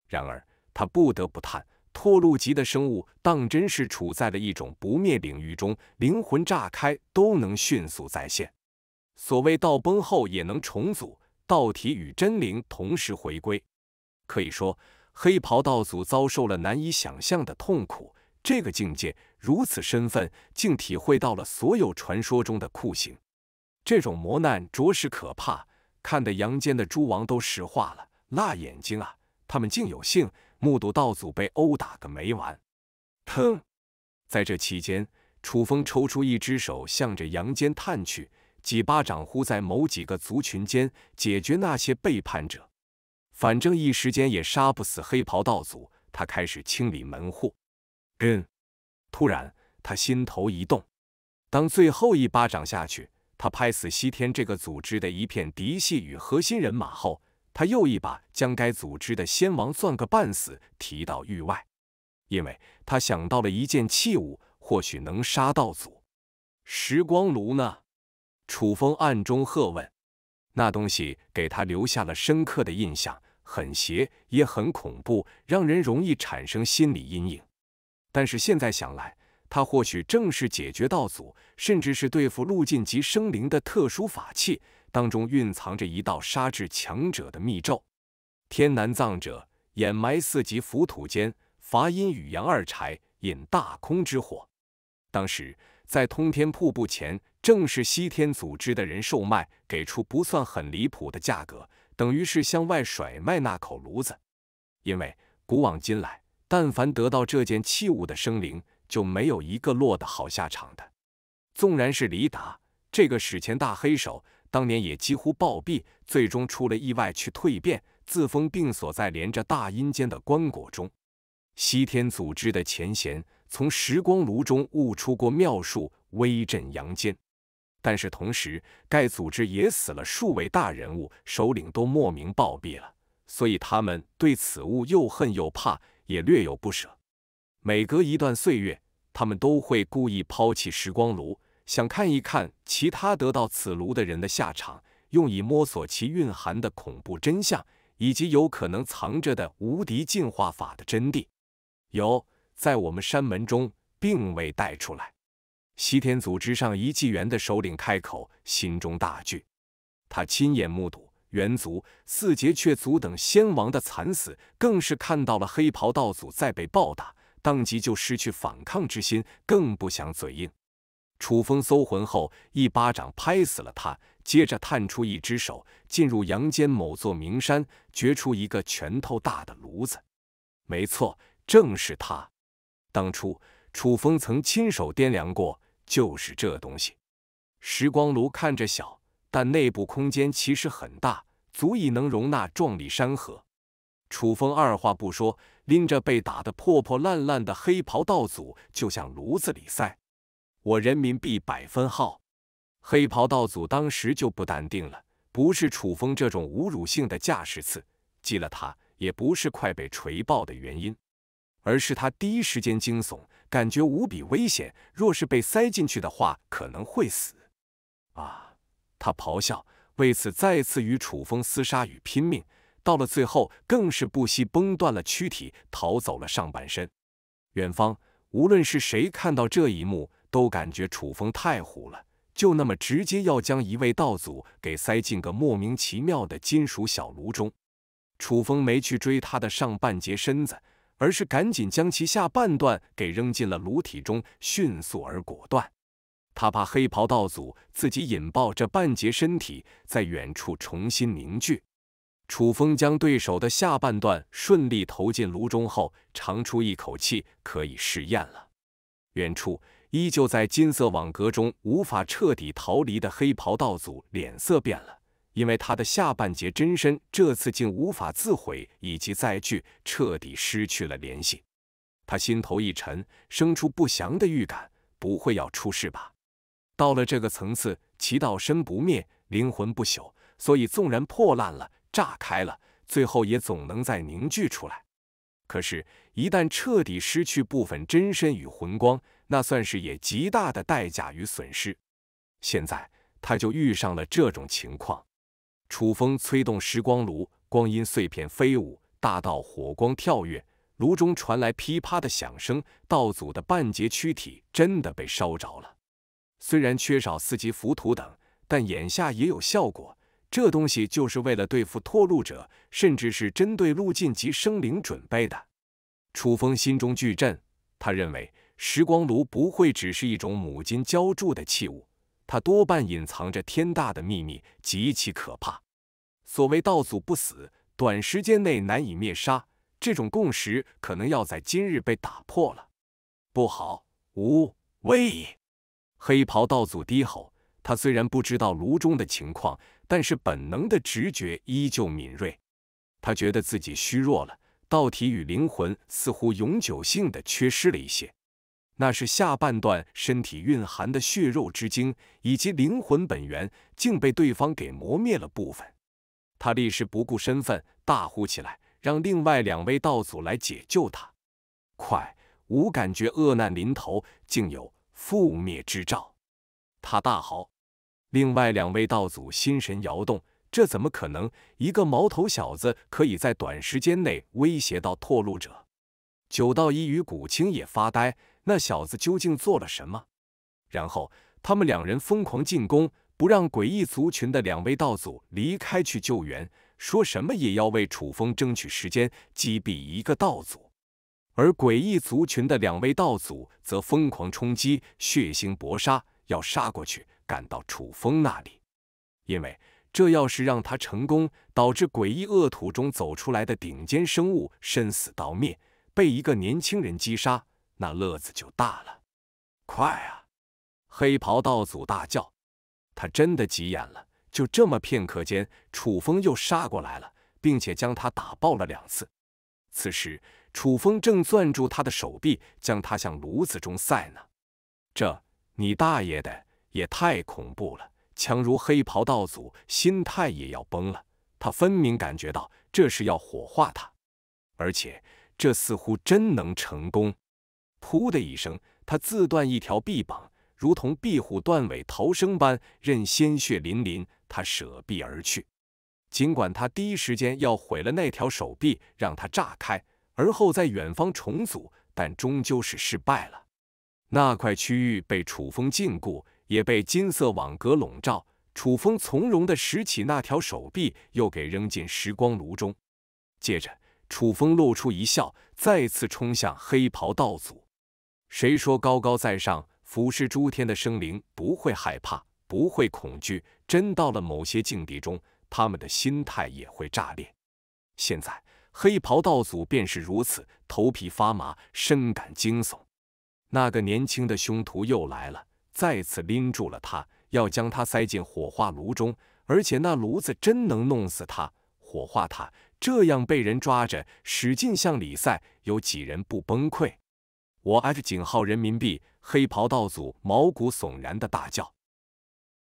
Speaker 1: 然而，他不得不叹，拓路级的生物当真是处在了一种不灭领域中，灵魂炸开都能迅速再现。所谓道崩后也能重组，道体与真灵同时回归。可以说，黑袍道祖遭受了难以想象的痛苦。这个境界。如此身份，竟体会到了所有传说中的酷刑，这种磨难着实可怕，看得阳间的诸王都石化了，辣眼睛啊！他们竟有幸目睹道祖被殴打个没完。哼！在这期间，楚风抽出一只手，向着阳间探去，几巴掌呼在某几个族群间，解决那些背叛者。反正一时间也杀不死黑袍道祖，他开始清理门户。嗯。突然，他心头一动。当最后一巴掌下去，他拍死西天这个组织的一片嫡系与核心人马后，他又一把将该组织的先王攥个半死，提到域外。因为他想到了一件器物，或许能杀道祖。时光炉呢？楚风暗中喝问。那东西给他留下了深刻的印象，很邪，也很恐怖，让人容易产生心理阴影。但是现在想来，它或许正是解决道祖，甚至是对付陆晋级生灵的特殊法器，当中蕴藏着一道杀至强者的密咒。天南藏者，掩埋四级浮土间，伐阴与阳二柴，引大空之火。当时在通天瀑布前，正是西天组织的人售卖，给出不算很离谱的价格，等于是向外甩卖那口炉子，因为古往今来。但凡得到这件器物的生灵，就没有一个落得好下场的。纵然是李达这个史前大黑手，当年也几乎暴毙，最终出了意外去蜕变，自封并锁在连着大阴间的棺椁中。西天组织的前贤从时光炉中悟出过妙术，威震阳间。但是同时，该组织也死了数位大人物，首领都莫名暴毙了，所以他们对此物又恨又怕。也略有不舍，每隔一段岁月，他们都会故意抛弃时光炉，想看一看其他得到此炉的人的下场，用以摸索其蕴含的恐怖真相，以及有可能藏着的无敌进化法的真谛。有，在我们山门中，并未带出来。西天组织上一纪元的首领开口，心中大惧，他亲眼目睹。元族、四杰、却族等先王的惨死，更是看到了黑袍道祖再被暴打，当即就失去反抗之心，更不想嘴硬。楚风搜魂后，一巴掌拍死了他，接着探出一只手，进入阳间某座名山，掘出一个拳头大的炉子。没错，正是他。当初楚风曾亲手掂量过，就是这东西。时光炉看着小。但内部空间其实很大，足以能容纳壮丽山河。楚风二话不说，拎着被打得破破烂烂的黑袍道祖就向炉子里塞。我人民币百分号！黑袍道祖当时就不淡定了，不是楚风这种侮辱性的架势刺激了他，也不是快被锤爆的原因，而是他第一时间惊悚，感觉无比危险。若是被塞进去的话，可能会死啊！他咆哮，为此再次与楚风厮杀与拼命，到了最后，更是不惜崩断了躯体，逃走了上半身。远方，无论是谁看到这一幕，都感觉楚风太虎了，就那么直接要将一位道祖给塞进个莫名其妙的金属小炉中。楚风没去追他的上半截身子，而是赶紧将其下半段给扔进了炉体中，迅速而果断。他怕黑袍道祖自己引爆这半截身体，在远处重新凝聚。楚风将对手的下半段顺利投进炉中后，长出一口气，可以试验了。远处依旧在金色网格中无法彻底逃离的黑袍道祖脸色变了，因为他的下半截真身这次竟无法自毁，以及再聚彻底失去了联系。他心头一沉，生出不祥的预感，不会要出事吧？到了这个层次，其道身不灭，灵魂不朽，所以纵然破烂了、炸开了，最后也总能再凝聚出来。可是，一旦彻底失去部分真身与魂光，那算是也极大的代价与损失。现在他就遇上了这种情况。楚风催动时光炉，光阴碎片飞舞，大道火光跳跃，炉中传来噼啪的响声。道祖的半截躯体真的被烧着了。虽然缺少四级浮屠等，但眼下也有效果。这东西就是为了对付拓路者，甚至是针对路径及生灵准备的。楚风心中巨震，他认为时光炉不会只是一种母金浇铸的器物，它多半隐藏着天大的秘密，极其可怕。所谓道祖不死，短时间内难以灭杀，这种共识可能要在今日被打破了。不好，无畏！黑袍道祖低吼：“他虽然不知道炉中的情况，但是本能的直觉依旧敏锐。他觉得自己虚弱了，道体与灵魂似乎永久性的缺失了一些。那是下半段身体蕴含的血肉之精以及灵魂本源，竟被对方给磨灭了部分。他立时不顾身份，大呼起来，让另外两位道祖来解救他。快！无感觉，恶难临头，竟有！”覆灭之兆！他大吼。另外两位道祖心神摇动，这怎么可能？一个毛头小子可以在短时间内威胁到拓路者？九道一与古青也发呆，那小子究竟做了什么？然后他们两人疯狂进攻，不让诡异族群的两位道祖离开去救援，说什么也要为楚风争取时间，击毙一个道祖。而诡异族群的两位道祖则疯狂冲击，血腥搏杀，要杀过去，赶到楚风那里，因为这要是让他成功，导致诡异恶土中走出来的顶尖生物身死道灭，被一个年轻人击杀，那乐子就大了！快啊！黑袍道祖大叫，他真的急眼了。就这么片刻间，楚风又杀过来了，并且将他打爆了两次。此时。楚风正攥住他的手臂，将他向炉子中塞呢。这你大爷的，也太恐怖了！强如黑袍道祖，心态也要崩了。他分明感觉到，这是要火化他，而且这似乎真能成功。噗的一声，他自断一条臂膀，如同壁虎断尾逃生般，任鲜血淋淋，他舍臂而去。尽管他第一时间要毁了那条手臂，让它炸开。而后在远方重组，但终究是失败了。那块区域被楚风禁锢，也被金色网格笼罩。楚风从容地拾起那条手臂，又给扔进时光炉中。接着，楚风露出一笑，再次冲向黑袍道祖。谁说高高在上、俯视诸天的生灵不会害怕、不会恐惧？真到了某些境地中，他们的心态也会炸裂。现在。黑袍道祖便是如此，头皮发麻，深感惊悚。那个年轻的凶徒又来了，再次拎住了他，要将他塞进火化炉中，而且那炉子真能弄死他，火化他。这样被人抓着，使劲向里塞，有几人不崩溃？我 f 号人民币，黑袍道祖毛骨悚然的大叫。